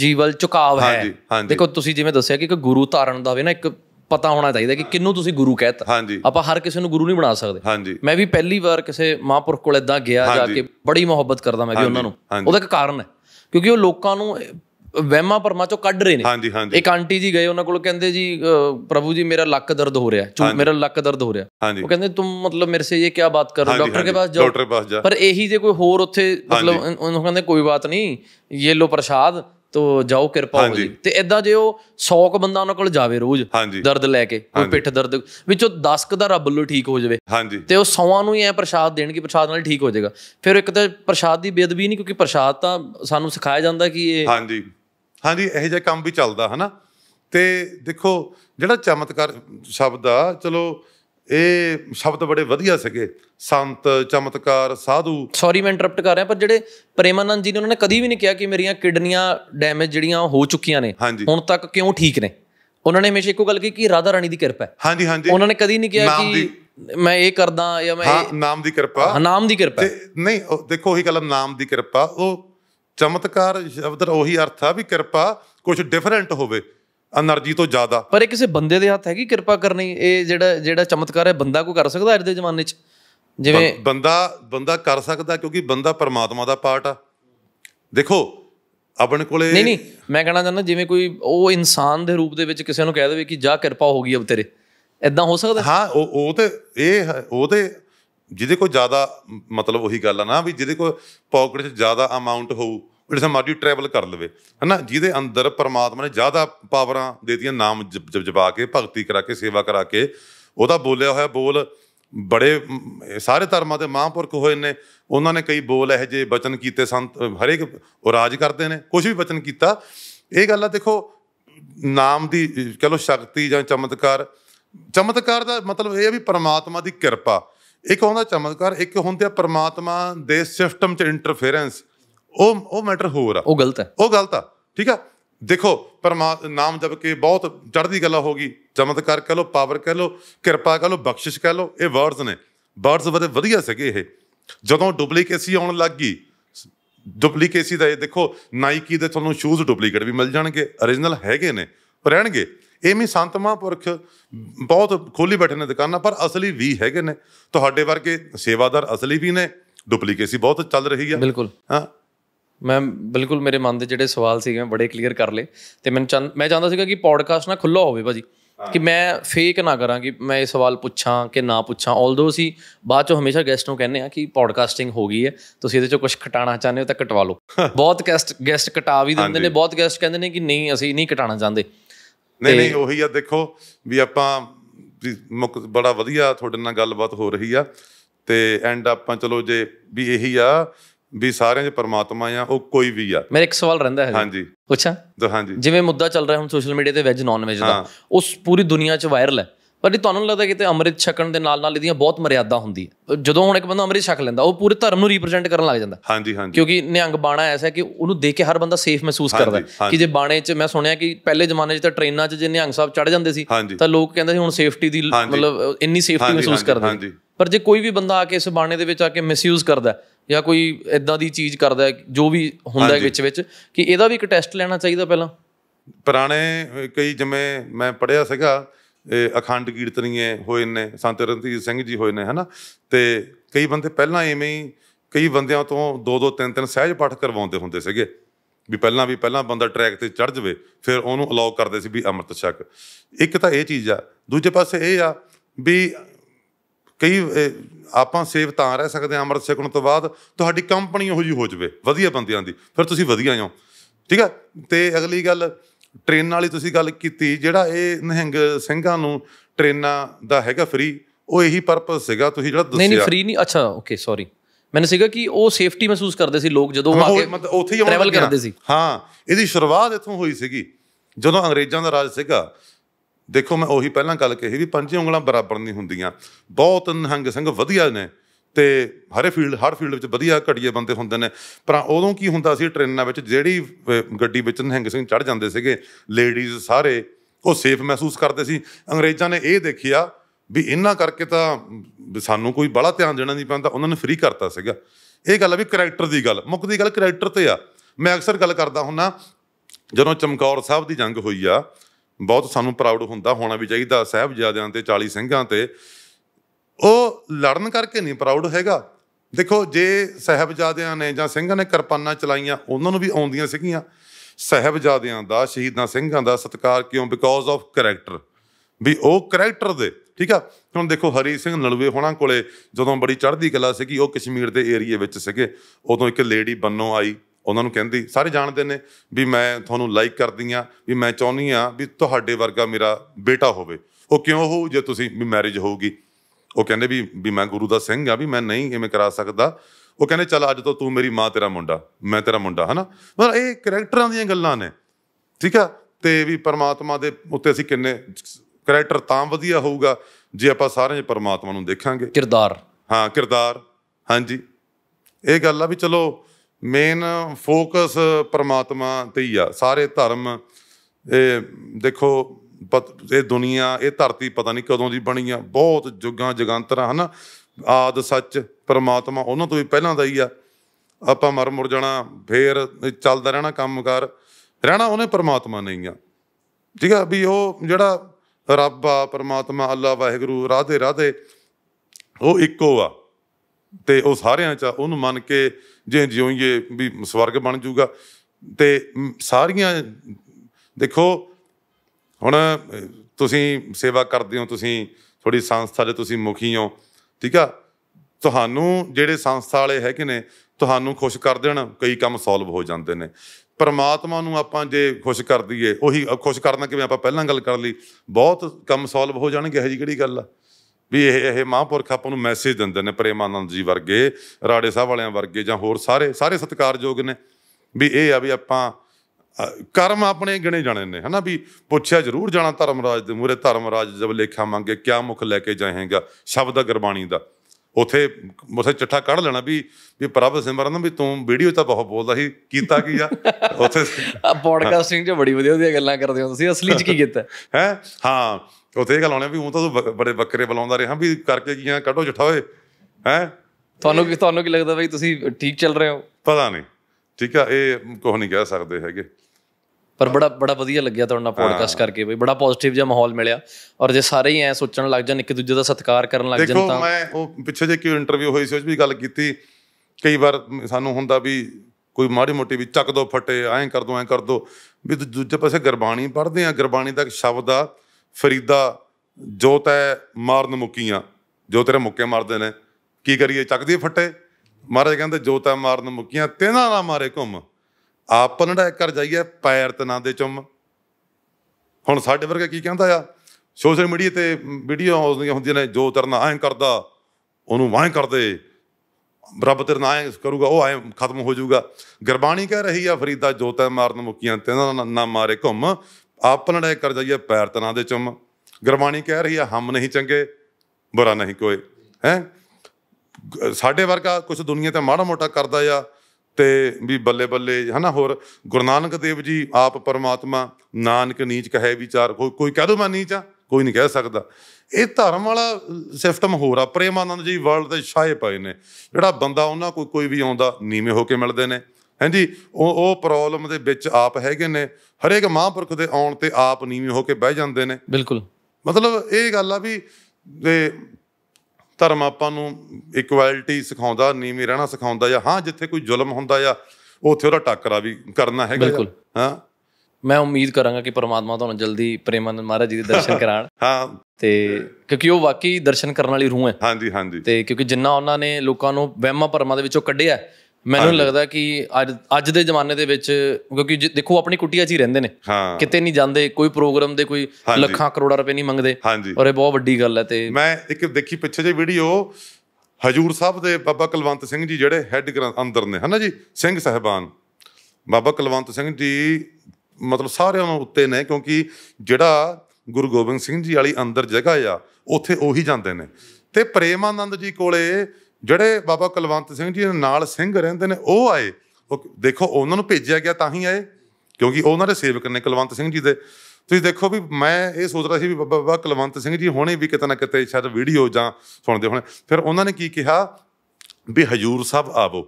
ਜੀਵਲ ਚੁਕਾਵ ਹੈ ਦੇਖੋ ਤੁਸੀਂ ਜਿਵੇਂ ਦੱਸਿਆ ਕਿ ਇੱਕ ਗੁਰੂ ਧਾਰਨ ਦਾ ਹੋਵੇ ਨਾ ਇੱਕ ਪਤਾ ਹੋਣਾ ਚਾਹੀਦਾ ਕਿ ਕਿੰਨੂੰ ਤੁਸੀਂ ਗੁਰੂ ਕਹਿਤਾ ਆਪਾਂ ਹਰ ਕਿਸੇ ਨੂੰ ਗੁਰੂ ਨਹੀਂ ਬਣਾ ਸਕਦੇ ਮੈਂ ਵੀ ਪਹਿਲੀ ਵਾਰ ਕਿਸੇ ਮਹਾਂਪੁਰਖ ਕੋਲ ਇਦਾਂ ਗਿਆ ਜਾ ਕੇ ਬੜੀ ਮੁਹੱਬਤ ਕਰਦਾ ਮੈਂ ਵੀ ਉਹਨਾਂ ਨੂੰ ਉਹਦਾ ਇੱਕ ਕਾਰਨ ਹੈ ਕਿਉਂਕਿ ਉਹ ਲੋਕਾਂ ਨੂੰ ਵਹਿਮਾਂ ਪਰਮਾ ਚੋਂ ਕੱਢ ਰਹੇ ਨੇ ਇੱਕ ਆਂਟੀ ਜੀ ਗਏ ਉਹਨਾਂ ਕੋਲ ਕਹਿੰਦੇ ਜੀ ਪ੍ਰਭੂ ਜੀ ਮੇਰਾ ਲੱਕ ਦਰਦ ਹੋ ਰਿਹਾ ਚੂ ਮੇਰਾ ਲੱਕ ਦਰਦ ਹੋ ਰਿਹਾ ਉਹ ਕਹਿੰਦੇ ਤੂੰ ਮਤਲਬ ਮੇਰੇ ਸੇ ਇਹ ਕੀ ਬਾਤ ਕਰ ਰਹੇ ਹੋ ਡਾਕਟਰ ਕੇ ਪਾਸ ਜਾ ਡਾਕਟਰ ਪਾਸ ਜਾ ਪਰ ਇਹੀ ਜੇ ਕੋਈ ਹੋਰ ਉੱਥੇ ਮਤਲਬ ਉਹਨਾਂ ਕਹਿੰਦੇ ਕੋਈ ਬਾਤ ਨਹੀਂ ਇਹ ਲੋ ਪ੍ਰਸ਼ਾਦ ਤੋ ਜਾਓ ਕਿਰਪਾ ਹੋ ਜੀ ਤੇ ਇਦਾਂ ਜੇ ਉਹ 100 ਕ ਬੰਦਾ ਉਹਨਾਂ ਕੋਲ ਜਾਵੇ ਰੋਜ਼ ਦਰਦ ਲੈ ਕੇ ਕੋਈ ਪਿੱਠ ਦਰਦ ਵਿੱਚੋਂ 10 ਕ ਦਾ ਰੱਬ ਲੋ ਠੀਕ ਹੋ ਜਾਵੇ ਤੇ ਉਹ 100 ਨੂੰ ਹੀ ਐ ਪ੍ਰਸ਼ਾਦ ਦੇਣਗੇ ਪ੍ਰਸ਼ਾਦ ਨਾਲ ਠੀਕ ਹੋ ਜਾਏਗਾ ਫਿਰ ਇੱਕ ਤਾਂ ਪ੍ਰਸ਼ਾਦ ਦੀ ਬੇਅਦਬੀ ਨਹੀਂ ਕਿਉਂਕਿ ਪ੍ਰਸ਼ਾਦ ਤਾਂ ਸਾਨੂੰ ਸਿਖਾਇਆ ਜਾਂਦਾ ਕਿ ਇਹ ਹਾਂਜੀ ਹਾਂਜੀ ਇਹੋ ਜਿਹਾ ਕੰਮ ਵੀ ਚੱਲਦਾ ਹਨਾ ਤੇ ਦੇਖੋ ਜਿਹੜਾ ਚਮਤਕਾਰ ਸ਼ਬਦ ਆ ਚਲੋ ਇਹ ਸ਼ਬਦ ਬੜੇ ਵਧੀਆ ਸੀਗੇ ਸੰਤ ਚਮਤਕਾਰ ਸਾਧੂ ਸੌਰੀ ਮੈਂ ਇੰਟਰਰਪਟ ਕਰ ਰਿਹਾ ਪਰ ਜਿਹੜੇ ਪ੍ਰੇਮਾਨੰਦ ਜੀ ਨੇ ਉਹਨਾਂ ਨੇ ਕਦੀ ਵੀ ਨਹੀਂ ਕਿਹਾ ਕਿ ਮੇਰੀਆਂ ਕਿਡਨੀਆਂ ਡੈਮੇਜ ਜਿਹੜੀਆਂ ਹੋ ਚੁੱਕੀਆਂ ਨੇ ਹੁਣ ਤੱਕ ਕਿਉਂ ਠੀਕ ਨੇ ਉਹਨਾਂ ਨੇ ਹਮੇਸ਼ਾ ਇੱਕੋ ਗੱਲ ਕਹੀ ਕਿ ਰਾਧਾ ਰਾਣੀ ਦੀ ਕਿਰਪਾ ਹੈ ਹਾਂਜੀ ਹਾਂਜੀ ਉਹਨਾਂ ਨੇ ਕਦੀ ਨਹੀਂ ਕਿਹਾ ਕਿ ਮੈਂ ਇਹ ਕਰਦਾ ਜਾਂ ਮੈਂ ਹਾਂ ਨਾਮ ਦੀ ਕਿਰਪਾ ਹਾਂ ਨਾਮ ਦੀ ਕਿਰਪਾ ਨਹੀਂ ਦੇਖੋ ਉਹੀ ਗੱਲ ਨਾਮ ਦੀ ਕਿਰਪਾ ਉਹ ਚਮਤਕਾਰ ਸ਼ਬਦ ਦਾ ਉਹੀ ਅਰਥ ਆ ਵੀ ਕਿਰਪਾ ਕੁਝ ਡਿਫਰੈਂਟ ਹੋਵੇ એનર્ਜੀ ਤੋਂ ਜ਼ਿਆਦਾ ਪਰ ਇਹ ਕਿਸੇ ਬੰਦੇ ਦੇ ਹੱਥ ਹੈਗੀ ਕਿਰਪਾ ਕਰਨੀ ਇਹ ਜਿਹੜਾ ਜਿਹੜਾ ਚਮਤਕਾਰ ਹੈ ਬੰਦਾ ਕੋ ਕਰ ਸਕਦਾ ਅੱਜ ਦੇ ਜ਼ਮਾਨੇ 'ਚ ਜਿਵੇਂ ਬੰਦਾ ਬੰਦਾ ਕਰ ਸਕਦਾ ਕਿਉਂਕਿ ਬੰਦਾ ਪਰਮਾਤਮਾ ਦਾ ਪਾਰਟ ਆ ਦੇਖੋ ਆਪਣੇ ਕੋਲੇ ਨਹੀਂ ਨਹੀਂ ਮੈਂ ਕਹਿਣਾ ਚਾਹੁੰਦਾ ਜਿਵੇਂ ਕੋਈ ਉਹ ਇਨਸਾਨ ਦੇ ਰੂਪ ਦੇ ਵਿੱਚ ਕਿਸੇ ਨੂੰ ਕਹਿ ਦੇਵੇ ਕਿ ਜਾ ਕਿਰਪਾ ਹੋ ਗਈ ਅਬ ਤੇਰੇ ਇਦਾਂ ਹੋ ਸਕਦਾ ਹਾਂ ਉਹ ਉਹ ਤੇ ਇਹ ਉਹ ਤੇ ਜਿਹਦੇ ਕੋਲ ਜ਼ਿਆਦਾ ਮਤਲਬ ਉਹੀ ਗੱਲ ਆ ਨਾ ਵੀ ਜਿਹਦੇ ਕੋਲ ਪਾਕਟ 'ਚ ਜ਼ਿਆਦਾ ਅਮਾਉਂਟ ਹੋਊ ਜਿੱਥੇ ਮਰਜੀ ਟਰੈਵਲ ਕਰ ਲਵੇ ਹਨਾ ਜਿਹਦੇ ਅੰਦਰ ਪਰਮਾਤਮਾ ਨੇ ਜ਼ਿਆਦਾ ਪਾਵਰਾਂ ਦੇਤੀਆਂ ਨਾਮ ਜਪਾ ਕੇ ਭਗਤੀ ਕਰਾ ਕੇ ਸੇਵਾ ਕਰਾ ਕੇ ਉਹਦਾ ਬੋਲਿਆ ਹੋਇਆ ਬੋਲ ਬੜੇ ਸਾਰੇ ਧਰਮਾਂ ਦੇ ਮਹਾਂਪੁਰਖ ਹੋਏ ਨੇ ਉਹਨਾਂ ਨੇ ਕਈ ਬੋਲ ਇਹ ਜੇ ਬਚਨ ਕੀਤੇ ਸੰਤ ਹਰੇਕ ਉਹ ਰਾਜ ਕਰਦੇ ਨੇ ਕੁਝ ਵੀ ਬਚਨ ਕੀਤਾ ਇਹ ਗੱਲ ਆ ਦੇਖੋ ਨਾਮ ਦੀ ਕਹ ਲੋ ਸ਼ਕਤੀ ਜਾਂ ਚਮਤਕਾਰ ਚਮਤਕਾਰ ਦਾ ਮਤਲਬ ਇਹ ਆ ਵੀ ਪਰਮਾਤਮਾ ਦੀ ਕਿਰਪਾ ਇੱਕ ਹੁੰਦਾ ਚਮਤਕਾਰ ਇੱਕ ਹੁੰਦਾ ਪਰਮਾਤਮਾ ਦੇ ਸਿਸਟਮ 'ਚ ਇੰਟਰਫੇਰੈਂਸ ਉਹ ਉਹ ਮੈਟਰ ਹੋਰ ਆ ਉਹ ਗਲਤ ਹੈ ਉਹ ਗਲਤ ਆ ਠੀਕ ਆ ਦੇਖੋ ਪਰਮਾ ਨਾਮ ਜਪ ਕੇ ਬਹੁਤ ਚੜ੍ਹਦੀ ਗੱਲਾਂ ਹੋ ਗਈ ਚਮਤਕਾਰ ਕਹ ਲੋ ਪਾਵਰ ਕਹ ਲੋ ਕਿਰਪਾ ਕਹ ਲੋ ਬਖਸ਼ਿਸ਼ ਕਹ ਲੋ ਇਹ ਵਰਡਸ ਨੇ ਵਰਡਸ ਬੜੇ ਵਧੀਆ ਸਗੇ ਇਹ ਜਦੋਂ ਡੁਪਲੀਕੇਸੀ ਆਉਣ ਲੱਗ ਗਈ ਡੁਪਲੀਕੇਸੀ ਦਾ ਇਹ ਦੇਖੋ ਨਾਈਕੀ ਦੇ ਤੁਹਾਨੂੰ ਸ਼ੂਜ਼ ਡੁਪਲੀਕੇਟ ਵੀ ਮਿਲ ਜਾਣਗੇ origignal ਹੈਗੇ ਨੇ ਪਰ ਰਹਿਣਗੇ ਐਵੇਂ ਸੰਤ ਮਹਾਂਪੁਰਖ ਬਹੁਤ ਖੋਲੀ ਬੈਠੇ ਨੇ ਦੁਕਾਨਾਂ ਪਰ ਅਸਲੀ ਵੀ ਹੈਗੇ ਨੇ ਤੁਹਾਡੇ ਵਰਗੇ ਸੇਵਾਦਾਰ ਅਸਲੀ ਵੀ ਨੇ ਡੁਪਲੀਕੇਸੀ ਬਹੁਤ ਚੱਲ ਰਹੀ ਆ ਬਿਲਕੁਲ ਹਾਂ ਮੈਂ ਬਿਲਕੁਲ ਮੇਰੇ ਮਨ ਦੇ ਜਿਹੜੇ ਸਵਾਲ ਸੀਗੇ ਮੈਂ ਬੜੇ ਕਲੀਅਰ ਕਰ ਲਏ ਤੇ ਮੈਂ ਮੈਂ ਚਾਹੁੰਦਾ ਸੀਗਾ ਕਿ ਪੋਡਕਾਸਟ ਨਾ ਖੁੱਲਾ ਹੋਵੇ ਭਾਜੀ ਕਿ ਮੈਂ ਫੇਕ ਨਾ ਕਰਾਂ ਕਿ ਮੈਂ ਇਹ ਸਵਾਲ ਪੁੱਛਾਂ ਕਿ ਨਾ ਪੁੱਛਾਂ ਆਲਦੋ ਸੀ ਬਾਅਦ ਚੋਂ ਹਮੇਸ਼ਾ ਗੈਸਟ ਨੂੰ ਕਹਿੰਦੇ ਆ ਕਿ ਪੋਡਕਾਸਟਿੰਗ ਹੋ ਗਈ ਹੈ ਤੁਸੀਂ ਇਹਦੇ ਚੋਂ ਕੁਝ ਘਟਾਣਾ ਚਾਹੁੰਦੇ ਹੋ ਤਾਂ ਕਟਵਾ ਲਓ ਬਹੁਤ ਗੈਸਟ ਗੈਸਟ ਘਟਾ ਵੀ ਦਿੰਦੇ ਨੇ ਬਹੁਤ ਗੈਸਟ ਕਹਿੰਦੇ ਨੇ ਕਿ ਨਹੀਂ ਅਸੀਂ ਨਹੀਂ ਘਟਾਣਾ ਚਾਹੁੰਦੇ ਨਹੀਂ ਨਹੀਂ ਉਹੀ ਆ ਦੇਖੋ ਵੀ ਆਪਾਂ ਬੜਾ ਵਧੀਆ ਤੁਹਾਡੇ ਨਾਲ ਗੱਲਬਾਤ ਹੋ ਰਹੀ ਆ ਤੇ ਐਂਡ ਆਪਾਂ ਚਲੋ ਜੇ ਵੀ ਇਹੀ ਆ ਵੀ ਸਾਰਿਆਂ 'ਚ ਪਰਮਾਤਮਾ ਆ ਉਹ ਕੋਈ ਵੀ ਆ ਮੇਰਾ ਇੱਕ ਸਵਾਲ ਰਹਿੰਦਾ ਹੈ ਹਾਂਜੀ ਪੁੱਛਾਂ ਤਾਂ ਹਾਂਜੀ ਜਿਵੇਂ ਮੁੱਦਾ ਚੱਲ ਰਿਹਾ ਹੁਣ ਸੋਸ਼ਲ ਮੀਡੀਆ ਤੇ ਵੈਜ ਨਾਨ ਵੈਜ ਦਾ ਉਸ ਪੂਰੀ ਦੁਨੀਆ 'ਚ ਵਾਇਰਲ ਹੈ ਪਰ ਇਹ ਤੁਹਾਨੂੰ ਲੱਗਦਾ ਕਿਤੇ ਅੰਮ੍ਰਿਤ ਛਕਣ ਦੇ ਨਾਲ ਨਾਲ ਇਹਦੀਆਂ ਬਹੁਤ ਮਰਿਆਦਾ ਹੁੰਦੀ ਹੈ ਜਦੋਂ ਹੁਣ ਇੱਕ ਬੰਦਾ ਅੰਮ੍ਰਿਤ ਛਕ ਲੈਂਦਾ ਉਹ ਪੂਰੇ ਧਰਮ ਨੂੰ ਰਿਪਰੈਜ਼ੈਂਟ ਕਰਨ ਲੱਗ ਜਾਂਦਾ ਹਾਂਜੀ ਹਾਂਜੀ ਕਿਉਂਕਿ ਨਿਹੰਗ ਬਾਣਾ ਐਸਾ ਹੈ ਕਿ ਉਹਨੂੰ ਦੇਖ ਕੇ ਹਰ ਬੰਦਾ ਸੇਫ ਮਹਿਸੂਸ ਕਰਦਾ ਕਿ ਜੇ ਬਾਣੇ 'ਚ ਮੈਂ ਸੁਣਿਆ ਕਿ ਪਹਿਲੇ ਜ਼ਮਾਨੇ 'ਚ ਤਾਂ ਟ੍ਰੇਨਾਂ 'ਚ ਜੇ ਨਿਹੰਗ ਸਾਹਿਬ ਚੜ ਜਾਂਦੇ ਸੀ ਤਾਂ ਲੋਕ ਕਹਿੰਦੇ ਸੀ ਹੁਣ ਸੇਫਟੀ ਦੀ ਮਤਲਬ ਇੰਨੀ ਸੇਫਟੀ ਮਹਿਸੂਸ ਕਰਦੇ ਪਰ ਜੇ ਕੋਈ ਵੀ ਬੰਦਾ ਆ ਕੇ ਇਸ ਬਾਣੇ ਦੇ ਵਿੱਚ ਆ ਕੇ ਮਿਸਯੂਜ਼ ਕਰਦਾ ਜਾਂ ਕੋਈ ਇਦਾਂ ਦੀ ਚੀਜ਼ ਕਰਦਾ ਜੋ ਵੀ ਹੁੰਦਾ ਹੈ ਵਿੱਚ ਵਿੱਚ ਕਿ ਇਹਦਾ ਵੀ ਇੱਕ ਟੈਸਟ ਲੈਣਾ ਚਾਹੀਦਾ ਪਹਿਲਾਂ ਪੁਰਾਣੇ ਕਈ ਜਿਵੇਂ ਮੈਂ ਪੜਿਆ ਸੀਗਾ ਅਖੰਡ ਕੀਰਤਨੀਏ ਹੋਏ ਨੇ ਸੰਤ ਰਣਜੀਤ ਸਿੰਘ ਜੀ ਹੋਏ ਨੇ ਹਨਾ ਤੇ ਕਈ ਬੰਦੇ ਪਹਿਲਾਂ ਐਵੇਂ ਹੀ ਕਈ ਬੰਦਿਆਂ ਤੋਂ ਦੋ ਦੋ ਤਿੰਨ ਤਿੰਨ ਸਹਿਜ ਪਾਠ ਕਰਵਾਉਂਦੇ ਹੁੰਦੇ ਸੀਗੇ ਵੀ ਪਹਿਲਾਂ ਵੀ ਪਹਿਲਾਂ ਬੰਦਾ ਟਰੈਕ ਤੇ ਚੜ ਜਵੇ ਫਿਰ ਉਹਨੂੰ ਅਲਾਉ ਕਰਦੇ ਸੀ ਵੀ ਅੰਮ੍ਰਿਤ ਛਕ ਇੱਕ ਤਾਂ ਇਹ ਚੀਜ਼ ਆ ਦੂਜੇ ਪਾਸੇ ਇਹ ਆ ਵੀ ਕਈ ਆਪਾਂ ਸੇਵ ਤਾਂ ਰਹਿ ਸਕਦੇ ਆ ਅਮਰਤ ਛਕਣ ਤੋਂ ਬਾਅਦ ਤੁਹਾਡੀ ਕੰਪਨੀ ਉਹੋ ਜੀ ਹੋ ਜਵੇ ਵਧੀਆ ਬੰਦਿਆਂ ਦੀ ਫਿਰ ਤੁਸੀਂ ਵਧੀਆ ਹੋ ਠੀਕ ਹੈ ਤੇ ਅਗਲੀ ਗੱਲ ਟ੍ਰੇਨ ਵਾਲੀ ਤੁਸੀਂ ਗੱਲ ਕੀਤੀ ਜਿਹੜਾ ਇਹ ਨਿਹੰਗ ਸਿੰਘਾਂ ਨੂੰ ਟ੍ਰੇਨਾਂ ਦਾ ਹੈਗਾ ਫ੍ਰੀ ਉਹ ਇਹੀ ਪਰਪਸ ਸੀਗਾ ਤੁਸੀਂ ਜਿਹੜਾ ਦੱਸਿਆ ਨਹੀਂ ਨਹੀਂ ਫ੍ਰੀ ਨਹੀਂ ਅੱਛਾ ਓਕੇ ਸੌਰੀ ਮੈਨੂੰ ਸੀਗਾ ਕਿ ਉਹ ਸੇਫਟੀ ਮਹਿਸੂਸ ਕਰਦੇ ਸੀ ਲੋਕ ਜਦੋਂ ਆ ਕੇ ਮਤਲਬ ਉੱਥੇ ਹੀ ਟ੍ਰੈਵਲ ਕਰਦੇ ਸੀ ਹਾਂ ਇਹਦੀ ਸ਼ੁਰੂਆਤ ਇੱਥੋਂ ਹੋਈ ਸੀਗੀ ਜਦੋਂ ਅੰਗਰੇਜ਼ਾਂ ਦਾ ਰਾਜ ਸੀਗਾ ਦੇਖੋ ਮੈਂ ਉਹੀ ਪਹਿਲਾਂ ਗੱਲ ਕਹੀ ਵੀ ਪੰਜੇ ਉਂਗਲਾਂ ਬਰਾਬਰ ਨਹੀਂ ਹੁੰਦੀਆਂ ਬਹੁਤ ਨਿਹੰਗ ਸਿੰਘ ਵਧੀਆ ਨੇ ਤੇ ਹਰੇ ਫੀਲਡ ਹਰ ਫੀਲਡ ਵਿੱਚ ਵਧੀਆ ਘੜੀਏ ਬੰਦੇ ਹੁੰਦੇ ਨੇ ਪਰ ਉਦੋਂ ਕੀ ਹੁੰਦਾ ਸੀ ਟ੍ਰੇਨਾਂ ਵਿੱਚ ਜਿਹੜੀ ਗੱਡੀ ਵਿੱਚ ਨਿਹੰਗ ਸਿੰਘ ਚੜ ਜਾਂਦੇ ਸੀਗੇ ਲੇਡੀਜ਼ ਸਾਰੇ ਉਹ ਸੇਫ ਮਹਿਸੂਸ ਕਰਦੇ ਸੀ ਅੰਗਰੇਜ਼ਾਂ ਨੇ ਇਹ ਦੇਖਿਆ ਵੀ ਇਹਨਾਂ ਕਰਕੇ ਤਾਂ ਸਾਨੂੰ ਕੋਈ ਬੜਾ ਧਿਆਨ ਦੇਣਾ ਨਹੀਂ ਪੈਂਦਾ ਉਹਨਾਂ ਨੇ ਫ੍ਰੀ ਕਰਤਾ ਸੀਗਾ ਇਹ ਗੱਲ ਆ ਵੀ ਕੈਰੈਕਟਰ ਦੀ ਗੱਲ ਮੁੱਖ ਦੀ ਗੱਲ ਕੈਰੈਕਟਰ ਤੇ ਆ ਮੈਂ ਅਕਸਰ ਗੱਲ ਕਰਦਾ ਹੁੰਨਾ ਜਦੋਂ ਚਮਕੌਰ ਸਾਹਿਬ ਦੀ ਜੰਗ ਹੋਈ ਆ ਬਹੁਤ ਸਾਨੂੰ ਪ੍ਰਾਊਡ ਹੁੰਦਾ ਹੋਣਾ ਵੀ ਚਾਹੀਦਾ ਸਹਬਜਾਦਿਆਂ ਤੇ 40 ਸਿੰਘਾਂ ਤੇ ਉਹ ਲੜਨ ਕਰਕੇ ਨਹੀਂ ਪ੍ਰਾਊਡ ਹੈਗਾ ਦੇਖੋ ਜੇ ਸਹਬਜਾਦਿਆਂ ਨੇ ਜਾਂ ਸਿੰਘਾਂ ਨੇ ਕਿਰਪਾਨਾਂ ਚਲਾਈਆਂ ਉਹਨਾਂ ਨੂੰ ਵੀ ਆਉਂਦੀਆਂ ਸੀਗੀਆਂ ਸਹਬਜਾਦਿਆਂ ਦਾ ਸ਼ਹੀਦਾਂ ਸਿੰਘਾਂ ਦਾ ਸਤਕਾਰ ਕਿਉਂ ਬਿਕੋਜ਼ ਆਫ ਕੈਰੈਕਟਰ ਵੀ ਉਹ ਕੈਰੈਕਟਰ ਦੇ ਠੀਕ ਆ ਹੁਣ ਦੇਖੋ ਹਰੀ ਸਿੰਘ ਨਲਵੇ ਹੋਣਾ ਕੋਲੇ ਜਦੋਂ ਬੜੀ ਚੜ੍ਹਦੀ ਕਲਾ ਸੀਗੀ ਉਹ ਕਸ਼ਮੀਰ ਦੇ ਏਰੀਆ ਵਿੱਚ ਸੀਗੇ ਉਦੋਂ ਇੱਕ ਲੇਡੀ ਬੰਨੋਂ ਆਈ ਉਹਨਾਂ ਨੂੰ ਕਹਿੰਦੀ ਸਾਰੇ ਜਾਣਦੇ ਨੇ ਵੀ ਮੈਂ ਤੁਹਾਨੂੰ ਲਾਈਕ ਕਰਦੀ ਆ ਵੀ ਮੈਂ ਚਾਹੁੰਦੀ ਆ ਵੀ ਤੁਹਾਡੇ ਵਰਗਾ ਮੇਰਾ ਬੇਟਾ ਹੋਵੇ ਉਹ ਕਿਉਂ ਹੋ ਜੇ ਤੁਸੀਂ ਵੀ ਮੈਰਿਜ ਹੋਊਗੀ ਉਹ ਕਹਿੰਦੇ ਵੀ ਵੀ ਮੈਂ ਗੁਰੂ ਦਾ ਸਿੰਘ ਆ ਵੀ ਮੈਂ ਨਹੀਂ ਐਵੇਂ ਕਰਾ ਸਕਦਾ ਉਹ ਕਹਿੰਦੇ ਚੱਲ ਅੱਜ ਤੋਂ ਤੂੰ ਮੇਰੀ ਮਾਂ ਤੇਰਾ ਮੁੰਡਾ ਮੈਂ ਤੇਰਾ ਮੁੰਡਾ ਹਨਾ ਮਤਲਬ ਇਹ ਕੈਰੈਕਟਰਾਂ ਦੀਆਂ ਗੱਲਾਂ ਨੇ ਠੀਕ ਆ ਤੇ ਵੀ ਪਰਮਾਤਮਾ ਦੇ ਉੱਤੇ ਅਸੀਂ ਕਿੰਨੇ ਕੈਰੈਕਟਰ ਤਾਂ ਵਧੀਆ ਹੋਊਗਾ ਜੇ ਆਪਾਂ ਸਾਰੇ ਪਰਮਾਤਮਾ ਨੂੰ ਦੇਖਾਂਗੇ ਕਿਰਦਾਰ ਹਾਂ ਕਿਰਦਾਰ ਹਾਂਜੀ ਇਹ ਗੱਲ ਆ ਵੀ ਚਲੋ ਮੇਨ ਫੋਕਸ ਪਰਮਾਤਮਾ ਤੇ ਹੀ ਆ ਸਾਰੇ ਧਰਮ ਇਹ ਦੇਖੋ ਇਹ ਦੁਨੀਆ ਇਹ ਧਰਤੀ ਪਤਾ ਨਹੀਂ ਕਦੋਂ ਦੀ ਬਣੀ ਆ ਬਹੁਤ ਜੁਗਾਂ ਜਗੰਤਰਾ ਹਨ ਆਦ ਸੱਚ ਪਰਮਾਤਮਾ ਉਹਨਾਂ ਤੋਂ ਵੀ ਪਹਿਲਾਂ ਦਾ ਹੀ ਆ ਆਪਾਂ ਮਰ ਮੁਰ ਜਾਣਾ ਫੇਰ ਚੱਲਦਾ ਰਹਿਣਾ ਕੰਮ ਕਰ ਰਹਿਣਾ ਉਹਨੇ ਪਰਮਾਤਮਾ ਨਹੀਂ ਆ ਠੀਕ ਆ ਵੀ ਉਹ ਜਿਹੜਾ ਰੱਬ ਆ ਪਰਮਾਤਮਾ ਅੱਲਾ ਵਾਹਿਗੁਰੂ ਰਾਧੇ ਰਾਧੇ ਉਹ ਇੱਕੋ ਆ ਤੇ ਉਹ ਸਾਰਿਆਂ ਚ ਉਹਨੂੰ ਮੰਨ ਕੇ ਜੇ ਜਿਉਈਏ ਵੀ ਸਵਰਗ ਬਣ ਜਾਊਗਾ ਤੇ ਸਾਰੀਆਂ ਦੇਖੋ ਹੁਣ ਤੁਸੀਂ ਸੇਵਾ ਕਰਦੇ ਹੋ ਤੁਸੀਂ ਥੋੜੀ ਸੰਸਥਾ ਦੇ ਤੁਸੀਂ ਮੁਖੀ ਹੋ ਠੀਕ ਆ ਤੁਹਾਨੂੰ ਜਿਹੜੇ ਸੰਸਥਾ ਵਾਲੇ ਹੈਗੇ ਨੇ ਤੁਹਾਨੂੰ ਖੁਸ਼ ਕਰ ਦੇਣ ਕਈ ਕੰਮ ਸੋਲਵ ਹੋ ਜਾਂਦੇ ਨੇ ਪਰਮਾਤਮਾ ਨੂੰ ਆਪਾਂ ਜੇ ਖੁਸ਼ ਕਰ ਦਈਏ ਉਹੀ ਖੁਸ਼ ਕਰਨਾ ਕਿਵੇਂ ਆਪਾਂ ਪਹਿਲਾਂ ਗੱਲ ਕਰ ਲਈ ਬਹੁਤ ਕੰਮ ਸੋਲਵ ਹੋ ਜਾਣਗੇ ਇਹ ਜੀ ਕਿਹੜੀ ਗੱਲ ਆ ਵੀ ਇਹ ਇਹ ਮਹਾਂਪੁਰਖ ਆਪਾਂ ਨੂੰ ਮੈਸੇਜ ਦਿੰਦੇ ਨੇ ਪ੍ਰੇਮਾਨੰਦ ਜੀ ਵਰਗੇ ਰਾੜੇ ਸਾਹਿਬ ਵਾਲਿਆਂ ਵਰਗੇ ਜਾਂ ਹੋਰ ਸਾਰੇ ਸਾਰੇ ਸਤਿਕਾਰਯੋਗ ਨੇ ਵੀ ਇਹ ਆ ਵੀ ਆਪਾਂ ਕਰਮ ਆਪਣੇ ਗਿਣੇ ਜਾਣੇ ਨੇ ਹਨਾ ਵੀ ਪੁੱਛਿਆ ਜ਼ਰੂਰ ਜਾਣਾ ਧਰਮਰਾਜ ਦੇ ਮੂਰੇ ਧਰਮਰਾਜ ਜਬ ਲੇਖਾ ਮੰਗੇ ਕਿਆ ਮੁਖ ਲੈ ਕੇ ਜਾਏਗਾ ਸ਼ਬਦ ਗੁਰਬਾਣੀ ਦਾ ਉਥੇ ਉਥੇ ਚਿੱਠਾ ਕੱਢ ਲੈਣਾ ਵੀ ਵੀ ਪ੍ਰਭ ਸਿਮਰਨ ਵੀ ਤੂੰ ਵੀਡੀਓ ਤਾਂ ਬਹੁਤ ਬੋਲਦਾ ਸੀ ਕੀਤਾ ਕੀ ਆ ਉਥੇ ਪੋਡਕਾਸਟਿੰਗ 'ਚ ਬੜੀ ਵਧੀਆ ਵਧੀਆ ਗੱਲਾਂ ਕਰਦੇ ਹੋ ਤੁਸੀਂ ਅਸਲੀ 'ਚ ਕੀ ਕੀਤਾ ਹੈ ਹਾਂ ਉੱਥੇ ਇਹ ਗੱਲ ਆਉਣੀ ਵੀ ਹੁਣ ਤਾਂ ਤੂੰ ਬੜੇ ਬੱਕਰੇ ਬੁਲਾਉਂਦਾ ਰਿਹਾ ਵੀ ਕਰਕੇ ਕੀ ਆ ਕੱਢੋ ਜਠਾ ਓਏ ਹੈ ਤੁਹਾਨੂੰ ਕੀ ਤੁਹਾਨੂੰ ਕੀ ਲੱਗਦਾ ਬਈ ਤੁਸੀਂ ਠੀਕ ਚੱਲ ਰਹੇ ਹੋ ਪਤਾ ਨਹੀਂ ਠੀਕ ਆ ਇਹ ਕੁਝ ਨਹੀਂ ਕਹਿ ਸਕਦੇ ਹੈਗੇ ਪਰ ਬੜਾ ਬੜਾ ਵਧੀਆ ਲੱਗਿਆ ਤੁਹਾਡਾ ਨਾਲ ਪੋਡਕਾਸਟ ਕਰਕੇ ਬਈ ਬੜਾ ਪੋਜ਼ਿਟਿਵ ਜਿਹਾ ਮਾਹੌਲ ਮਿਲਿਆ ਔਰ ਜੇ ਸਾਰੇ ਹੀ ਐ ਸੋਚਣ ਲੱਗ ਜਾਣ ਇੱਕ ਦੂਜੇ ਦਾ ਸਤਿਕਾਰ ਕਰਨ ਲੱਗ ਜਾਣ ਤਾਂ ਦੇਖੋ ਮੈਂ ਉਹ ਪਿੱਛੇ ਜੇ ਕਿਉਂ ਇੰਟਰਵਿਊ ਹੋਈ ਸੀ ਉਸ ਵੀ ਗੱਲ ਕੀਤੀ ਕਈ ਵਾਰ ਸਾਨੂੰ ਹੁੰਦਾ ਵੀ ਕੋਈ ਮਾੜੀ ਮੋਟੀ ਵੀ ਚੱਕ ਦੋ ਫਟੇ ਐਂ ਕਰ ਦੋ ਐਂ ਕਰ ਦੋ ਵੀ ਦੂਜੇ ਪਾਸੇ ਗੁਰਬਾਣੀ ਪੜ੍ਹਦੇ ਆ ਗੁਰਬਾਣੀ ਦਾ ਸ਼ਬਦ ਆ ਫਰੀਦਾ ਜੋ ਤੈ ਮਾਰਨ ਮੁਕੀਆਂ ਜੋ ਤੇਰੇ ਮੁੱਕੇ ਮਾਰਦੇ ਨੇ ਕੀ ਕਰੀਏ ਚੱਕਦੀ ਫੱਟੇ ਮਹਾਰਾਜ ਕਹਿੰਦੇ ਜੋ ਤੈ ਮਾਰਨ ਮੁਕੀਆਂ ਤੇਨਾਂ ਨਾ ਮਾਰੇ ਘੁੰਮ ਆਪ ਨੜਾ ਕਰ ਜਾਈਏ ਪੈਰ ਤਨਾ ਦੇ ਚੁੰਮ ਹੁਣ ਸਾਡੇ ਵਰਗੇ ਕੀ ਕਹਿੰਦਾ ਆ ਸੋਸ਼ਲ ਮੀਡੀਆ ਤੇ ਵੀਡੀਓ ਹੁੰਦੀਆਂ ਨੇ ਜੋ ਤੇਰਾ ਨਾ ਐਂ ਕਰਦਾ ਉਹਨੂੰ ਵਾਹ ਕਰਦੇ ਰੱਬ ਤੇਰਾ ਨਾਂ ਕਰੂਗਾ ਉਹ ਐ ਖਤਮ ਹੋ ਜਾਊਗਾ ਗਰਬਾਣੀ ਕਹਿ ਰਹੀ ਆ ਫਰੀਦਾ ਜੋ ਤੈ ਮਾਰਨ ਮੁਕੀਆਂ ਤੇਨਾਂ ਨਾ ਮਾਰੇ ਘੁੰਮ ਆਪਣੜੇ ਕਰ ਜਾਈਏ ਪੈਰ ਤਨਾ ਦੇ ਚੁੰਮ ਗੁਰਬਾਣੀ ਕਹਿ ਰਹੀ ਹੈ ਹਮ ਨਹੀਂ ਚੰਗੇ ਬੁਰਾ ਨਹੀਂ ਕੋਈ ਹੈ ਸਾਡੇ ਵਰਗਾ ਕੁਝ ਦੁਨੀਆ ਤੇ ਮਾੜਾ ਮੋਟਾ ਕਰਦਾ ਆ ਤੇ ਵੀ ਬੱਲੇ ਬੱਲੇ ਹਨਾ ਹੋਰ ਗੁਰੂ ਨਾਨਕ ਦੇਵ ਜੀ ਆਪ ਪਰਮਾਤਮਾ ਨਾਨਕ ਨੀਚ ਕਹੇ ਵਿਚਾਰ ਕੋਈ ਕੋਈ ਦੋ ਮੈਂ ਨੀਚ ਆ ਕੋਈ ਨਹੀਂ ਕਹਿ ਸਕਦਾ ਇਹ ਧਰਮ ਵਾਲਾ ਸਿਸਟਮ ਹੋਰ ਆ ਪ੍ਰੇਮਾਨੰਦ ਜੀ ਵਰਲਡ ਦੇ ਛਾਏ ਪਏ ਨੇ ਜਿਹੜਾ ਬੰਦਾ ਉਹਨਾਂ ਕੋਈ ਕੋਈ ਵੀ ਆਉਂਦਾ ਨੀਵੇਂ ਹੋ ਕੇ ਮਿਲਦੇ ਨੇ ਹਾਂਜੀ ਉਹ ਉਹ ਪ੍ਰੋਬਲਮ ਦੇ ਵਿੱਚ ਆਪ ਹੈਗੇ ਨੇ ਹਰੇਕ ਮਹਾਂਪੁਰਖ ਦੇ ਆਉਣ ਤੇ ਆਪ ਨੀਵੇਂ ਹੋ ਕੇ ਬਹਿ ਜਾਂਦੇ ਨੇ ਬਿਲਕੁਲ ਮਤਲਬ ਇਹ ਗੱਲ ਆ ਵੀ ਦੇ ਧਰਮ ਆਪਾਂ ਨੂੰ ਇਕੁਐਲਿਟੀ ਸਿਖਾਉਂਦਾ ਨੀਵੇਂ ਰਹਿਣਾ ਸਿਖਾਉਂਦਾ ਜਾਂ ਹਾਂ ਜਿੱਥੇ ਕੋਈ ਜ਼ੁਲਮ ਹੁੰਦਾ ਜਾਂ ਉੱਥੇ ਉਹਦਾ ਟੱਕਰਾ ਵੀ ਕਰਨਾ ਹੈਗਾ ਬਿਲਕੁਲ ਹਾਂ ਮੈਂ ਉਮੀਦ ਕਰਾਂਗਾ ਕਿ ਪਰਮਾਤਮਾ ਤੁਹਾਨੂੰ ਜਲਦੀ ਪ੍ਰੇਮਾਨੰਦ ਮਹਾਰਾਜ ਜੀ ਦੇ ਦਰਸ਼ਨ ਕਰਾਣ ਹਾਂ ਤੇ ਕਿਉਂਕਿ ਉਹ ਵਾਕਈ ਦਰਸ਼ਨ ਕਰਨ ਵਾਲੀ ਰੂਹ ਹੈ ਹਾਂਜੀ ਹਾਂਜੀ ਤੇ ਕਿਉਂਕਿ ਜਿੰਨਾ ਉਹਨਾਂ ਨੇ ਲੋਕਾਂ ਨੂੰ ਵਹਿਮਾਂ ਭਰਮਾਂ ਦੇ ਵਿੱਚੋਂ ਕੱਢਿਆ ਮੈਨੂੰ ਲੱਗਦਾ ਕਿ ਅੱਜ ਅੱਜ ਦੇ ਜ਼ਮਾਨੇ ਦੇ ਵਿੱਚ ਕਿਉਂਕਿ ਦੇਖੋ ਆਪਣੀ ਕੁੱਟੀਆਂ 'ਚ ਹੀ ਰਹਿੰਦੇ ਨੇ ਕਿਤੇ ਨਹੀਂ ਜਾਂਦੇ ਕੋਈ ਪ੍ਰੋਗਰਾਮ ਦੇ ਕੋਈ ਲੱਖਾਂ ਕਰੋੜਾਂ ਰੁਪਏ ਨਹੀਂ ਮੰਗਦੇ ਔਰ ਇਹ ਬਹੁਤ ਵੱਡੀ ਗੱਲ ਹੈ ਤੇ ਮੈਂ ਇੱਕ ਦੇਖੀ ਪਿੱਛੇ ਜੇ ਵੀਡੀਓ ਹਜੂਰ ਸਾਹਿਬ ਦੇ ਬਾਬਾ ਕਲਵੰਤ ਸਿੰਘ ਜੀ ਜਿਹੜੇ ਹੈੱਡ ਅੰਦਰ ਨੇ ਹਨਾ ਜੀ ਸਿੰਘ ਸਹਿਬਾਨ ਬਾਬਾ ਕਲਵੰਤ ਸਿੰਘ ਜੀ ਮਤਲਬ ਸਾਰਿਆਂ ਨੂੰ ਉੱਤੇ ਨੇ ਕਿਉਂਕਿ ਜਿਹੜਾ ਗੁਰੂ ਗੋਬਿੰਦ ਸਿੰਘ ਜੀ ਵਾਲੀ ਅੰਦਰ ਜਗ੍ਹਾ ਆ ਉੱਥੇ ਉਹੀ ਜਾਂਦੇ ਨੇ ਤੇ ਪ੍ਰੇਮਾਨੰਦ ਜੀ ਕੋਲੇ ਜਿਹੜੇ ਬਾਬਾ ਕੁਲਵੰਤ ਸਿੰਘ ਜੀ ਨਾਲ ਸਿੰਘ ਰਹਿੰਦੇ ਨੇ ਉਹ ਆਏ ਉਹ ਦੇਖੋ ਉਹਨਾਂ ਨੂੰ ਭੇਜਿਆ ਗਿਆ ਤਾਂ ਹੀ ਆਏ ਕਿਉਂਕਿ ਉਹਨਾਂ ਦੇ ਸੇਵਕ ਨੇ ਕੁਲਵੰਤ ਸਿੰਘ ਜੀ ਦੇ ਤੁਸੀਂ ਦੇਖੋ ਵੀ ਮੈਂ ਇਹ ਸੋਚ ਰਿਹਾ ਸੀ ਵੀ ਬਾਬਾ ਕੁਲਵੰਤ ਸਿੰਘ ਜੀ ਹੁਣੇ ਵੀ ਕਿਤੇ ਨਾ ਕਿਤੇ ਸ਼ਾਇਦ ਵੀਡੀਓ ਜਾਂ ਸੁਣਦੇ ਹੋਣੇ ਫਿਰ ਉਹਨਾਂ ਨੇ ਕੀ ਕਿਹਾ ਵੀ ਹਜੂਰ ਸਾਹਿਬ ਆਵੋ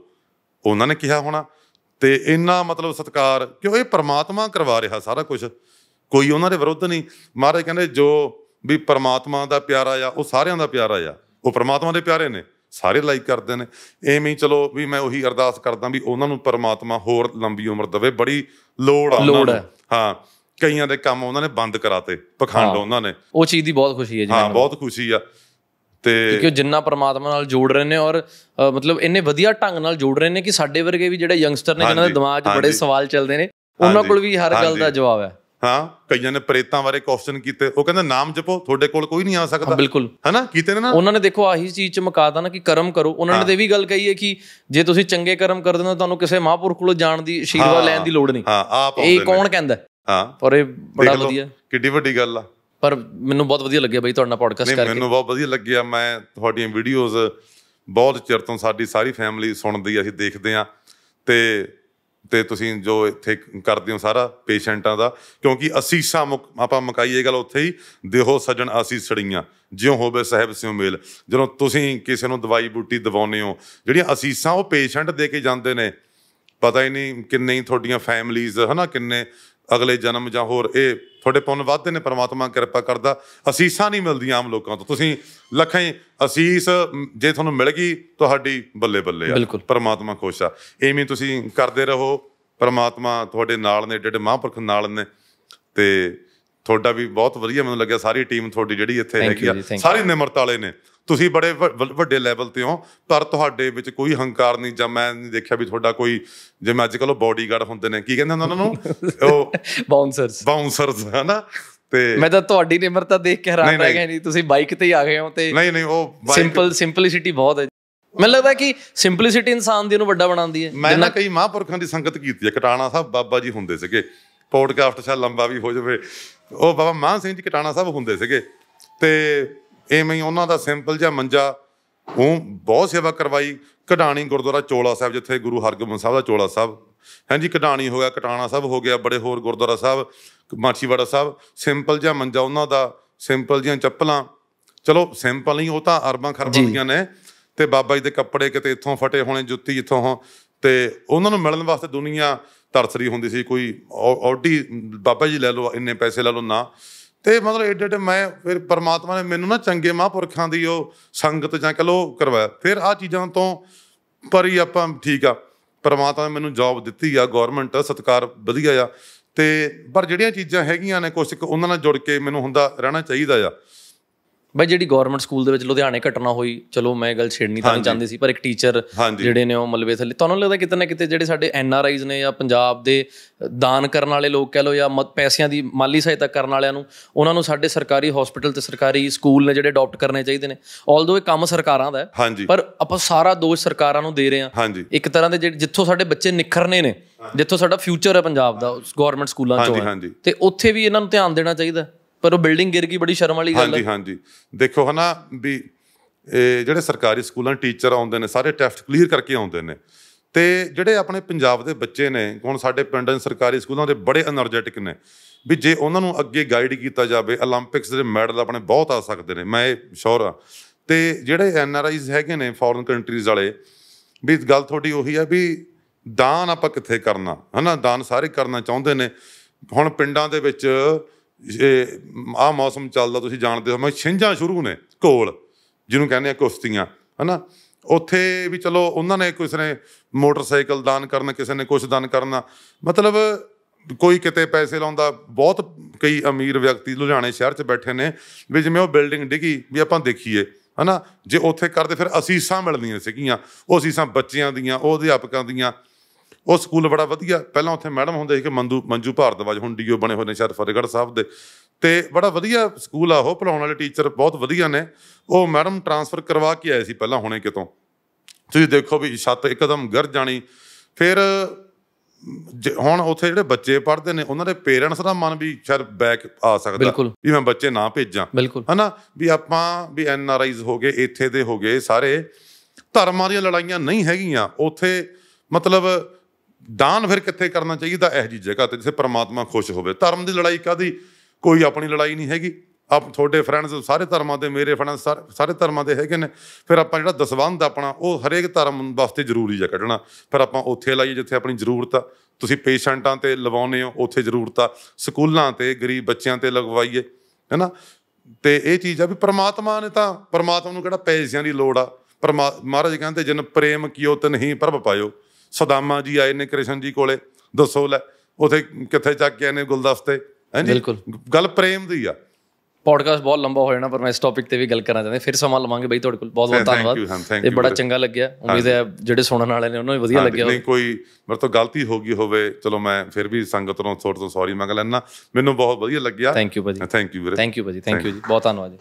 ਉਹਨਾਂ ਨੇ ਕਿਹਾ ਹੋਣਾ ਤੇ ਇੰਨਾ ਮਤਲਬ ਸਤਕਾਰ ਕਿਉਂ ਇਹ ਪ੍ਰਮਾਤਮਾ ਕਰਵਾ ਰਿਹਾ ਸਾਰਾ ਕੁਝ ਕੋਈ ਉਹਨਾਂ ਦੇ ਵਿਰੁੱਧ ਨਹੀਂ ਮਹਾਰਾਜ ਕਹਿੰਦੇ ਜੋ ਵੀ ਪ੍ਰਮਾਤਮਾ ਦਾ ਪਿਆਰਾ ਆ ਉਹ ਸਾਰਿਆਂ ਦਾ ਪਿਆਰਾ ਆ ਉਹ ਪ੍ਰਮਾਤਮਾ ਦੇ ਪਿਆਰੇ ਨੇ ਸਾਰੇ ਲਾਈਕ ਕਰਦੇ ਨੇ ਐਵੇਂ ਹੀ ਚਲੋ ਵੀ ਮੈਂ ਉਹੀ ਅਰਦਾਸ ਕਰਦਾ ਵੀ ਉਹਨਾਂ ਨੂੰ ਪਰਮਾਤਮਾ ਹੋਰ ਲੰਬੀ ਉਮਰ ਦੇਵੇ ਬੜੀ ਲੋੜ ਆ ਉਹਨਾਂ ਨੂੰ ਹਾਂ ਕਈਆਂ ਦੇ ਕੰਮ ਉਹਨਾਂ ਨੇ ਬੰਦ ਕਰਾਤੇ ਪਖੰਡ ਉਹਨਾਂ ਨੇ ਉਹ ਚੀਜ਼ ਦੀ ਬਹੁਤ ਖੁਸ਼ੀ ਹੈ ਜੀ ਹਾਂ ਬਹੁਤ ਖੁਸ਼ੀ ਆ ਤੇ ਕਿਉਂਕਿ ਜਿੰਨਾ ਪਰਮਾਤਮਾ ਨਾਲ ਜੋੜ ਰਹੇ ਨੇ ਔਰ ਮਤਲਬ ਇੰਨੇ ਵਧੀਆ ਢੰਗ ਨਾਲ ਜੋੜ ਰਹੇ ਨੇ ਕਿ ਸਾਡੇ ਵਰਗੇ ਵੀ ਜਿਹੜੇ ਯੰਗਸਟਰ ਨੇ ਜਿਨ੍ਹਾਂ ਦੇ ਦਿਮਾਗ 'ਚ ਬੜੇ ਸਵਾਲ ਚੱਲਦੇ ਨੇ ਉਹਨਾਂ ਕੋਲ ਵੀ ਹਰ ਗੱਲ ਦਾ ਜਵਾਬ ਹੈ ਹਾਂ ਕਈਆਂ ਨੇ ਪ੍ਰੇਤਾਂ ਬਾਰੇ ਕੁਐਸਚਨ ਕੀਤੇ ਉਹ ਕਹਿੰਦੇ ਨਾਮ ਜਪੋ ਤੁਹਾਡੇ ਕੋਲ ਕੋਈ ਨਹੀਂ ਆ ਸਕਦਾ ਬਿਲਕੁਲ ਹੈਨਾ ਕੀਤੇ ਨੇ ਨਾ ਉਹਨਾਂ ਨੇ ਦੇਖੋ ਆਹੀ ਚੀਜ਼ ਮਕਾਦਾ ਨਾ ਕਿ ਕਰਮ ਕਰੋ ਉਹਨਾਂ ਨੇ ਤੇ ਵੀ ਗੱਲ ਕਹੀ ਹੈ ਕਿ ਜੇ ਤੁਸੀਂ ਚੰਗੇ ਕਰਮ ਕਰਦੇ ਹੋ ਤੁਹਾਨੂੰ ਕਿਸੇ ਮਹਾਂਪੁਰਖ ਕੋਲ ਜਾਣ ਦੀ ਆਸ਼ੀਰਵਾਦ ਲੈਣ ਦੀ ਲੋੜ ਨਹੀਂ ਹਾਂ ਆਪ ਇਹ ਕੌਣ ਕਹਿੰਦਾ ਹਾਂ ਪਰ ਇਹ ਬੜਾ ਵਧੀਆ ਕਿੱਡੀ ਵੱਡੀ ਗੱਲ ਆ ਪਰ ਮੈਨੂੰ ਬਹੁਤ ਵਧੀਆ ਲੱਗਿਆ ਬਈ ਤੁਹਾਡਾ ਪੋਡਕਾਸਟ ਕਰਕੇ ਮੈਨੂੰ ਬਹੁਤ ਵਧੀਆ ਲੱਗਿਆ ਮੈਂ ਤੁਹਾਡੀਆਂ ਵੀਡੀਓਜ਼ ਬਹੁਤ ਚਿਰ ਤੋਂ ਸਾਡੀ ਸਾਰੀ ਫੈਮਿਲੀ ਸੁਣਦੀ ਅਸੀਂ ਦੇਖਦੇ ਆ ਤੇ ਤੇ ਤੁਸੀਂ ਜੋ ਇੱਥੇ ਕਰਦੇ ਹੋ ਸਾਰਾ ਪੇਸ਼ੈਂਟਾਂ ਦਾ ਕਿਉਂਕਿ ਅਸੀਸਾਂ ਆਪਾਂ ਮਕਾਈਏ ਗੱਲ ਉੱਥੇ ਹੀ ਦੇਹੋ ਸਜਣ ਅਸੀਸੜੀਆਂ ਜਿਉਂ ਜਿਉ ਹੋਵੇ ਸਹਿਬ ਸਿਉ ਮੇਲ ਜਦੋਂ ਤੁਸੀਂ ਕਿਸੇ ਨੂੰ ਦਵਾਈ ਬੂਟੀ ਦਿਵਾਉਨੇ ਹੋ ਜਿਹੜੀਆਂ ਅਸੀਸਾਂ ਉਹ ਪੇਸ਼ੈਂਟ ਦੇ ਕੇ ਜਾਂਦੇ ਨੇ ਪਤਾ ਹੀ ਨਹੀਂ ਕਿੰਨੇ ਹੀ ਤੁਹਾਡੀਆਂ ਫੈਮਲੀਜ਼ ਹਨਾ ਕਿੰਨੇ ਅਗਲੇ ਜਨਮ ਜਾਂ ਹੋਰ ਇਹ ਤੁਹਾਡੇ ਪੁੰਨ ਵਾਧੇ ਨੇ ਪ੍ਰਮਾਤਮਾ ਕਿਰਪਾ ਕਰਦਾ ਅਸੀਸਾਂ ਨਹੀਂ ਮਿਲਦੀਆਂ ਆਮ ਲੋਕਾਂ ਤੋਂ ਤੁਸੀਂ ਲੱਖਾਂ ਅਸੀਸ ਜੇ ਤੁਹਾਨੂੰ ਮਿਲ ਗਈ ਤੁਹਾਡੀ ਬੱਲੇ ਬੱਲੇ ਆ ਪ੍ਰਮਾਤਮਾ ਖੁਸ਼ ਆ ਐਵੇਂ ਤੁਸੀਂ ਕਰਦੇ ਰਹੋ ਪ੍ਰਮਾਤਮਾ ਤੁਹਾਡੇ ਨਾਲ ਨੇ ਡਿਡ ਮਹਾਂਪੁਰਖ ਨਾਲ ਨੇ ਤੇ ਤੁਹਾਡਾ ਵੀ ਬਹੁਤ ਵਧੀਆ ਮੈਨੂੰ ਲੱਗਿਆ ਸਾਰੀ ਟੀਮ ਤੁਹਾਡੀ ਜਿਹੜੀ ਇੱਥੇ ਹੈਗੀ ਆ ਸਾਰੀ ਨਿਮਰਤਾ ਵਾਲੇ ਨੇ ਤੁਸੀਂ ਬੜੇ ਵੱਡੇ ਲੈਵਲ ਤੇ ਹੋ ਪਰ ਤੁਹਾਡੇ ਵਿੱਚ ਕੋਈ ਹੰਕਾਰ ਨਹੀਂ ਜਾਂ ਮੈਂ ਨਹੀਂ ਦੇਖਿਆ ਵੀ ਤੁਹਾਡਾ ਕੋਈ ਜਿਵੇਂ ਅੱਜ ਕੱਲੋ ਬਾਡੀਗਾਰਡ ਹੁੰਦੇ ਨੇ ਕੀ ਕਹਿੰਦੇ ਹੁੰਦੇ ਉਹਨਾਂ ਨੂੰ ਉਹ ਬਾਉਂਸਰਸ ਬਾਉਂਸਰਸ ਹਨਾ ਤੇ ਮੈਂ ਤਾਂ ਤੁਹਾਡੀ ਨਿਮਰਤਾ ਦੇਖ ਕੇ ਹੈਰਾਨ ਰਹਿ ਗਿਆ ਨਹੀਂ ਤੁਸੀਂ ਬਾਈਕ ਤੇ ਹੀ ਆ ਗਏ ਹੋ ਤੇ ਨਹੀਂ ਨਹੀਂ ਉਹ ਸਿੰਪਲ ਸਿੰਪਲਿਸਿਟੀ ਬਹੁਤ ਹੈ ਮੈਨੂੰ ਲੱਗਦਾ ਕਿ ਸਿੰਪਲਿਸਿਟੀ ਇਨਸਾਨ ਦੀ ਨੂੰ ਵੱਡਾ ਬਣਾਉਂਦੀ ਹੈ ਮੈਂ ਨਾ ਕਈ ਮਹਾਂਪੁਰਖਾਂ ਦੀ ਸੰਗਤ ਕੀਤੀ ਹੈ ਕਟਾਣਾ ਸਾਹਿਬ ਬਾਬਾ ਜੀ ਹੁੰਦੇ ਸੀਗੇ ਪੋਡਕਾਸਟ ਸ਼ਾ ਲੰਬਾ ਵੀ ਹੋ ਜਾਵੇ ਉਹ ਬਾਬਾ ਮਾਨ ਸਿੰਘ ਜੀ ਕਟਾਣਾ ਸਾਹਿਬ ਹੁੰਦੇ ਸੀਗੇ ਤੇ ਐਵੇਂ ਹੀ ਉਹਨਾਂ ਦਾ ਸਿੰਪਲ ਜਿਹਾ ਮੰਜਾ ਉਹ ਬਹੁਤ ਸੇਵਾ ਕਰਵਾਈ ਕਟਾਣੀ ਗੁਰਦੁਆਰਾ ਚੋਲਾ ਸਾਹਿਬ ਜਿੱਥੇ ਗੁਰੂ ਹਰਗੋਬਿੰਦ ਸਾਹਿਬ ਦਾ ਚੋਲਾ ਸਾਹਿਬ ਹਾਂਜੀ ਕਟਾਣੀ ਹੋ ਗਿਆ ਕਟਾਣਾ ਸਾਹਿਬ ਹੋ ਗਿਆ ਬੜੇ ਹੋਰ ਗੁਰਦੁਆਰਾ ਸਾਹਿਬ ਮਾਛੀਵਾੜਾ ਸਾਹਿਬ ਸਿੰਪਲ ਜਿਹਾ ਮੰਜਾ ਉਹਨਾਂ ਦਾ ਸਿੰਪਲ ਜੀਆਂ ਚੱਪਲਾਂ ਚਲੋ ਸਿੰਪਲ ਨਹੀਂ ਉਹ ਤਾਂ ਅਰਬਾਂ ਖਰਬਾਂ ਦੀਆਂ ਨੇ ਤੇ ਬਾਬਾ ਜੀ ਦੇ ਕੱਪੜੇ ਕਿਤੇ ਇੱਥੋਂ ਫਟੇ ਹੋਣੇ ਜੁੱਤੀ ਇੱਥੋਂ ਤੇ ਉਹਨਾਂ ਨੂੰ ਮਿਲਣ ਵਾਸਤੇ ਦੁਨੀਆ ਤਰਸਰੀ ਹੁੰਦੀ ਸੀ ਕੋਈ ਆਡੀ ਬਾਬਾ ਜੀ ਲੈ ਲਓ ਇੰਨੇ ਪੈਸੇ ਲੈ ਲਓ ਨਾ ਤੇ ਮਤਲਬ ਏਡੇ ਏਡੇ ਮੈਂ ਫਿਰ ਪਰਮਾਤਮਾ ਨੇ ਮੈਨੂੰ ਨਾ ਚੰਗੇ ਮਹਾਂਪੁਰਖਾਂ ਦੀ ਉਹ ਸੰਗਤ ਜਾਂ ਕਹ ਲੋ ਕਰਵਾਇਆ ਫਿਰ ਆ ਚੀਜ਼ਾਂ ਤੋਂ ਪਰ ਹੀ ਆਪਾਂ ਠੀਕ ਆ ਪਰਮਾਤਮਾ ਨੇ ਮੈਨੂੰ ਜੌਬ ਦਿੱਤੀ ਆ ਗਵਰਨਮੈਂਟ ਸਤਕਾਰ ਵਧੀਆ ਆ ਤੇ ਪਰ ਜਿਹੜੀਆਂ ਚੀਜ਼ਾਂ ਹੈਗੀਆਂ ਨੇ ਕੁਝ ਉਹਨਾਂ ਨਾਲ ਜੁੜ ਕੇ ਮੈਨੂੰ ਹੁੰਦਾ ਰਹਿਣਾ ਚਾਹੀਦਾ ਆ ਬਈ ਜਿਹੜੀ ਗਵਰਨਮੈਂਟ ਸਕੂਲ ਦੇ ਵਿੱਚ ਲੁਧਿਆਣੇ ਘਟਨਾ ਹੋਈ ਚਲੋ ਮੈਂ ਗੱਲ ਛੇੜਨੀ ਤਾਂ ਚਾਹੁੰਦੇ ਸੀ ਪਰ ਇੱਕ ਟੀਚਰ ਜਿਹੜੇ ਨੇ ਉਹ ਮਲਵੇ ਥੱਲੇ ਤੁਹਾਨੂੰ ਲੱਗਦਾ ਕਿਤੇ ਨਾ ਕਿਤੇ ਜਿਹੜੇ ਸਾਡੇ ਐਨ ਆਰ ਆਈਜ਼ ਨੇ ਜਾਂ ਪੰਜਾਬ ਦੇ ਦਾਨ ਕਰਨ ਵਾਲੇ ਲੋਕ ਕਹ ਲੋ ਜਾਂ ਪੈਸਿਆਂ ਦੀ ਮਾਲੀ ਸਹਾਇਤਾ ਕਰਨ ਵਾਲਿਆਂ ਨੂੰ ਉਹਨਾਂ ਨੂੰ ਸਾਡੇ ਸਰਕਾਰੀ ਹਸਪੀਟਲ ਤੇ ਸਰਕਾਰੀ ਸਕੂਲ ਨੇ ਜਿਹੜੇ ਅਡਾਪਟ ਕਰਨੇ ਚਾਹੀਦੇ ਨੇ ਆਲਦੋ ਇਹ ਕੰਮ ਸਰਕਾਰਾਂ ਦਾ ਹੈ ਪਰ ਆਪਾਂ ਸਾਰਾ ਦੋਸ਼ ਸਰਕਾਰਾਂ ਨੂੰ ਦੇ ਰਹੇ ਹਾਂ ਇੱਕ ਤਰ੍ਹਾਂ ਦੇ ਜਿੱਥੋਂ ਸਾਡੇ ਬੱਚੇ ਨਿਖਰਨੇ ਨੇ ਜਿੱਥੋਂ ਸਾਡਾ ਫਿਊਚਰ ਹੈ ਪੰਜਾਬ ਦਾ ਗਵਰਨਮੈਂਟ ਸਕੂਲਾਂ ਚੋਂ ਤੇ ਉੱਥੇ ਵੀ ਇਹਨਾਂ ਨੂੰ ਧਿਆਨ ਦੇਣਾ ਚਾਹੀਦਾ ਪਰ ਉਹ ਬਿਲਡਿੰਗ ਗਿਰ ਗਈ ਬੜੀ ਸ਼ਰਮ ਵਾਲੀ ਗੱਲ ਹੈ ਹਾਂਜੀ ਹਾਂਜੀ ਦੇਖੋ ਹਨਾ ਵੀ ਜਿਹੜੇ ਸਰਕਾਰੀ ਸਕੂਲਾਂ ਟੀਚਰ ਆਉਂਦੇ ਨੇ ਸਾਰੇ ਟੈਸਟ ਕਲੀਅਰ ਕਰਕੇ ਆਉਂਦੇ ਨੇ ਤੇ ਜਿਹੜੇ ਆਪਣੇ ਪੰਜਾਬ ਦੇ ਬੱਚੇ ਨੇ ਹੁਣ ਸਾਡੇ ਪਿੰਡਾਂ ਦੇ ਸਰਕਾਰੀ ਸਕੂਲਾਂ ਦੇ ਬੜੇ એનર્ਜੈਟਿਕ ਨੇ ਵੀ ਜੇ ਉਹਨਾਂ ਨੂੰ ਅੱਗੇ ਗਾਈਡ ਕੀਤਾ ਜਾਵੇ 올림픽ਸ ਦੇ ਮੈਡਲ ਆਪਣੇ ਬਹੁਤ ਆ ਸਕਦੇ ਨੇ ਮੈਂ ਇਹ ਸ਼ੋਰ ਆ ਤੇ ਜਿਹੜੇ ਐਨ ਆਰ ਆਈਜ਼ ਹੈਗੇ ਨੇ ਫੋਰਨ ਕੰਟਰੀਜ਼ ਵਾਲੇ ਵੀ ਗੱਲ ਤੁਹਾਡੀ ਉਹੀ ਆ ਵੀ ਦਾਨ ਆਪਾਂ ਕਿੱਥੇ ਕਰਨਾ ਹਨਾ ਦਾਨ ਸਾਰੇ ਕਰਨਾ ਚਾਹੁੰਦੇ ਨੇ ਹੁਣ ਪਿੰਡਾਂ ਦੇ ਵਿੱਚ ਇਹ ਆ ਮੌਸਮ ਚੱਲਦਾ ਤੁਸੀਂ ਜਾਣਦੇ ਹੋ ਮੈਂ ਛਿੰਝਾਂ ਸ਼ੁਰੂ ਨੇ ਕੋਲ ਜਿਹਨੂੰ ਕਹਿੰਦੇ ਆ ਕੁਸ਼ਤੀਆਂ ਹਨਾ ਉੱਥੇ ਵੀ ਚਲੋ ਉਹਨਾਂ ਨੇ ਕਿਸੇ ਨੇ ਮੋਟਰਸਾਈਕਲ ਦਾਨ ਕਰਨਾ ਕਿਸੇ ਨੇ ਕੁਝ ਦਾਨ ਕਰਨਾ ਮਤਲਬ ਕੋਈ ਕਿਤੇ ਪੈਸੇ ਲਾਉਂਦਾ ਬਹੁਤ ਕਈ ਅਮੀਰ ਵਿਅਕਤੀ ਲੁਧਿਆਣੇ ਸ਼ਹਿਰ 'ਚ ਬੈਠੇ ਨੇ ਵੀ ਜਿਵੇਂ ਉਹ ਬਿਲਡਿੰਗ ਡਿੱਗੀ ਵੀ ਆਪਾਂ ਦੇਖੀਏ ਹਨਾ ਜੇ ਉੱਥੇ ਕਰਦੇ ਫਿਰ ਅਸੀਸਾਂ ਮਿਲਦੀਆਂ ਸੀਗੀਆਂ ਉਹ ਅਸੀਸਾਂ ਬੱਚਿਆਂ ਦੀਆਂ ਉਹ ਅਧਿਆਪਕਾਂ ਦੀਆਂ ਉਹ ਸਕੂਲ ਬੜਾ ਵਧੀਆ ਪਹਿਲਾਂ ਉੱਥੇ ਮੈਡਮ ਹੁੰਦੇ ਸੀ ਕਿ ਮੰਦੂ ਮੰਜੂ ਭਾਰਦਵਾਜ ਹੁਣ ਡੀਓ ਬਣੇ ਹੋਏ ਨੇ ਸ਼ਹਿਰ ਫਤਿਹਗੜ੍ਹ ਸਾਹਿਬ ਦੇ ਤੇ ਬੜਾ ਵਧੀਆ ਸਕੂਲ ਆ ਉਹ ਪੜਾਉਣ ਵਾਲੇ ਟੀਚਰ ਬਹੁਤ ਵਧੀਆ ਨੇ ਉਹ ਮੈਡਮ ਟਰਾਂਸਫਰ ਕਰਵਾ ਕੇ ਆਏ ਸੀ ਪਹਿਲਾਂ ਹੁਣੇ ਕਿਤੋਂ ਤੁਸੀਂ ਦੇਖੋ ਵੀ ਛੱਤ ਇੱਕਦਮ ਗਿਰ ਜਾਣੀ ਫਿਰ ਹੁਣ ਉੱਥੇ ਜਿਹੜੇ ਬੱਚੇ ਪੜ੍ਹਦੇ ਨੇ ਉਹਨਾਂ ਦੇ ਪੇਰੈਂਟਸ ਦਾ ਮਨ ਵੀ ਸ਼ਰ ਬੈਕ ਆ ਸਕਦਾ ਵੀ ਮੈਂ ਬੱਚੇ ਨਾ ਭੇਜਾਂ ਹਨਾ ਵੀ ਆਪਾਂ ਵੀ ਐਨ ਆਰ ਆਈਜ਼ ਹੋ ਗਏ ਇੱਥੇ ਦੇ ਹੋ ਗਏ ਸਾਰੇ ਧਰਮਾਂ ਦੀਆਂ ਲੜਾਈਆਂ ਨਹੀਂ ਹੈਗੀਆਂ ਉੱਥੇ ਮਤਲਬ ਦਾਨ ਫਿਰ ਕਿੱਥੇ ਕਰਨਾ ਚਾਹੀਦਾ ਇਹ ਜੀ ਜਗ੍ਹਾ ਤੇ ਜਿੱਥੇ ਪਰਮਾਤਮਾ ਖੁਸ਼ ਹੋਵੇ ਧਰਮ ਦੀ ਲੜਾਈ ਕਾਦੀ ਕੋਈ ਆਪਣੀ ਲੜਾਈ ਨਹੀਂ ਹੈਗੀ ਆਪ ਤੁਹਾਡੇ ਫਰੈਂਡਸ ਸਾਰੇ ਧਰਮਾਂ ਦੇ ਮੇਰੇ ਫਰੈਂਡਸ ਸਾਰੇ ਧਰਮਾਂ ਦੇ ਹੈਗੇ ਨੇ ਫਿਰ ਆਪਾਂ ਜਿਹੜਾ ਦਸਵੰਦ ਆਪਣਾ ਉਹ ਹਰੇਕ ਧਰਮ ਵਾਸਤੇ ਜ਼ਰੂਰੀ ਹੈ ਕੱਢਣਾ ਫਿਰ ਆਪਾਂ ਉੱਥੇ ਲਾਈਏ ਜਿੱਥੇ ਆਪਣੀ ਜ਼ਰੂਰਤ ਆ ਤੁਸੀਂ ਪੇਸ਼ੈਂਟਾਂ ਤੇ ਲਵਾਉਨੇ ਹੋ ਉੱਥੇ ਜ਼ਰੂਰਤ ਆ ਸਕੂਲਾਂ ਤੇ ਗਰੀਬ ਬੱਚਿਆਂ ਤੇ ਲਗਵਾਈਏ ਹੈਨਾ ਤੇ ਇਹ ਚੀਜ਼ ਆ ਵੀ ਪ੍ਰਮਾਤਮਾ ਨੇ ਤਾਂ ਪ੍ਰਮਾਤਮਾ ਨੂੰ ਕਿਹੜਾ ਪੈਸਿਆਂ ਦੀ ਲੋੜ ਆ ਪਰ ਮਹਾਰਾਜ ਕਹਿੰਦੇ ਜਿਨ ਪ੍ਰੇਮ ਕੀਓ ਤਨਹੀਂ ਪ੍ਰਭ ਪਾਇਓ ਸਦਾਮਾ ਜੀ ਆਏ ਨੇ ਕ੍ਰਿਸ਼ਨ ਜੀ ਕੋਲੇ ਦੱਸੋ ਲੈ ਉਥੇ ਕਿੱਥੇ ਚੱਕ ਗਏ ਨੇ ਗੁਲਦਸਤੇ ਹਾਂਜੀ ਗੱਲ ਪ੍ਰੇਮ ਦੀ ਆ ਪੋਡਕਾਸਟ ਬਹੁਤ ਲੰਬਾ ਹੋ ਜਾਣਾ ਪਰ ਮੈਂ ਇਸ ਟੌਪਿਕ ਤੇ ਵੀ ਗੱਲ ਕਰਨਾ ਚਾਹੁੰਦਾ ਫਿਰ ਸਮਾਂ ਲਵਾਂਗੇ ਬਈ ਤੁਹਾਡੇ ਕੋਲ ਬਹੁਤ ਬਹੁਤ ਧੰਨਵਾਦ ਇਹ ਬੜਾ ਚੰਗਾ ਲੱਗਿਆ ਉਮੀਦ ਹੈ ਜਿਹੜੇ ਸੁਣਨ ਵਾਲੇ ਨੇ ਉਹਨਾਂ ਨੂੰ ਵਧੀਆ ਲੱਗਿਆ ਨਹੀਂ ਕੋਈ ਮੇਰੇ ਤੋਂ ਗਲਤੀ ਹੋ ਗਈ ਹੋਵੇ ਚਲੋ ਮੈਂ ਫਿਰ ਵੀ ਸੰਗਤ ਨੂੰ ਥੋੜਾ ਤੋਂ ਸੌਰੀ ਮੰਗ ਲੈਣਾ ਮੈਨੂੰ ਬਹੁਤ ਵਧੀਆ ਲੱਗਿਆ ਥੈਂਕ ਯੂ ਭਾਜੀ ਥੈਂਕ ਯੂ ਵੀਰੇ ਥੈਂਕ ਯੂ ਭਾਜੀ ਥੈਂਕ ਯੂ ਜੀ ਬਹੁਤ ਧੰਨਵਾਦ ਜੀ